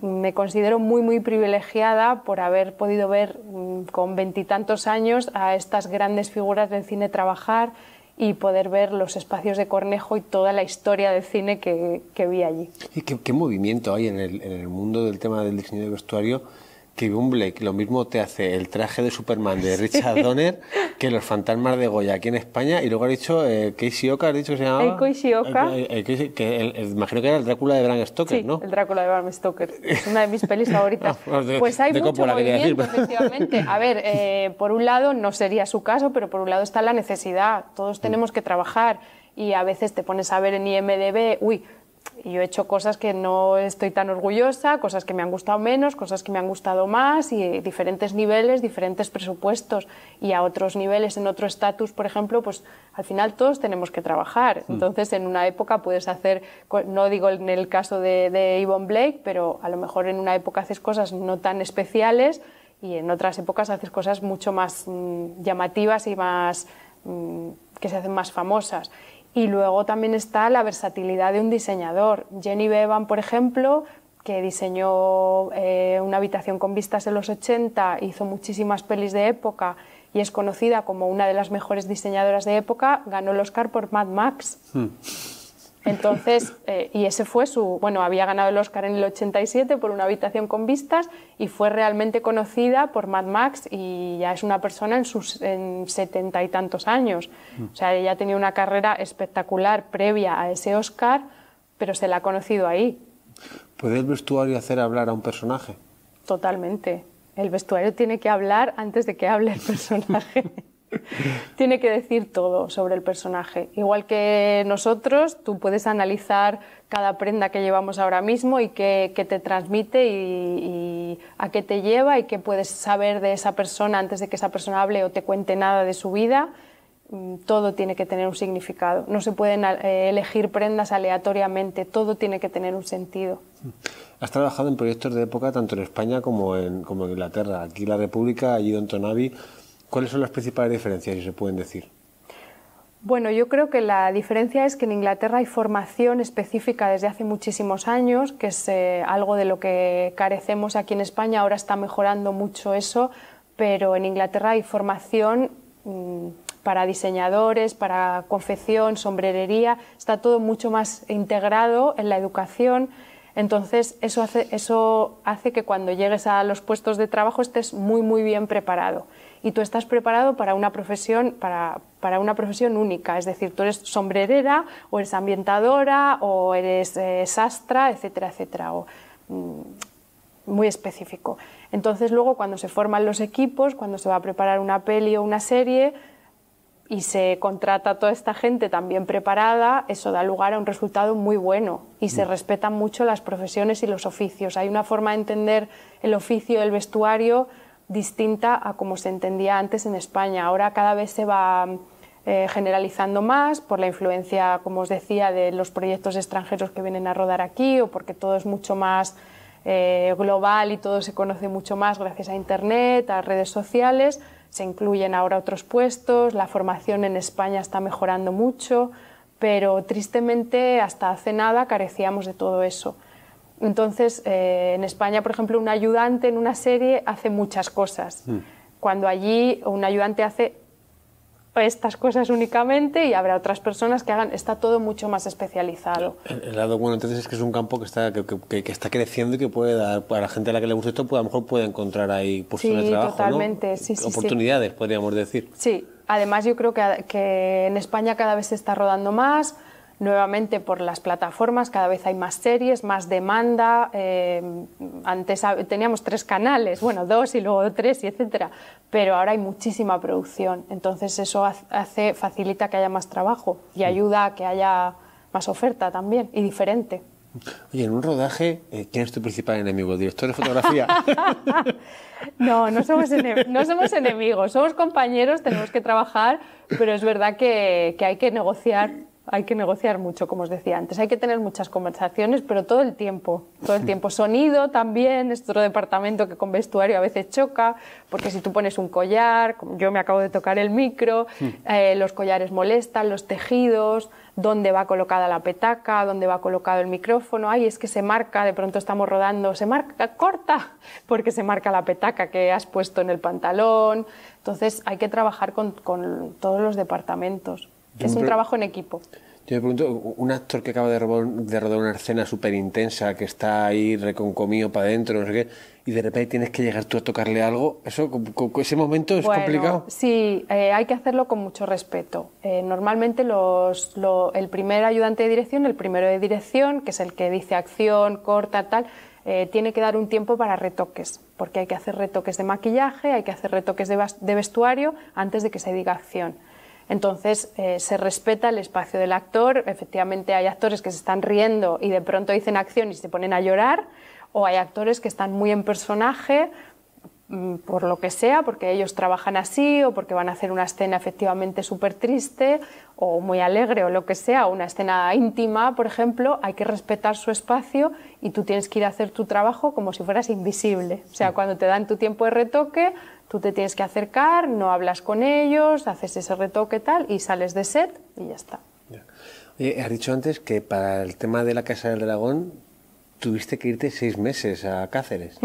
me considero muy, muy privilegiada por haber podido ver mm, con veintitantos años a estas grandes figuras del cine trabajar y poder ver los espacios de Cornejo y toda la historia del cine que, vi allí. ¿Y qué, movimiento hay en el, en el mundo del tema del diseño de vestuario? que un Blake lo mismo te hace el traje de Superman de Richard Donner que los fantasmas de Goya aquí en España. Y luego ha dicho eh, Casey Oka, ha dicho que se llamaba? Eiko Ishioka. que imagino que era el Drácula de Bram Stoker, sí, ¿no? el Drácula de Bram Stoker. Es una de mis pelis favoritas. Ah, pues, pues hay mucho movimiento, efectivamente. A ver, eh, por un lado no sería su caso, pero por un lado está la necesidad. Todos mm. tenemos que trabajar y a veces te pones a ver en IMDB, uy, yo he hecho cosas que no estoy tan orgullosa, cosas que me han gustado menos, cosas que me han gustado más y diferentes niveles, diferentes presupuestos y a otros niveles, en otro estatus, por ejemplo, pues al final todos tenemos que trabajar. Mm. Entonces, en una época puedes hacer, no digo en el caso de, de Yvonne Blake, pero a lo mejor en una época haces cosas no tan especiales y en otras épocas haces cosas mucho más mm, llamativas y más mm, que se hacen más famosas. Y luego también está la versatilidad de un diseñador. Jenny Bevan, por ejemplo, que diseñó eh, una habitación con vistas en los 80, hizo muchísimas pelis de época y es conocida como una de las mejores diseñadoras de época, ganó el Oscar por Mad Max. Hmm. Entonces, eh, y ese fue su, bueno, había ganado el Oscar en el 87 por una habitación con vistas y fue realmente conocida por Mad Max y ya es una persona en sus setenta y tantos años. Mm. O sea, ella tenía una carrera espectacular previa a ese Oscar, pero se la ha conocido ahí. ¿Puede el vestuario hacer hablar a un personaje? Totalmente. El vestuario tiene que hablar antes de que hable el personaje. tiene que decir todo sobre el personaje. Igual que nosotros, tú puedes analizar cada prenda que llevamos ahora mismo y qué, te transmite y, a qué te lleva y qué puedes saber de esa persona antes de que esa persona hable o te cuente nada de su vida. Mm, todo tiene que tener un significado. No se pueden eh, elegir prendas aleatoriamente. Todo tiene que tener un sentido. Has trabajado en proyectos de época tanto en España como en, Inglaterra. Aquí la República, allí Don Tonavi ¿Cuáles son las principales diferencias, si se pueden decir? Bueno, yo creo que la diferencia es que en Inglaterra hay formación específica desde hace muchísimos años, que es eh, algo de lo que carecemos aquí en España. Ahora está mejorando mucho eso, pero en Inglaterra hay formación mm, para diseñadores, para confección, sombrerería. Está todo mucho más integrado en la educación. Entonces, eso hace, eso hace que cuando llegues a los puestos de trabajo estés muy, muy bien preparado y tú estás preparado para una profesión, para, una profesión única, es decir, tú eres sombrerera o eres ambientadora o eres eh, sastra, etcétera, etcétera, mm, muy específico. Entonces luego cuando se forman los equipos, cuando se va a preparar una peli o una serie y se contrata toda esta gente también preparada, eso da lugar a un resultado muy bueno y se mm. respetan mucho las profesiones y los oficios. Hay una forma de entender el oficio, el vestuario, distinta a como se entendía antes en España. Ahora cada vez se va eh, generalizando más por la influencia, como os decía, de los proyectos extranjeros que vienen a rodar aquí o porque todo es mucho más eh, global y todo se conoce mucho más gracias a Internet, a redes sociales. Se incluyen ahora otros puestos, la formación en España está mejorando mucho, pero tristemente hasta hace nada carecíamos de todo eso. Entonces, eh, en España, por ejemplo, un ayudante en una serie hace muchas cosas, mm. cuando allí un ayudante hace estas cosas únicamente y habrá otras personas que hagan, está todo mucho más especializado. El, lado bueno entonces es que es un campo que está, creciendo y que puede dar, para la gente a la que le gusta esto, pues, a lo mejor puede encontrar ahí puestos de trabajo, totalmente, ¿no? sí, sí, oportunidades, podríamos decir. Sí, además yo creo que en España cada vez se está rodando más, nuevamente por las plataformas, cada vez hay más series, más demanda. Eh, antes teníamos tres canales, bueno, dos y luego tres, y etcétera, pero ahora hay muchísima producción. Entonces eso hace, facilita que haya más trabajo y ayuda a que haya más oferta también y diferente. Oye, en un rodaje, eh, ¿quién es tu principal enemigo? ¿Director de fotografía? no, no somos, no enemigos, somos compañeros, tenemos que trabajar, pero es verdad que hay que negociar hay que negociar mucho, como os decía antes. Hay que tener muchas conversaciones, pero todo el tiempo. Todo el tiempo. Sonido también, es otro departamento que con vestuario a veces choca, porque si tú pones un collar, yo me acabo de tocar el micro, eh, los collares molestan, los tejidos, dónde va colocada la petaca, dónde va colocado el micrófono. Ay, es que se marca, de pronto estamos rodando, se marca, corta, porque se marca la petaca que has puesto en el pantalón. Entonces hay que trabajar con todos los departamentos es un trabajo en equipo. Yo me pregunto, un actor que acaba de, rodar una escena súper intensa, que está ahí reconcomido para adentro, no sé qué, y de repente tienes que llegar tú a tocarle algo, eso, ese momento es complicado. Sí, eh, hay que hacerlo con mucho respeto. Eh, normalmente el primer ayudante de dirección, el primero de dirección, que es el que dice acción, corta, tal, eh, tiene que dar un tiempo para retoques, porque hay que hacer retoques de maquillaje, hay que hacer retoques de vestuario antes de que se diga acción. Entonces eh, se respeta el espacio del actor. Efectivamente hay actores que se están riendo y de pronto dicen acción y se ponen a llorar, o hay actores que están muy en personaje mm, por lo que sea, porque ellos trabajan así o porque van a hacer una escena efectivamente súper triste o muy alegre o lo que sea, una escena íntima, por ejemplo, hay que respetar su espacio y tú tienes que ir a hacer tu trabajo como si fueras invisible. O sea, cuando te dan tu tiempo de retoque, Tú te tienes que acercar, no hablas con ellos, haces ese retoque tal y sales de set y ya está. Oye, has dicho antes que para el tema de la Casa del Dragón tuviste que irte seis meses a Cáceres.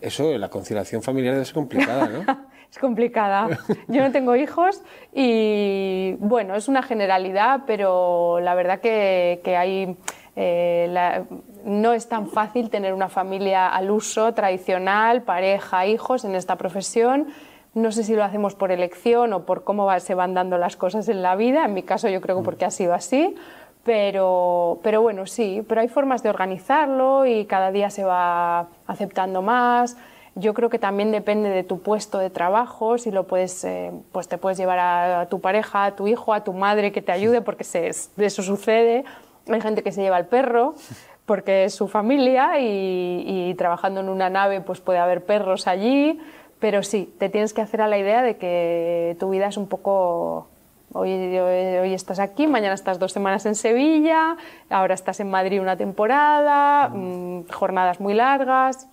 Eso, la conciliación familiar es complicada, ¿no? es complicada. Yo no tengo hijos y, bueno, es una generalidad, pero la verdad que, hay... Eh, la, no es tan fácil tener una familia al uso, tradicional, pareja, hijos en esta profesión. No sé si lo hacemos por elección o por cómo se van dando las cosas en la vida. En mi caso yo creo que mm. porque ha sido así. Pero, pero bueno, sí, pero hay formas de organizarlo y cada día se va aceptando más. Yo creo que también depende de tu puesto de trabajo, si lo puedes, eh, pues te puedes llevar a, tu pareja, a tu hijo, a tu madre que te ayude, porque se, eso sucede. Hay gente que se lleva al perro, porque es su familia y, trabajando en una nave pues puede haber perros allí, pero sí, te tienes que hacer a la idea de que tu vida es un poco... Hoy, hoy, estás aquí, mañana estás dos semanas en Sevilla, ahora estás en Madrid una temporada, mm. Mm, jornadas muy largas,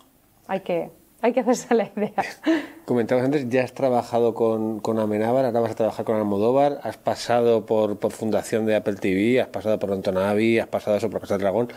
hay que, hay que hacerse la idea. Comentabas antes, ya has trabajado con, con Amenábar, ahora vas a trabajar con Almodóvar, has pasado por, por fundación de Apple TV, has pasado por Antonavi, has pasado eso por Casa Dragón.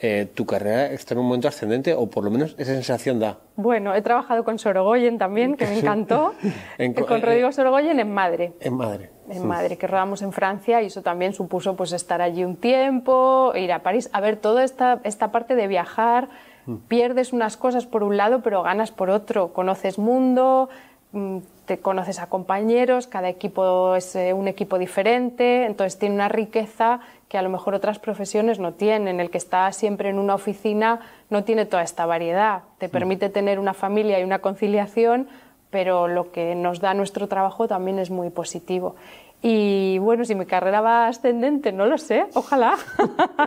Eh, tu carrera está en un momento ascendente o por lo menos esa sensación da. Bueno, he trabajado con Sorogoyen también, que me encantó, con eh, Rodrigo Sorogoyen en Madre. En Madre. En Madre, que rodamos en Francia y eso también supuso pues estar allí un tiempo, ir a París, a ver toda esta, esta parte de viajar, mm. pierdes unas cosas por un lado, pero ganas por otro, conoces mundo, Mm, te conoces a compañeros, cada equipo es eh, un equipo diferente, entonces tiene una riqueza que a lo mejor otras profesiones no tienen. El que está siempre en una oficina no tiene toda esta variedad. Te permite tener una familia y una conciliación, pero lo que nos da nuestro trabajo también es muy positivo. Y bueno, si mi carrera va ascendente, no lo sé, ojalá.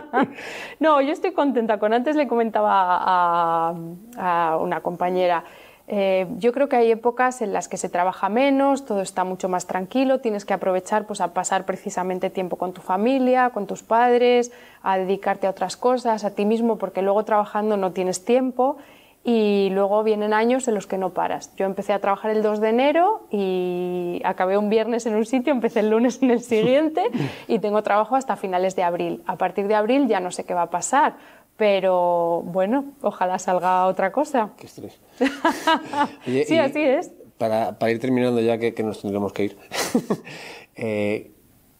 no, yo estoy contenta. Con antes le comentaba a una compañera eh, yo creo que hay épocas en las que se trabaja menos, todo está mucho más tranquilo, tienes que aprovechar pues, a pasar precisamente tiempo con tu familia, con tus padres, a dedicarte a otras cosas, a ti mismo, porque luego trabajando no tienes tiempo y luego vienen años en los que no paras. Yo empecé a trabajar el 2 de enero y acabé un viernes en un sitio, empecé el lunes en el siguiente y tengo trabajo hasta finales de abril. A partir de abril ya no sé qué va a pasar pero bueno, ojalá salga otra cosa. Qué estrés. sí, así es. Para, ir terminando ya que, nos tendremos que ir. Eh,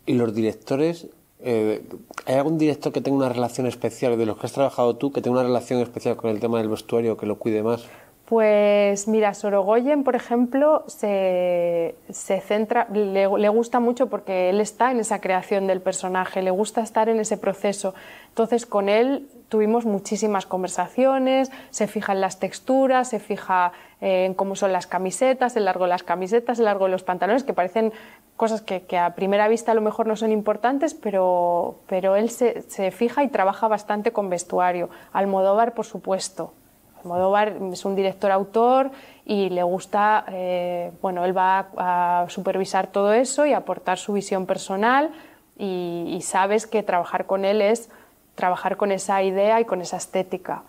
¿Y los directores? Eh, ¿Hay algún director que tenga una relación especial de los que has trabajado tú, que tenga una relación especial con el tema del vestuario, que lo cuide más? Pues mira, Sorogoyen, por ejemplo, se, centra, le, gusta mucho porque él está en esa creación del personaje, le gusta estar en ese proceso. Entonces, con él tuvimos muchísimas conversaciones, se fija en las texturas, se fija eh, en cómo son las camisetas, el largo de las camisetas, el largo de los pantalones, que parecen cosas que, a primera vista a lo mejor no son importantes, pero, él se, fija y trabaja bastante con vestuario. Almodóvar, por supuesto. Almodóvar es un director autor y le gusta, eh, bueno, él va a, supervisar todo eso y aportar su visión personal y sabes que trabajar con él es trabajar con esa idea y con esa estética.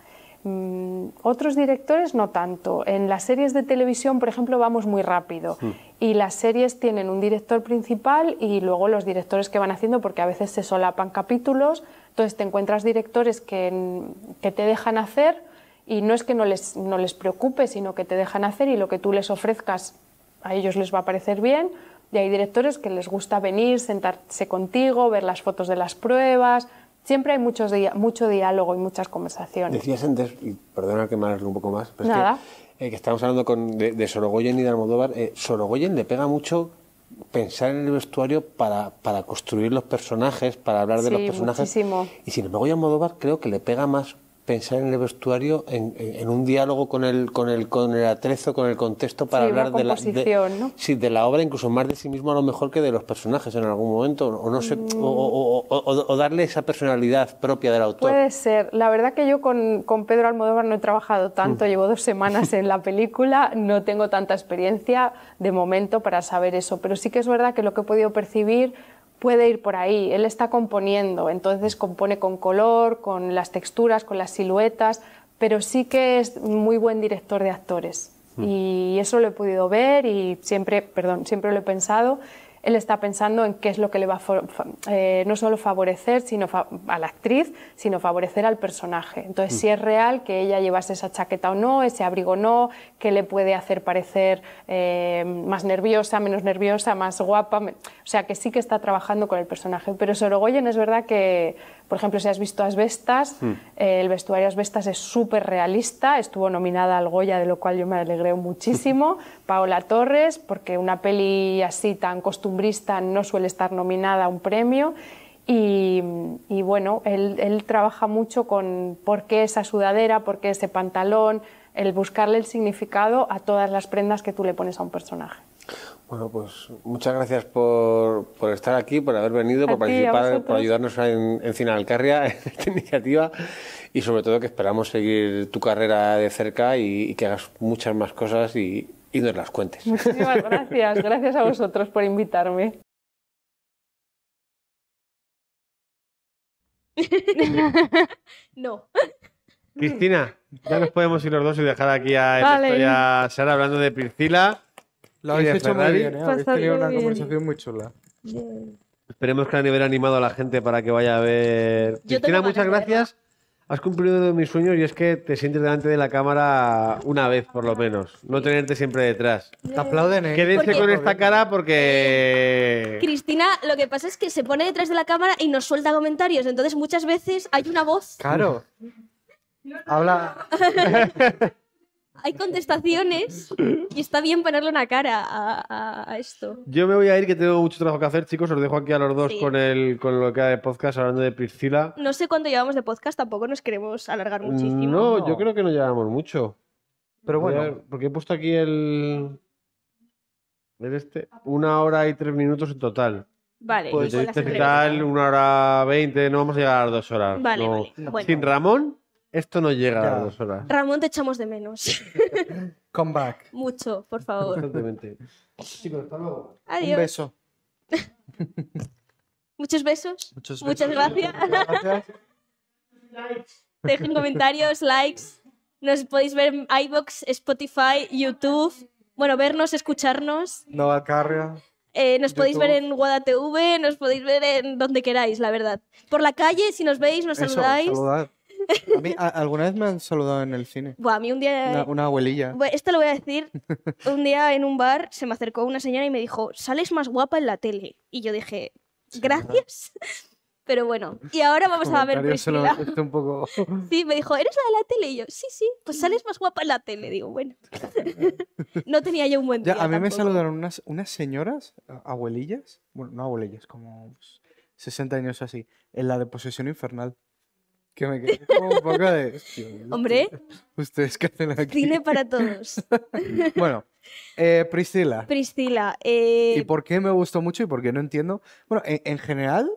Mm, otros directores no tanto. En las series de televisión, por ejemplo, vamos muy rápido y las series tienen un director principal y luego los directores que van haciendo, porque a veces se solapan capítulos, entonces te encuentras directores que, te dejan hacer y no es que no les, no les preocupe, sino que te dejan hacer y lo que tú les ofrezcas a ellos les va a parecer bien. Y hay directores que les gusta venir, sentarse contigo, ver las fotos de las pruebas, siempre hay mucho diálogo y muchas conversaciones. Decías antes, y perdona que me alargue un poco más, que, eh, estábamos hablando de, Sorogoyen y de Almodóvar. Eh, Sorogoyen le pega mucho pensar en el vestuario para, construir los personajes, para hablar de los personajes. Muchísimo. Y sin voy a Almodóvar creo que le pega más pensar en el vestuario en, un diálogo con el, con el con el atrezo, con el contexto para hablar de la de, sí, de la obra, incluso más de sí mismo a lo mejor que de los personajes en algún momento, o no sé, o, mm. darle esa personalidad propia del autor. Puede ser. La verdad que yo con, con Pedro Almodóvar no he trabajado tanto, mm. llevo dos semanas en la película, no tengo tanta experiencia de momento para saber eso, pero sí que es verdad que lo que he podido percibir puede ir por ahí, él está componiendo, entonces compone con color, con las texturas, con las siluetas, pero sí que es muy buen director de actores. Mm. Y eso lo he podido ver y siempre, perdón, siempre lo he pensado él está pensando en qué es lo que le va a eh, no solo favorecer sino a la actriz, sino favorecer al personaje. Entonces, si mm. es real que ella llevase esa chaqueta o no, ese abrigo o no, qué le puede hacer parecer eh, más nerviosa, menos nerviosa, más guapa. O sea, que sí que está trabajando con el personaje. Pero Sorogoyen es verdad que por ejemplo, si has visto Asbestas, Vestas, mm. eh, el vestuario Asbestas es súper realista, estuvo nominada al Goya, de lo cual yo me alegré muchísimo. Paola Torres, porque una peli así tan costumbrista no suele estar nominada a un premio. Y, bueno, él, él trabaja mucho con por qué esa sudadera, por qué ese pantalón, el buscarle el significado a todas las prendas que tú le pones a un personaje. Bueno, pues muchas gracias por, por estar aquí, por haber venido, por participar, por ayudarnos en, en Alcarria en esta iniciativa y sobre todo que esperamos seguir tu carrera de cerca y, que hagas muchas más cosas y, nos las cuentes. Muchísimas gracias, gracias a vosotros por invitarme. no. Cristina, ya nos podemos ir los dos y dejar aquí a, a Sara hablando de Priscila. Lo habéis hecho muy bien, ¿eh? una conversación muy chula. Esperemos que han nivel animado a la gente para que vaya a ver. Cristina, muchas gracias. Has cumplido uno de mis sueños y es que te sientes delante de la cámara una vez, por lo menos. No tenerte siempre detrás. Te aplauden, ¿eh? Quédense con esta cara porque. Cristina, lo que pasa es que se pone detrás de la cámara y nos suelta comentarios. Entonces, muchas veces hay una voz. Claro. Habla. hay contestaciones y está bien ponerle una cara a, esto. Yo me voy a ir, que tengo mucho trabajo que hacer, chicos. Os dejo aquí a los dos con, el, con lo que hay de podcast, hablando de Priscila. No sé cuánto llevamos de podcast, tampoco nos queremos alargar mm, muchísimo. No, yo creo que no llevamos mucho. Pero bueno, porque he puesto aquí el. el este, una hora y tres minutos en total. Vale, pues que este total, una hora veinte, no vamos a llegar a las dos horas. Vale, Sin Ramón. Esto no llega a dos horas. Ramón, te echamos de menos. Come back. Mucho, por favor. Constantemente. Chicos, hasta luego. Adiós. Un beso. Muchos besos. Muchas gracias. gracias. Dejen comentarios, likes. Nos podéis ver en iBox, Spotify, YouTube. Bueno, vernos, escucharnos. Nova al Eh, nos podéis ver en Guadatv nos podéis ver en donde queráis, la verdad. Por la calle, si nos veis, nos Eso, saludáis. A ¿Alguna vez me han saludado en el cine? a mí un día... Una, eh, abuelilla. esto lo voy a decir. Un día en un bar se me acercó una señora y me dijo, sales más guapa en la tele. Y yo dije, gracias. Pero bueno, y ahora vamos a ver Priscila. Sí, me dijo, ¿eres la de la tele? Y yo, sí, sí, pues sales más guapa en la tele. Digo, bueno. no tenía yo un buen día. a mí me saludaron unas, unas señoras, abuelillas, bueno, no abuelillas, como 60 años así, en la de Posesión Infernal que me quedé como un poco de... Hombre, ustedes que hacen aquí. Cine para todos. bueno, eh, Priscila. Priscila. ¿Y eh, por qué me gustó mucho y por qué no entiendo? Bueno, en, general,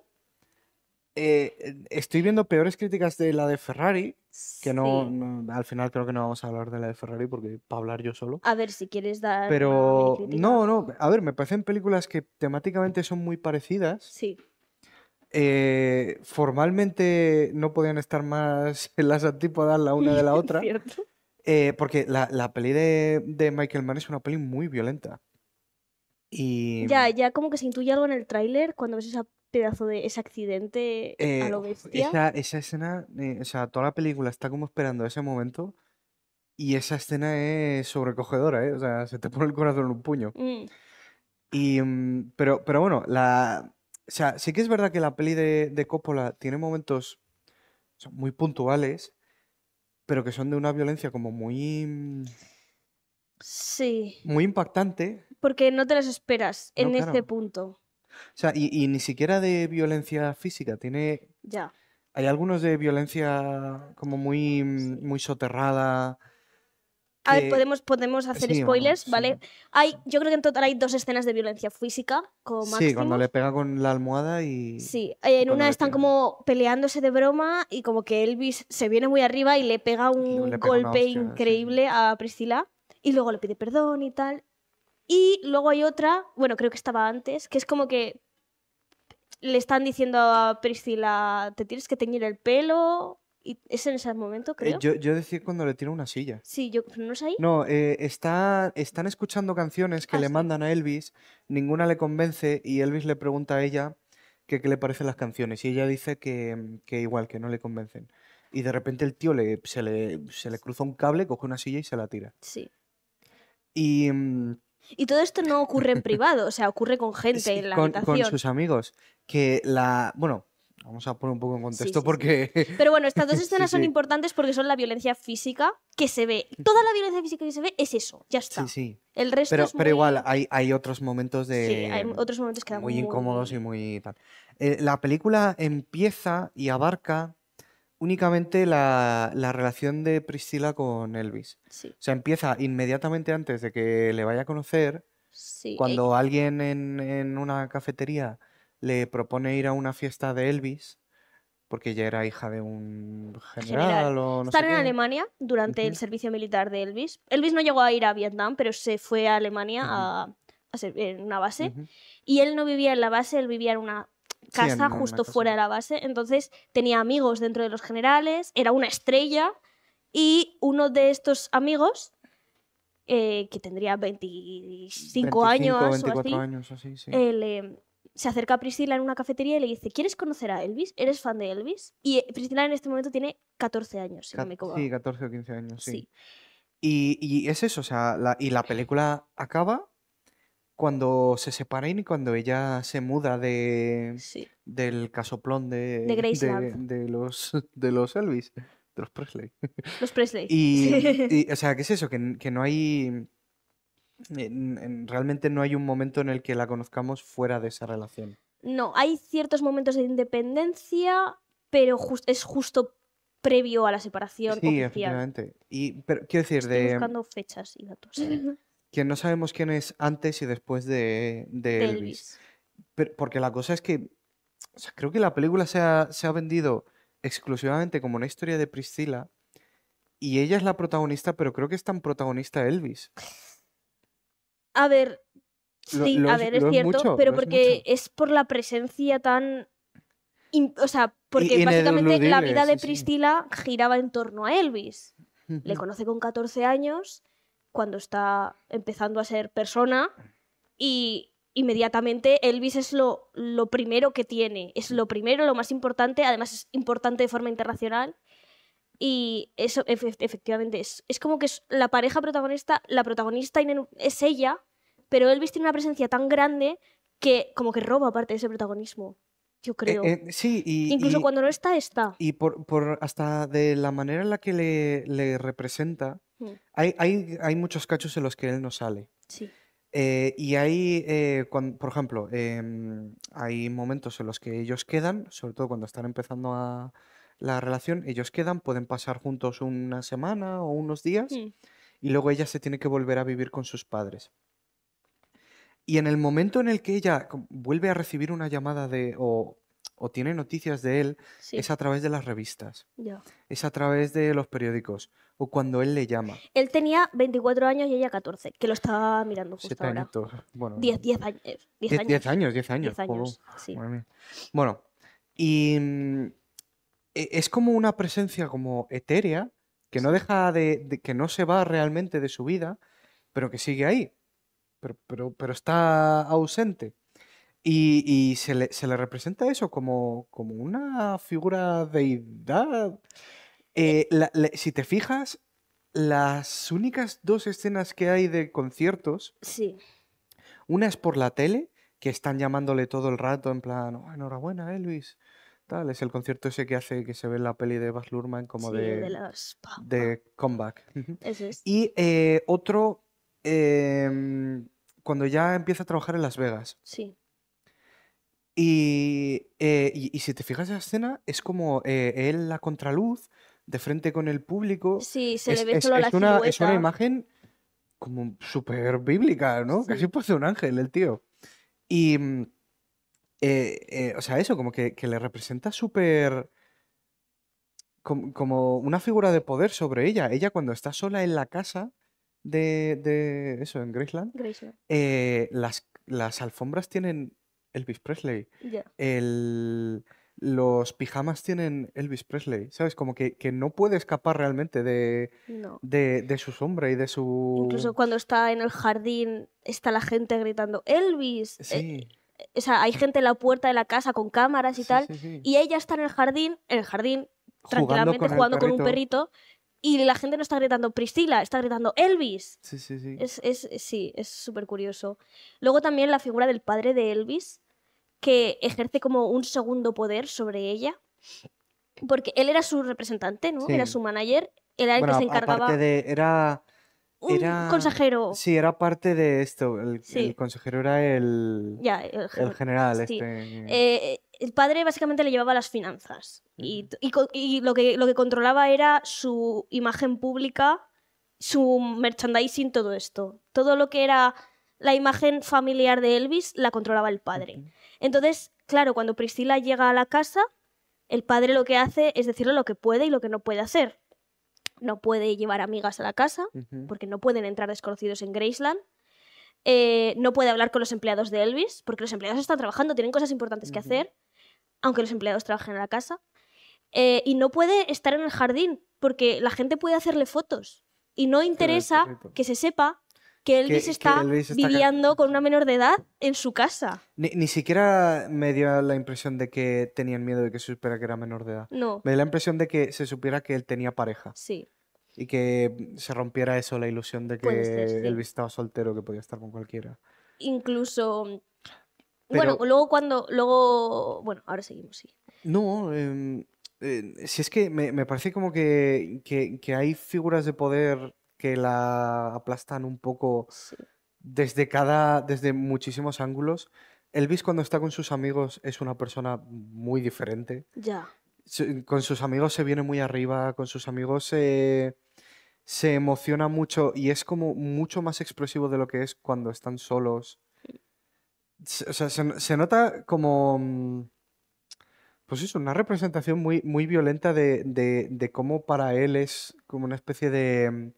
eh, estoy viendo peores críticas de la de Ferrari, que no, al final creo que no vamos a hablar de la de Ferrari porque para hablar yo solo. A ver si quieres dar. Pero no, no, a ver, me parecen películas que temáticamente son muy parecidas. Sí. Eh, formalmente no podían estar más en las antípodas la una de la otra. Eh, porque la, la peli de, de, Michael Mann es una peli muy violenta. Y... Ya, ya como que se intuye algo en el tráiler cuando ves ese pedazo de ese accidente a eh, lo bestia. Esa, esa escena, o sea, toda la película está como esperando ese momento. Y esa escena es sobrecogedora, ¿eh? O sea, se te pone el corazón en un puño. Mm. Y, mm, pero, pero bueno, la, o sea, sí que es verdad que la peli de, de Coppola tiene momentos muy puntuales, pero que son de una violencia como muy. Mm, sí. Muy impactante. Porque no te las esperas en este punto. O sea, y, ni siquiera de violencia física, tiene. Ya. Hay algunos de violencia como muy, mm, muy soterrada. A ver, podemos, podemos hacer spoilers, ¿vale? Hay, yo creo que en total hay dos escenas de violencia física, como Sí, cuando le pega con la almohada y... Sí, eh, en una están como peleándose de broma y como que Elvis se viene muy arriba y le pega un golpe increíble a Priscila y luego le pide perdón y tal. Y luego hay otra, bueno, creo que estaba antes, que es como que le están diciendo a Priscila, te tienes que teñir el pelo, es en ese momento, eh, creo. yo, decía cuando le tiro una silla. Sí, yo, ¿no es ahí? No, eh, está, están escuchando canciones que ah, le mandan a Elvis, ninguna le convence y Elvis le pregunta a ella qué le parecen las canciones y ella dice mm, que, igual, que no le convencen. Y de repente el tío le, se, le, cruza un cable, coge una silla y se la tira. Sí. Y... Mm, y todo esto no ocurre en privado, o sea, ocurre con gente en la con, Con sus amigos. Que la... Bueno, Vamos a poner un poco en contexto porque... Pero bueno, estas dos escenas son importantes porque son la violencia física que se ve. Toda la violencia física que se ve es eso, ya está. Sí, sí. El resto pero, es pero igual, hay, otros momentos de... Sí, hay otros momentos que muy, muy incómodos y muy tal. Eh, la película empieza y abarca únicamente la, relación de Priscila con Elvis. Sí. O sea, empieza inmediatamente antes de que le vaya a conocer, sí. cuando eh alguien en, en, una cafetería le propone ir a una fiesta de Elvis, porque ella era hija de un general, o no Estar en Alemania durante el servicio militar de Elvis. Elvis no llegó a ir a Vietnam, pero se fue a Alemania a, en una base. Y él no vivía en la base, él vivía en una casa justo fuera de la base. Entonces tenía amigos dentro de los generales, era una estrella. Y uno de estos amigos, eh, que tendría 25, años, o años, eh, se acerca a Priscila en una cafetería y le dice, ¿quieres conocer a Elvis? ¿Eres fan de Elvis? Y eh, Priscila en este momento tiene 14 años, si me equivoco. Sí, 14 o 15 años, sí. Y, es eso, o sea, y la película acaba cuando se separan y cuando ella se muda de del casoplón de, de, de, los, de los Elvis, de los Presley. Los Presley. o sea, ¿qué es eso? Que, que no hay realmente no hay un momento en el que la conozcamos fuera de esa relación. No, hay ciertos momentos de independencia, pero es justo previo a la separación sí, Y, quiero decir, de... buscando fechas y datos. que no sabemos quién es antes y después de, Elvis. porque la cosa es que creo que la película se ha, se ha vendido exclusivamente como una historia de Priscila y ella es la protagonista, pero creo que es tan protagonista Elvis. A ver, sí, a ver, es, cierto, pero porque es, por la presencia tan... o sea, porque básicamente la vida de Pristila giraba en torno a Elvis. Le conoce con 14 años, cuando está empezando a ser persona, y inmediatamente Elvis es lo, lo primero que tiene, es lo primero, lo más importante, además es importante de forma internacional. Y eso efectivamente es, es como que la pareja protagonista, la protagonista es ella, pero él tiene una presencia tan grande que como que roba parte de ese protagonismo. Yo eh, creo. Eh, sí, y, Incluso cuando no está, está. Y por, hasta de la manera en la que le, representa, hmm. hay, muchos cachos en los que él no sale. Sí. Eh, y hay, cuando, por ejemplo, em, hay momentos en los que ellos quedan, sobre todo cuando están empezando a la relación, ellos quedan, pueden pasar juntos una semana o unos días, hmm. y luego ella se tiene que volver a vivir con sus padres. Y en el momento en el que ella vuelve a recibir una llamada de o, tiene noticias de él, es a través de las revistas. Es a través de los periódicos. O cuando él le llama. Él tenía 24 años y ella 14, que lo estaba mirando justo ahora. Bueno, 10, años. 10 eh, años, 10 años. Bueno, y mm, e, es como una presencia como etérea, que no deja de, que no se va realmente de su vida, pero que sigue ahí pero, está ausente. Y, se, le, representa eso como, como una figura deidad. Eh, eh, si te fijas, las únicas dos escenas que hay de conciertos. Sí. Una es por la tele, que están llamándole todo el rato, en plan, oh, enhorabuena, eh, Luis. Tal, es el concierto ese que hace que se ve la peli de Baz Lurman como de, de, comeback. Y eh, otro Em, cuando ya empieza a trabajar en Las Vegas. Sí. Y, eh, si te fijas en la escena, es como eh, él la contraluz, de frente con el público. Sí, se es, le ve solo la una, Es una imagen como súper bíblica, ¿no? Casi parece un ángel el tío. Y, mm, eh, o sea, eso, como que, que le representa súper como, una figura de poder sobre ella. Ella cuando está sola en la casa de, de eso, en Graceland, eh, las, las alfombras tienen Elvis Presley. los pijamas tienen Elvis Presley, ¿sabes? Como que, no puede escapar realmente de, de, su sombra y de su... Incluso cuando está en el jardín, está la gente gritando, Elvis. Eh, o sea, hay gente en la puerta de la casa con cámaras y tal, y ella está en el jardín, en el jardín, tranquilamente jugando con un perrito y la gente no está gritando Priscila, está gritando Elvis. Sí, sí, sí. Es, sí, es súper curioso. Luego también la figura del padre de Elvis, que ejerce como un segundo poder sobre ella, porque él era su representante, ¿no? Era su manager, era el que se encargaba... De, era un era, consejero. Sí, era parte de esto. El, consejero era el, general. Este. Eh, el padre básicamente le llevaba las finanzas y, lo, que, lo que controlaba era su imagen pública, su merchandising, todo esto. Todo lo que era la imagen familiar de Elvis la controlaba el padre. Entonces, claro, cuando Priscila llega a la casa, el padre lo que hace es decirle lo que puede y lo que no puede hacer no puede llevar amigas a la casa, porque no pueden entrar desconocidos en Graceland. Eh, no puede hablar con los empleados de Elvis, porque los empleados están trabajando, tienen cosas importantes que hacer, aunque los empleados trabajen en la casa. Eh, y no puede estar en el jardín, porque la gente puede hacerle fotos. Y no interesa que se sepa que Elvis, está, viviendo con una menor de edad en su casa. Ni, siquiera me dio la impresión de que tenían miedo de que se supiera que era menor de edad. No. Me dio la impresión de que se supiera que él tenía pareja. Sí. Y que se rompiera eso, la ilusión de que Elvis estaba soltero, que podía estar con cualquiera. Incluso. Bueno, luego cuando. Luego. Bueno, ahora seguimos, sí. No, em, eh, si es que me, parece como que hay figuras de poder la aplastan un poco desde cada. desde muchísimos ángulos. Elvis cuando está con sus amigos es una persona muy diferente. Ya. Con sus amigos se viene muy arriba, con sus amigos se, se emociona mucho y es como mucho más expresivo de lo que es cuando están solos. O sea, se, nota como... Mm, pues eso, una representación muy, muy violenta de, de, de cómo para él es como una especie de mm,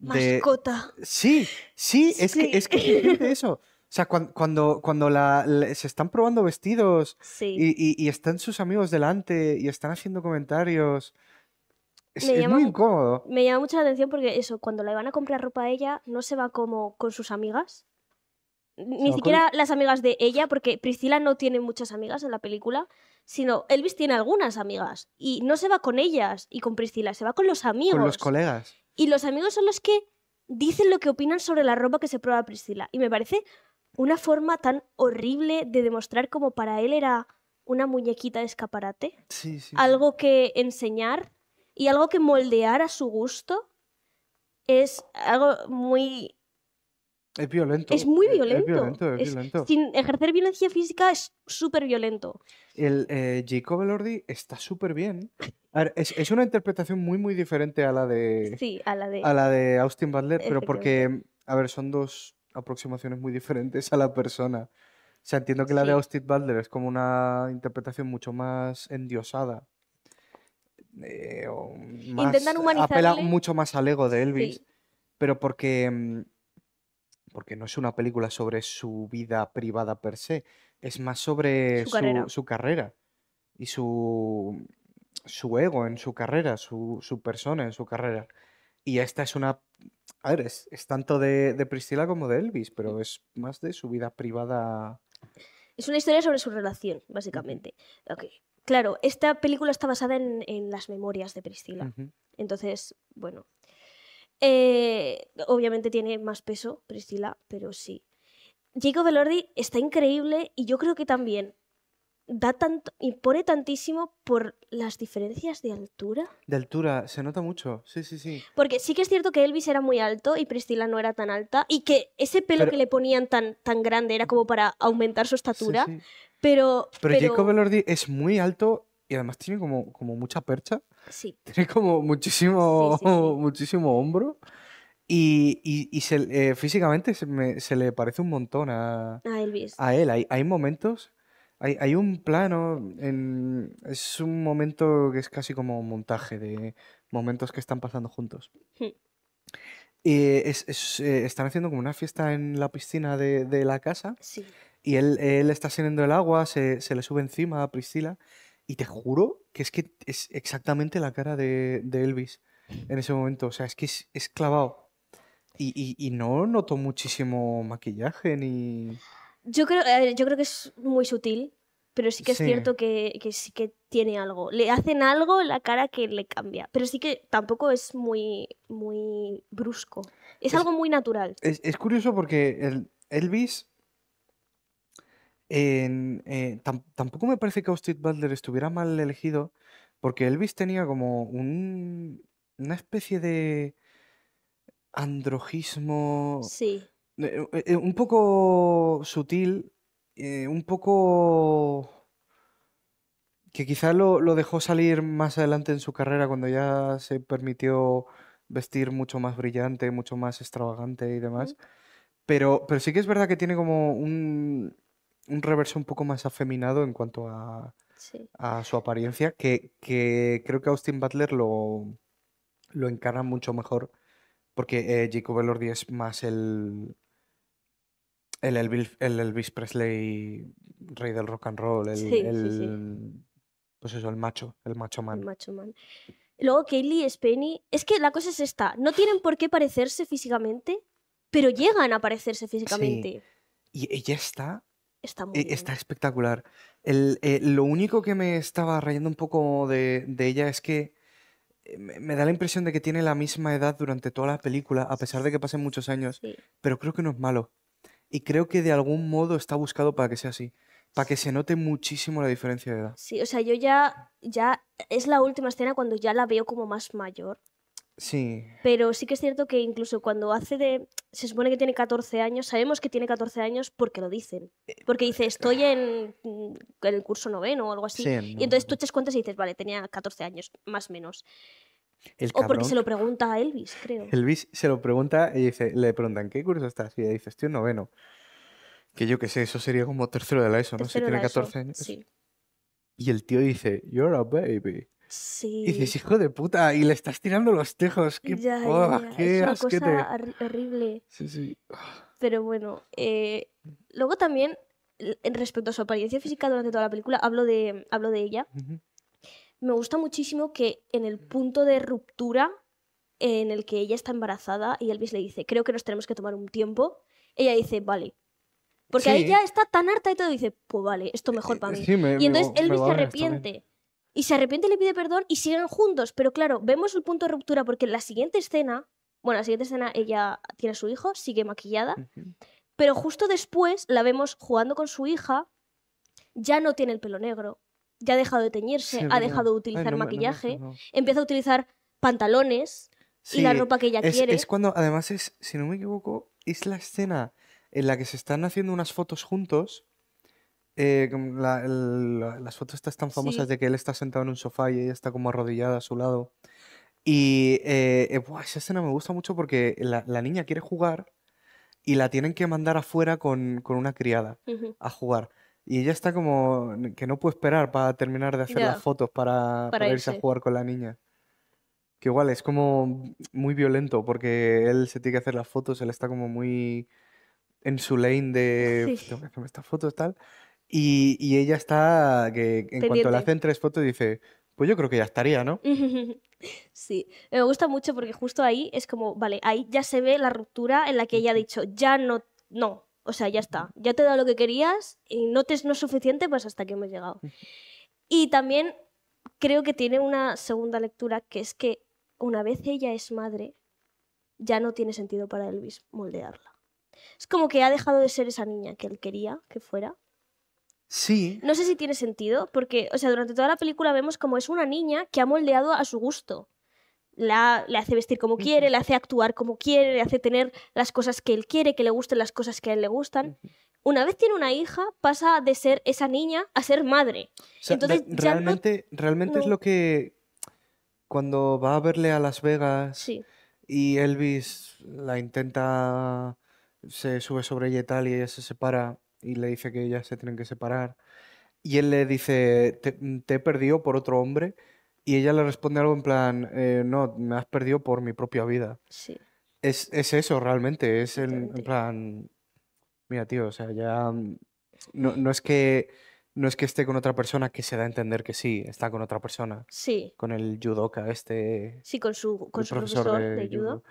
Mascota. Sí, sí, es que es que eso. O sea, cuando, cuando, la, se están probando vestidos y, están sus amigos delante y están haciendo comentarios. Es, muy incómodo. Me llama mucho la atención porque eso, cuando le van a comprar ropa a ella, no se va como con sus amigas. Ni siquiera las amigas de ella, porque Priscila no tiene muchas amigas en la película, sino Elvis tiene algunas amigas. Y no se va con ellas y con Priscila, se va con los amigos. Con los colegas. Y los amigos son los que dicen lo que opinan sobre la ropa que se prueba Priscila. Y me parece una forma tan horrible de demostrar como para él era una muñequita de escaparate. Sí, sí. Algo que enseñar y algo que moldear a su gusto es algo muy... Es violento. Es muy violento. sin ejercer violencia física es súper violento. El eh, Jacob Elordi está súper bien. A ver, es, una interpretación muy, muy diferente a la de, a la de, Austin Butler, pero porque, a ver, son dos aproximaciones muy diferentes a la persona. O sea, entiendo que la de Austin Butler es como una interpretación mucho más endiosada. Eh, Intentan humanizarle. Apela mucho más al ego de Elvis. Pero porque, mm, porque no es una película sobre su vida privada per se. Es más sobre su carrera y su su ego en su carrera, su, persona en su carrera. Y esta es una... A ver, es, tanto de, de, Priscila como de Elvis, mm. pero es más de su vida privada. Es una historia sobre su relación, básicamente. Claro, esta película está basada en, en las memorias de Priscila. Entonces, bueno. Eh, obviamente tiene más peso Priscila, pero sí. Jacob Elordi está increíble y yo creo que también da tanto, impone tantísimo por las diferencias de altura. De altura, se nota mucho, sí, sí, sí. Porque sí que es cierto que Elvis era muy alto y Priscila no era tan alta y que ese pelo que le ponían tan, tan grande era como para aumentar su estatura. Pero, pero, Jacob Elordi es muy alto y además tiene como, como mucha percha. Sí. Tiene como muchísimo, muchísimo hombro. Y, y, y eh, físicamente se, se, le parece un montón a, a Elvis. A él. hay, hay momentos hay, un plano, en, es un momento que es casi como un montaje de momentos que están pasando juntos. Hmm. Y eh, están haciendo como una fiesta en la piscina de, la casa. Y él, está saliendo el agua, se, le sube encima a Priscila. Y te juro que es que es exactamente la cara de, Elvis en ese momento. O sea, es que es, clavado. Y, y, no noto muchísimo maquillaje ni. Yo creo, yo creo que es muy sutil, pero sí que es cierto que, sí que tiene algo. Le hacen algo la cara que le cambia, pero sí que tampoco es muy, muy brusco. Es, algo muy natural. Es, curioso porque el Elvis eh, tampoco me parece que Austin Butler estuviera mal elegido, porque Elvis tenía como una especie de androgismo. Sí. Eh, eh, eh, un poco sutil, un poco que quizá lo, dejó salir más adelante en su carrera cuando ya se permitió vestir mucho más brillante, mucho más extravagante y demás. Pero, pero sí que es verdad que tiene como un, un reverso un poco más afeminado en cuanto a, su apariencia, que, creo que Austin Butler lo, lo encarna mucho mejor porque Jacob Elordi es más el, el Elvis, el Presley, rey del rock and roll, el, sí, sí, pues eso, el macho, el macho man. macho man. Luego Kaylee Spenny, es que la cosa es esta, no tienen por qué parecerse físicamente, pero llegan a parecerse físicamente. Y ella está Está, muy e, está espectacular. Eh, lo único que me estaba rayando un poco de, ella es que eh, me, da la impresión de que tiene la misma edad durante toda la película, a pesar de que pasen muchos años. Pero creo que no es malo. Y creo que de algún modo está buscado para que sea así. Para que se note muchísimo la diferencia de edad. Sí, o sea, yo ya, ya es la última escena cuando ya la veo como más mayor. Sí. Pero sí que es cierto que incluso cuando hace de... Se supone que tiene 14 años, sabemos que tiene 14 años porque lo dicen. Eh, porque dice, eh, estoy en, mm, en el curso noveno o algo así. Sí, Y entonces tú echas cuentas y dices, vale, tenía 14 años, más o menos o porque se lo pregunta a Elvis, creo. Elvis se lo pregunta y dice, le preguntan, ¿qué curso estás? Y ella dice, estoy en noveno. Que yo qué sé, eso sería como tercero de la ESO, ¿no? si tiene 14 años. Y el tío dice, you're a baby. Sí. Y dices, hijo de puta, y le estás tirando los tejos. Qué, ya, qué es una cosa horrible. Sí, sí. Pero bueno, eh, luego también, respecto a su apariencia física durante toda la película, hablo de, hablo de ella me gusta muchísimo que en el punto de ruptura en el que ella está embarazada y Elvis le dice, creo que nos tenemos que tomar un tiempo, ella dice, vale. Porque ella está tan harta y todo y dice, pues vale, esto eh, mejor eh, para mí. y entonces Elvis se arrepiente. Y se arrepiente y le pide perdón y siguen juntos. Pero claro, vemos el punto de ruptura porque en la siguiente escena, bueno, en la siguiente escena ella tiene a su hijo, sigue maquillada. Pero justo después la vemos jugando con su hija, ya no tiene el pelo negro, ya ha dejado de teñirse, ha dejado de utilizar maquillaje, empieza a utilizar pantalones y la ropa que ella quiere. Es cuando, además, es, si no me equivoco, es la escena en la que se están haciendo unas fotos juntos. Eh, las fotos estas tan famosas de que él está sentado en un sofá y ella está como arrodillada a su lado. Y eh, eh, esa escena me gusta mucho porque la, niña quiere jugar y la tienen que mandar afuera con, una criada a jugar. Y ella está como que no puede esperar para terminar de hacer las fotos para, irse. a jugar con la niña. Que igual es como muy violento porque él se tiene que hacer las fotos, él está como muy en su lane de pues tengo que hacerme estas fotos tal. Y, ella está que en cuanto le hacen tres fotos dice, pues yo creo que ya estaría, ¿no? Sí, me gusta mucho porque justo ahí es como, vale, ahí ya se ve la ruptura en la que ella ha dicho, ya no, no, o sea, ya está. Ya te he dado lo que querías y no te es suficiente, pues hasta aquí hemos llegado. Y también creo que tiene una segunda lectura que es que una vez ella es madre, ya no tiene sentido para Elvis moldearla. Es como que ha dejado de ser esa niña que él quería que fuera. Sí. No sé si tiene sentido, porque, o sea, durante toda la película vemos como es una niña que ha moldeado a su gusto le hace vestir como quiere, le hace actuar como quiere, le hace tener las cosas que él quiere, que le gusten las cosas que a él le gustan. Una vez tiene una hija, pasa de ser esa niña a ser madre. Entonces, realmente, realmente es lo que cuando va a verle a Las Vegas y Elvis la intenta, se sube sobre ella y tal, y ella se separa y le dice que ellas se tienen que separar. Y él le dice, te he perdido por otro hombre. Y ella le responde algo en plan, eh, no, me has perdido por mi propia vida. Sí. Es, eso realmente, es en, plan, mira tío, o sea, ya mm, no, es que... No es que esté con otra persona que se da a entender que sí, está con otra persona. Sí. Con el judoka este. Sí, con su, con su profesor, de, judo.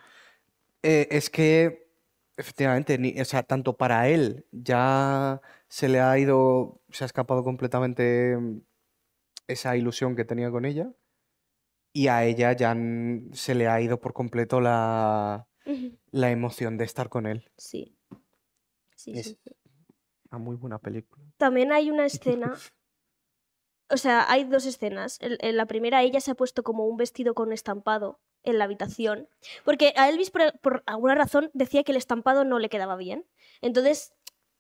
Eh, es que, efectivamente, ni, o sea, tanto para él ya se le ha ido, se ha escapado completamente mm, esa ilusión que tenía con ella y a ella ya se le ha ido por completo la, emoción de estar con él. Sí. Sí, Una muy buena película. También hay una escena. o sea, hay dos escenas. En, la primera, ella se ha puesto como un vestido con estampado en la habitación. Porque a Elvis, por alguna razón, decía que el estampado no le quedaba bien. Entonces,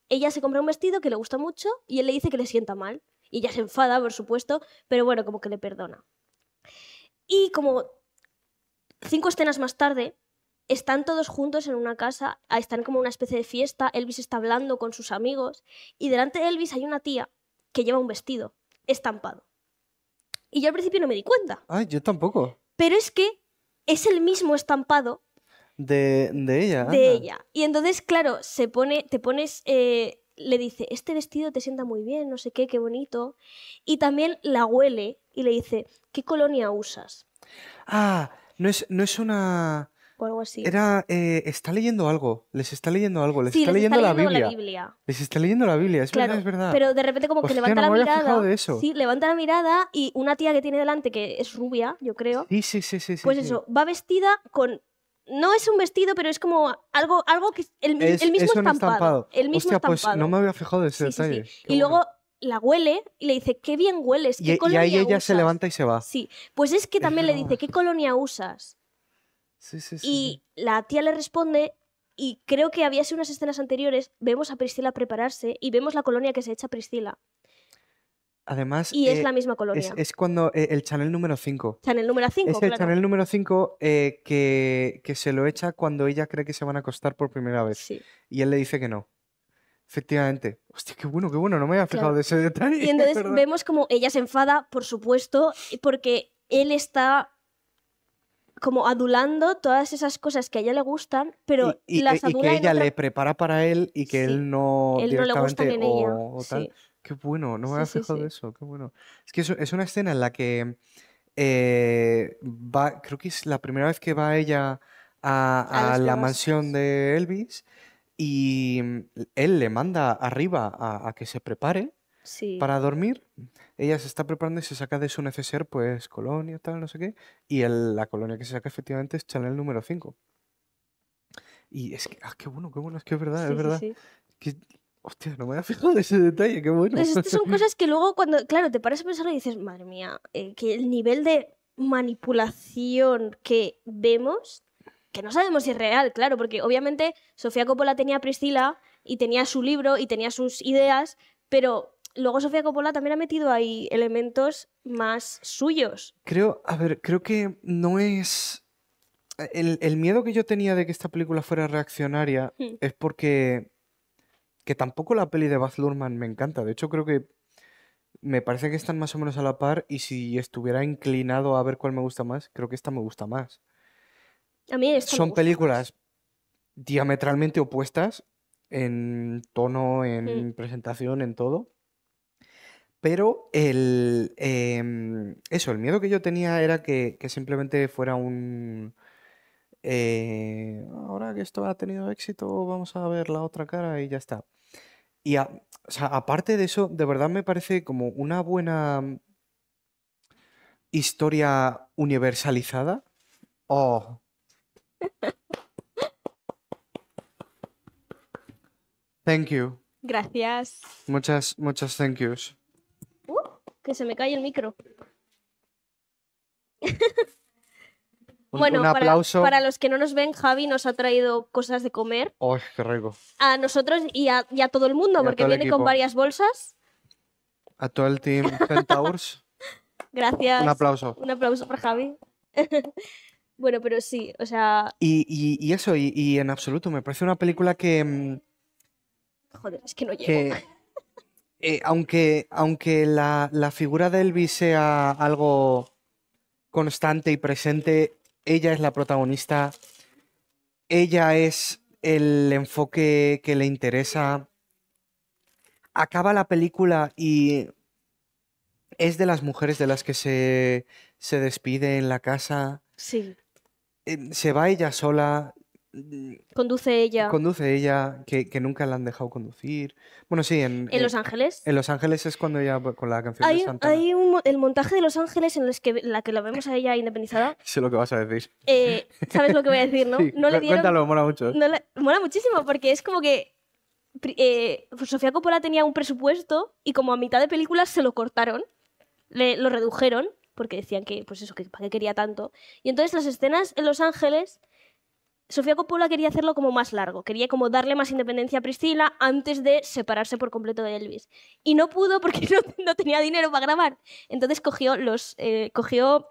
ella se compra un vestido que le gusta mucho y él le dice que le sienta mal. Y ya se enfada, por supuesto, pero bueno, como que le perdona. Y como cinco escenas más tarde, están todos juntos en una casa, ah, están como una especie de fiesta, Elvis está hablando con sus amigos y delante de Elvis hay una tía que lleva un vestido estampado. Y yo al principio no me di cuenta. Ay, yo tampoco. Pero es que es el mismo estampado de, ella. De ella. Y entonces, claro, se pone, te pones eh, le dice, este vestido te sienta muy bien, no sé qué, qué bonito. Y también la huele y le dice, ¿qué colonia usas? Ah, no es, no es una... O algo así. Era, eh, está leyendo algo, les está leyendo algo, les, está, leyendo la, Biblia. Les está leyendo la Biblia, es verdad, es verdad. Pero de repente como que levanta la mirada. eso. Sí, levanta la mirada y una tía que tiene delante que es rubia, yo creo. Sí, sí, sí, sí. Pues eso, va vestida con no es un vestido, pero es como algo, algo que. El, el mismo estampado, El mismo pues no me había fijado de ese detalle. Y luego la huele y le dice, qué bien hueles, qué y, e-, colonia Y ahí ella se levanta y se va. Sí, pues es que también le dice, ¿qué colonia usas? Sí, sí, sí. Y la tía le responde, y creo que había sido unas escenas anteriores, vemos a Priscila prepararse y vemos la colonia que se echa Priscila. Además. Y es eh, la misma colonia. Es, cuando. Eh, el Chanel número 5. Chanel número 5. Es el Chanel número 5 eh, que, se lo echa cuando ella cree que se van a acostar por primera vez. Y él le dice que no. Efectivamente. Hostia, qué bueno, qué bueno. No me había fijado de ese detalle. Y entonces vemos como ella se enfada, por supuesto, porque él está como adulando todas esas cosas que a ella le gustan, pero y, las que ella le prepara para él y que él no él no le gusta ella. Qué bueno, no me había fijado de eso, qué bueno. Es que es, una escena en la que eh, va, creo que es la primera vez que va ella a, la mansión de Elvis y mm, él le manda arriba a, que se prepare para dormir. Ella se está preparando y se saca de su neceser, pues colonia, tal, no sé qué. Y la colonia que se saca efectivamente es Chanel número 5. Y es que, ah, qué bueno, qué bueno, es que es verdad, es verdad. Que, Hostia, no me había fijado de ese detalle, qué bueno. Pues estas son cosas que luego cuando, claro, te paras a pensar y dices, madre mía, eh, que el nivel de manipulación que vemos, que no sabemos si es real, claro, porque obviamente Sofía Coppola tenía a Priscila y tenía su libro y tenía sus ideas, pero luego Sofía Coppola también ha metido ahí elementos más suyos. Creo, a ver, creo que no es... El, miedo que yo tenía de que esta película fuera reaccionaria hmm. es porque que tampoco la peli de Baz Luhrmann me encanta. De hecho, creo que me parece que están más o menos a la par y si estuviera inclinado a ver cuál me gusta más, creo que esta me gusta más. A mí Son películas diametralmente opuestas en tono, en mm. presentación, en todo. Pero el, em, eso, el miedo que yo tenía era que simplemente fuera un, eh, ahora que esto ha tenido éxito, vamos a ver la otra cara y ya está. Y aparte de eso, de verdad me parece como una buena mm, historia universalizada. Oh. Thank you. Gracias. Muchas, muchas thank yous. Uh, que se me cae el micro. bueno, aplauso. Para, los que no nos ven, Javi nos ha traído cosas de comer. qué rico! A nosotros y a, todo el mundo, porque viene con varias bolsas. A todo el team Centaurs. Gracias. Un aplauso. Un aplauso para Javi. bueno, pero sí, o sea. Y, eso, y, en absoluto, me parece una película que. Mm, Joder, es que no llego. Eh, aunque aunque la, la figura de Elvis sea algo constante y presente ella es la protagonista, ella es el enfoque que le interesa. Acaba la película y es de las mujeres de las que se, se despide en la casa. Sí. Eh, se va ella sola Mm, conduce ella. Conduce ella, que, nunca la han dejado conducir. Bueno, sí, en, Los Ángeles. En Los Ángeles es cuando ella con la canción hay, un, el montaje de Los Ángeles en los que, la que la vemos a ella independizada. sé lo que vas a decir. Eh, Sabes lo que voy a decir, ¿no? no le dieron, cuéntalo, mola mucho. mola muchísimo porque es como que eh, pues Sofía Coppola tenía un presupuesto y como a mitad de película se lo cortaron, lo redujeron porque decían que, pues eso, que para qué quería tanto. Y entonces las escenas en Los Ángeles Sofía Coppola quería hacerlo como más largo, quería como darle más independencia a Priscila antes de separarse por completo de Elvis. Y no pudo porque no, tenía dinero para grabar. Entonces cogió los eh, cogió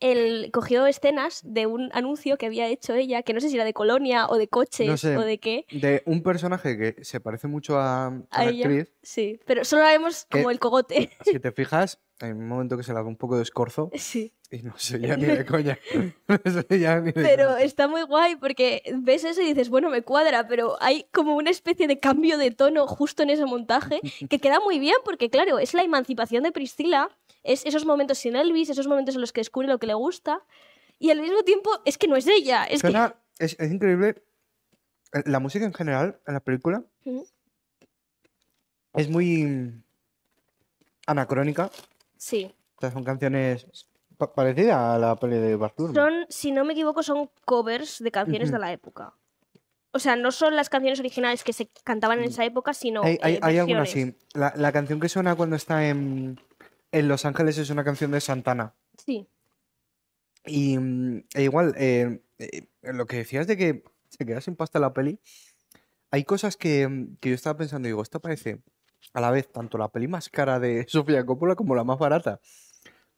el, cogió escenas de un anuncio que había hecho ella, que no sé si era de colonia o de coche o de qué. De un personaje que se parece mucho a, la actriz. Sí, pero solo la vemos como el cogote. Si te fijas, hay un momento que se lava un poco de escorzo. Y no se ya ni de coña. pero está muy guay porque ves eso y dices, bueno, me cuadra, pero hay como una especie de cambio de tono justo en ese montaje que queda muy bien porque, claro, es la emancipación de Priscila, es esos momentos sin Elvis, esos momentos en los que descubre lo que le gusta y al mismo tiempo es que no es ella. Es, que... es, increíble. Eh, la música en general en la película es muy anacrónica Sí. Estas son canciones parecidas a la peli de Bartur. Son, si no me equivoco, son covers de canciones de la época. O sea, no son las canciones originales que se cantaban en esa época, sino. Hay, hay, eh, La, canción que suena cuando está en, Los Ángeles es una canción de Santana. Sí. Y mm, e igual, eh, eh, lo que decías de que se queda sin pasta la peli, hay cosas que, que yo estaba pensando, digo, esto parece a la vez tanto la peli más cara de Sofía Coppola como la más barata.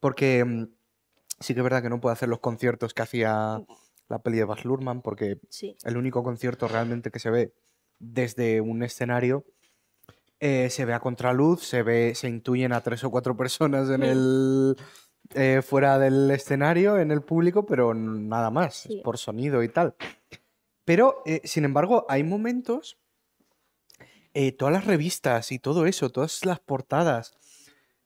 Porque mm, sí que es verdad que no puede hacer los conciertos que hacía la peli de Baz Lurman. porque el único concierto realmente que se ve desde un escenario eh, se ve a contraluz, se ve, se intuyen a tres o cuatro personas en mm. el eh, fuera del escenario, en el público, pero nada más, por sonido y tal. Pero, eh, sin embargo, hay momentos eh, todas las revistas y todo eso, todas las portadas,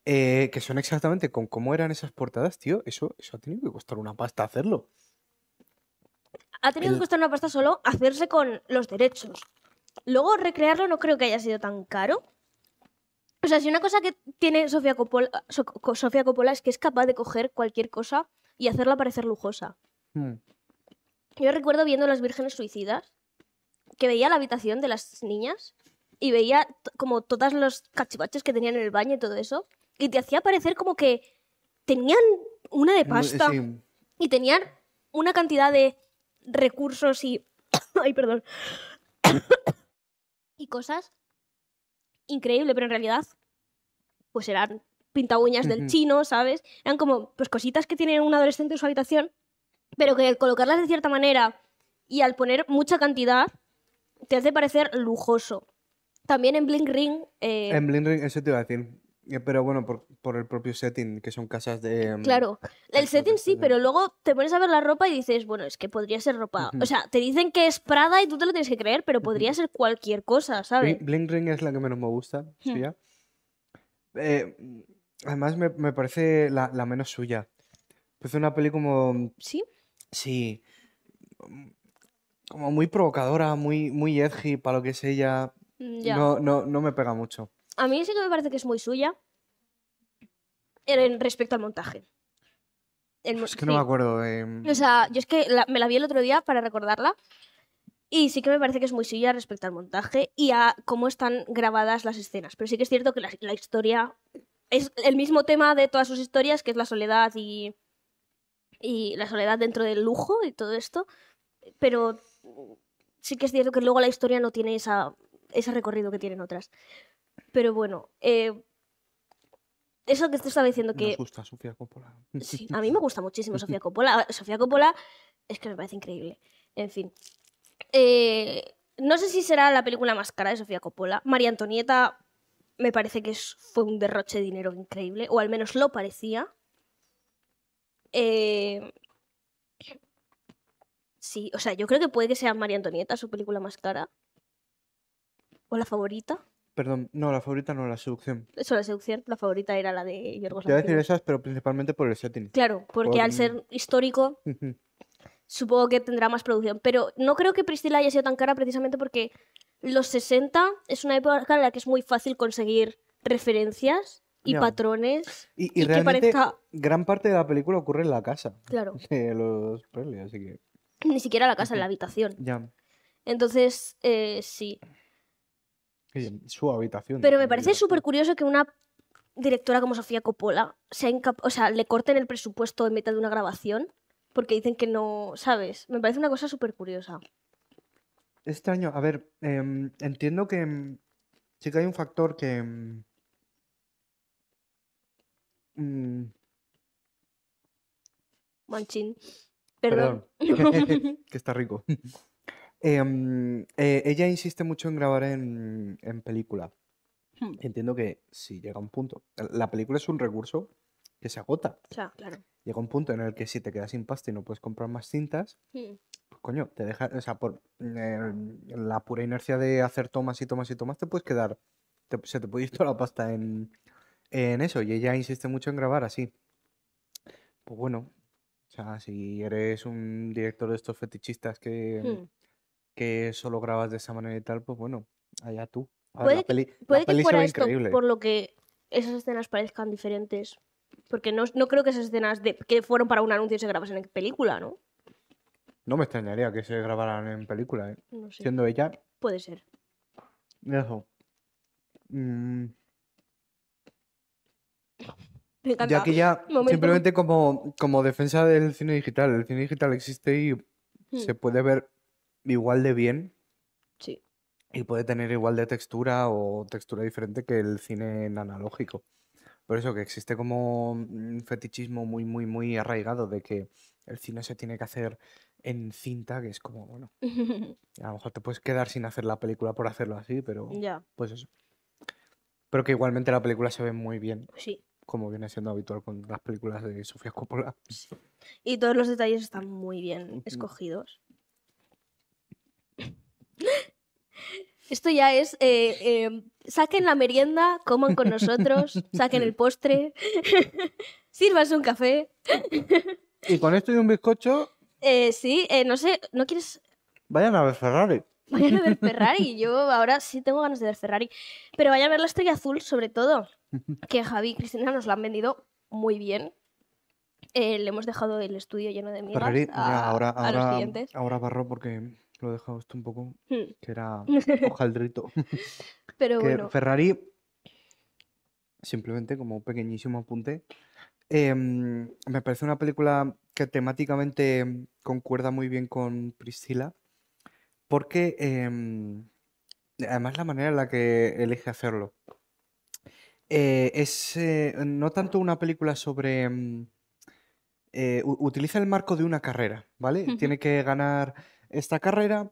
eh, que son exactamente con cómo eran esas portadas, tío, eso, eso ha tenido que costar una pasta hacerlo. Ha tenido que costar una pasta solo hacerse con los derechos. Luego recrearlo no creo que haya sido tan caro. O sea, si una cosa que tiene Sofía Coppola, Sofía es que es capaz de coger cualquier cosa y hacerla parecer lujosa. Hmm. Yo recuerdo viendo Las Vírgenes Suicidas, que veía la habitación de las niñas y veía como todas los cachivaches que tenían en el baño y todo eso. Y te hacía parecer como que tenían una de pasta y tenían una cantidad de recursos y. Ay, perdón. y cosas increíble, pero en realidad, pues eran pintaguñas del chino, ¿sabes? Eran como pues cositas que tiene un adolescente en su habitación, pero que al colocarlas de cierta manera y al poner mucha cantidad, te hace parecer lujoso. También en Blink Ring. Eh, en Blink Ring, eso te iba a decir. Eh, pero bueno, por, el propio setting, que son casas de. Mm, claro, el setting sí, pero luego te pones a ver la ropa y dices, bueno, es que podría ser ropa. O sea, te dicen que es Prada y tú te lo tienes que creer, pero podría ser cualquier cosa, ¿sabes? Blink, Ring es la que menos me gusta, hmm. suya. Eh, además, me, parece la, menos suya. Parece una peli como. Mm, ¿Sí? Sí. Mm, como muy provocadora, muy, muy edgy para lo que es ella. Mm, no, no, no me pega mucho. A mí sí que me parece que es muy suya en respecto al montaje. es que no me acuerdo. Eh. O sea, yo es que me la vi el otro día para recordarla. Y sí que me parece que es muy suya respecto al montaje y a cómo están grabadas las escenas. Pero sí que es cierto que la, la historia es el mismo tema de todas sus historias, que es la soledad y, y la soledad dentro del lujo y todo esto. Pero sí que es cierto que luego la historia no tiene esa ese recorrido que tienen otras. Pero bueno, eh, eso que te estaba diciendo que... gusta Sofía Coppola. Sí, a mí me gusta muchísimo Sofía Coppola. Sofía Coppola es que me parece increíble. En fin. Eh, no sé si será la película más cara de Sofía Coppola. María Antonieta me parece que fue un derroche de dinero increíble, o al menos lo parecía. Eh, sí, o sea, yo creo que puede que sea María Antonieta su película más cara. ¿O la favorita? Perdón, no, la favorita no, la seducción. Eso, la seducción, la favorita era la de Yorgos Te voy a decir esas, pero principalmente por el setting. Claro, porque al ser histórico, supongo que tendrá más producción. Pero no creo que Priscilla haya sido tan cara precisamente porque los 60 es una época en la que es muy fácil conseguir referencias y patrones y, realmente gran parte de la película ocurre en la casa claro de los así que ni siquiera la casa en la habitación ya entonces eh, sí su habitación. Pero me parece súper curioso que una directora como Sofía Coppola sea o sea, le corten el presupuesto en mitad de una grabación porque dicen que no, ¿sabes? Me parece una cosa súper curiosa. Extraño. Este a ver, em, entiendo que em, sí que hay un factor que... Em, mm, Manchín. Perdón. que está rico. Em, eh, ella insiste mucho en grabar en, película. Hmm. Entiendo que si llega un punto, eh, la película es un recurso que se agota. Llega un punto en el que si te quedas sin pasta y no puedes comprar más cintas, hmm. pues coño, te deja, o sea, por la pura inercia de hacer tomas y tomas y tomas, te puedes quedar, se te puede ir toda la pasta en, eso. Y ella insiste mucho en grabar así. Pues bueno, o sea, si eres un director de estos fetichistas que... Hmm que solo grabas de esa manera y tal, pues bueno, allá tú. Ah, puede que, fuera esto por lo que esas escenas parezcan diferentes. Porque no, creo que esas escenas de, que fueron para un anuncio se grabasen en película, ¿no? No me extrañaría que se grabaran en película, ¿eh? Siendo ella. Puede ser. Eso. Mm. Ya que ya, simplemente como, como defensa del cine digital. El cine digital existe y hmm. se puede ver igual de bien. Sí. Y puede tener igual de textura o textura diferente que el cine en analógico. Por eso que existe como mm, un fetichismo muy, muy, muy arraigado de que el cine se tiene que hacer en cinta, que es como, bueno, a lo mejor te puedes quedar sin hacer la película por hacerlo así, pero pues eso. Pero que igualmente la película se ve muy bien. Sí. Como viene siendo habitual con las películas de Sofía Coppola. Y todos los detalles están muy bien mm, mm. escogidos. Esto ya es, eh, em, saquen la merienda, coman con nosotros, saquen el postre, sirvan un café. ¿Y con esto y un bizcocho? Eh, sí, eh, no sé, ¿no quieres...? Vayan a ver Ferrari. Vayan a ver Ferrari, yo ahora sí tengo ganas de ver Ferrari. Pero vayan a ver la estrella azul, sobre todo, que Javi y Cristina nos la han vendido muy bien. le hemos dejado el estudio lleno de migas ahora, ahora, Ahora barro porque lo he dejado esto un poco, hmm. que era hojaldrito. Pero bueno. Ferrari, simplemente como un pequeñísimo apunte, em, me parece una película que temáticamente concuerda muy bien con Priscila, porque em, además la manera en la que elige hacerlo. Eh, es eh, no tanto una película sobre... Em, eh, utiliza el marco de una carrera, ¿vale? Tiene que ganar esta carrera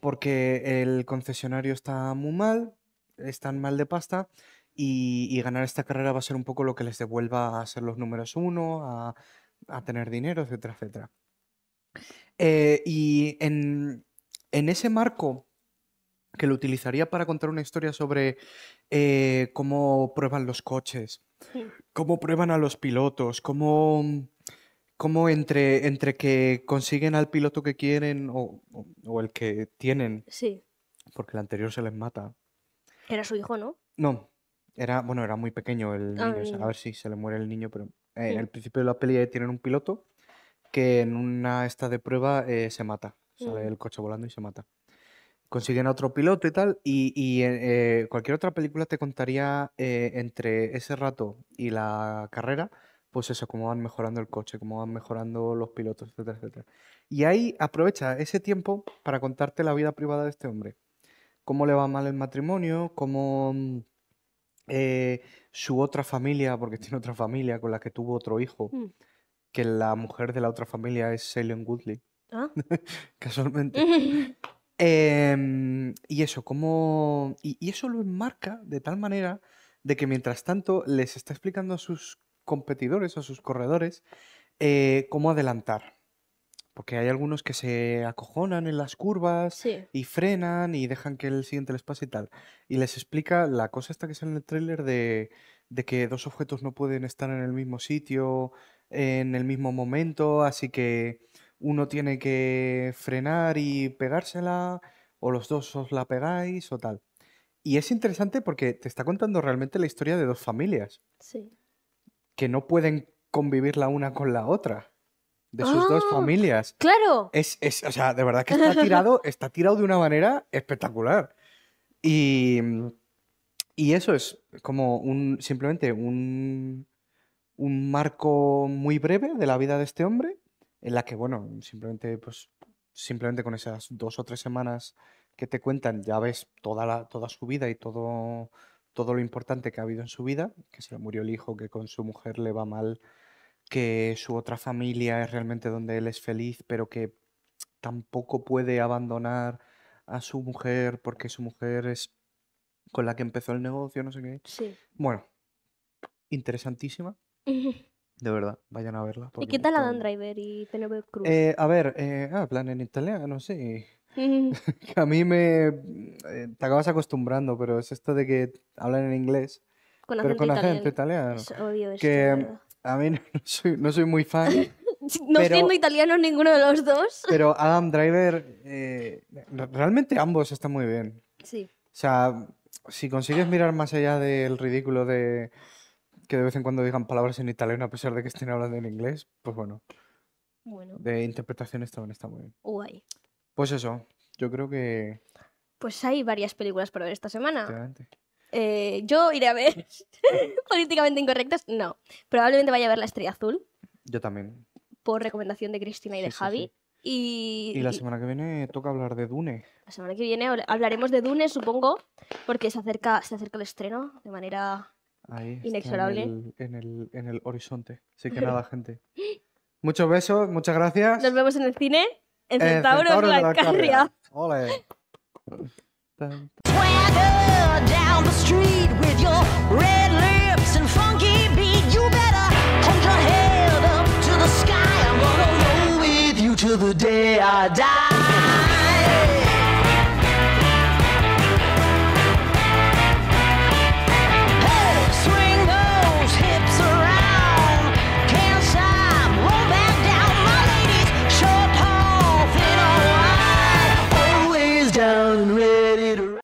porque el concesionario está muy mal, están mal de pasta y, ganar esta carrera va a ser un poco lo que les devuelva a ser los números uno, a, tener dinero, etcétera, etcétera. Eh, y en, ese marco que lo utilizaría para contar una historia sobre eh, cómo prueban los coches, cómo prueban a los pilotos, cómo como entre, entre que consiguen al piloto que quieren o, el que tienen. Sí. Porque el anterior se les mata. Era su hijo, ¿no? No. Era, bueno, era muy pequeño el ah, niño. a ver si se le muere el niño, pero en eh, el hmm. principio de la peli tienen un piloto que en una esta de prueba eh, se mata. Sale hmm. el coche volando y se mata. Consiguen a otro piloto y tal. Y, y eh, cualquier otra película te contaría entre ese rato y la carrera pues eso, cómo van mejorando el coche, cómo van mejorando los pilotos, etcétera, etcétera. Y ahí aprovecha ese tiempo para contarte la vida privada de este hombre. Cómo le va mal el matrimonio, cómo mm, eh, su otra familia, porque tiene otra familia con la que tuvo otro hijo, mm. que la mujer de la otra familia es Celine Woodley. Ah. Casualmente. Em, y eso, cómo. Y, y eso lo enmarca de tal manera de que mientras tanto les está explicando a sus competidores a sus corredores eh, cómo adelantar. Porque hay algunos que se acojonan en las curvas y frenan y dejan que el siguiente les pase y tal. Y les explica la cosa esta que sale en el tráiler de, de que dos objetos no pueden estar en el mismo sitio, en el mismo momento, así que uno tiene que frenar y pegársela, o los dos os la pegáis o tal. Y es interesante porque te está contando realmente la historia de dos familias. Sí que no pueden convivir la una con la otra de sus dos ah, familias. Claro. Es, o sea, de verdad que está tirado, está tirado de una manera espectacular. Y, y eso es como un, simplemente un, un marco muy breve de la vida de este hombre, en la que, bueno, simplemente, pues, simplemente con esas dos o tres semanas que te cuentan, ya ves toda, la, toda su vida y todo todo lo importante que ha habido en su vida, que se le murió el hijo, que con su mujer le va mal, que su otra familia es realmente donde él es feliz, pero que tampoco puede abandonar a su mujer porque su mujer es con la que empezó el negocio, no sé qué. Sí. Bueno, interesantísima. De verdad, vayan a verla. ¿Y qué tal Adam Driver y Penelope Cruz? Eh, a ver, eh, plan ah, en italiano, sí. que a mí me... Eh, te acabas acostumbrando, pero es esto de que hablan en inglés, Con pero con que a mí no soy, muy fan, No siendo italiano ninguno de los dos. pero Adam Driver, eh, realmente ambos están muy bien. Sí. O sea, si consigues mirar más allá del ridículo de que de vez en cuando digan palabras en italiano a pesar de que estén hablando en inglés, pues bueno, Bueno, de interpretación también está muy bien. guay. Pues eso, yo creo que... Pues hay varias películas para ver esta semana. Eh, yo iré a ver políticamente incorrectas. No, probablemente vaya a ver La Estrella Azul. Yo también. Por recomendación de Cristina y de Javi. Y... la semana que viene toca hablar de Dune. La semana que viene hablaremos de Dune, supongo, porque se acerca, el estreno de manera inexorable. En el, en el horizonte. Así que nada, gente. Muchos besos, muchas gracias. Nos vemos en el cine. El down the street with your red lips and funky beat. You better hold your head up to the sky. I'm gonna roll with you till the day I die.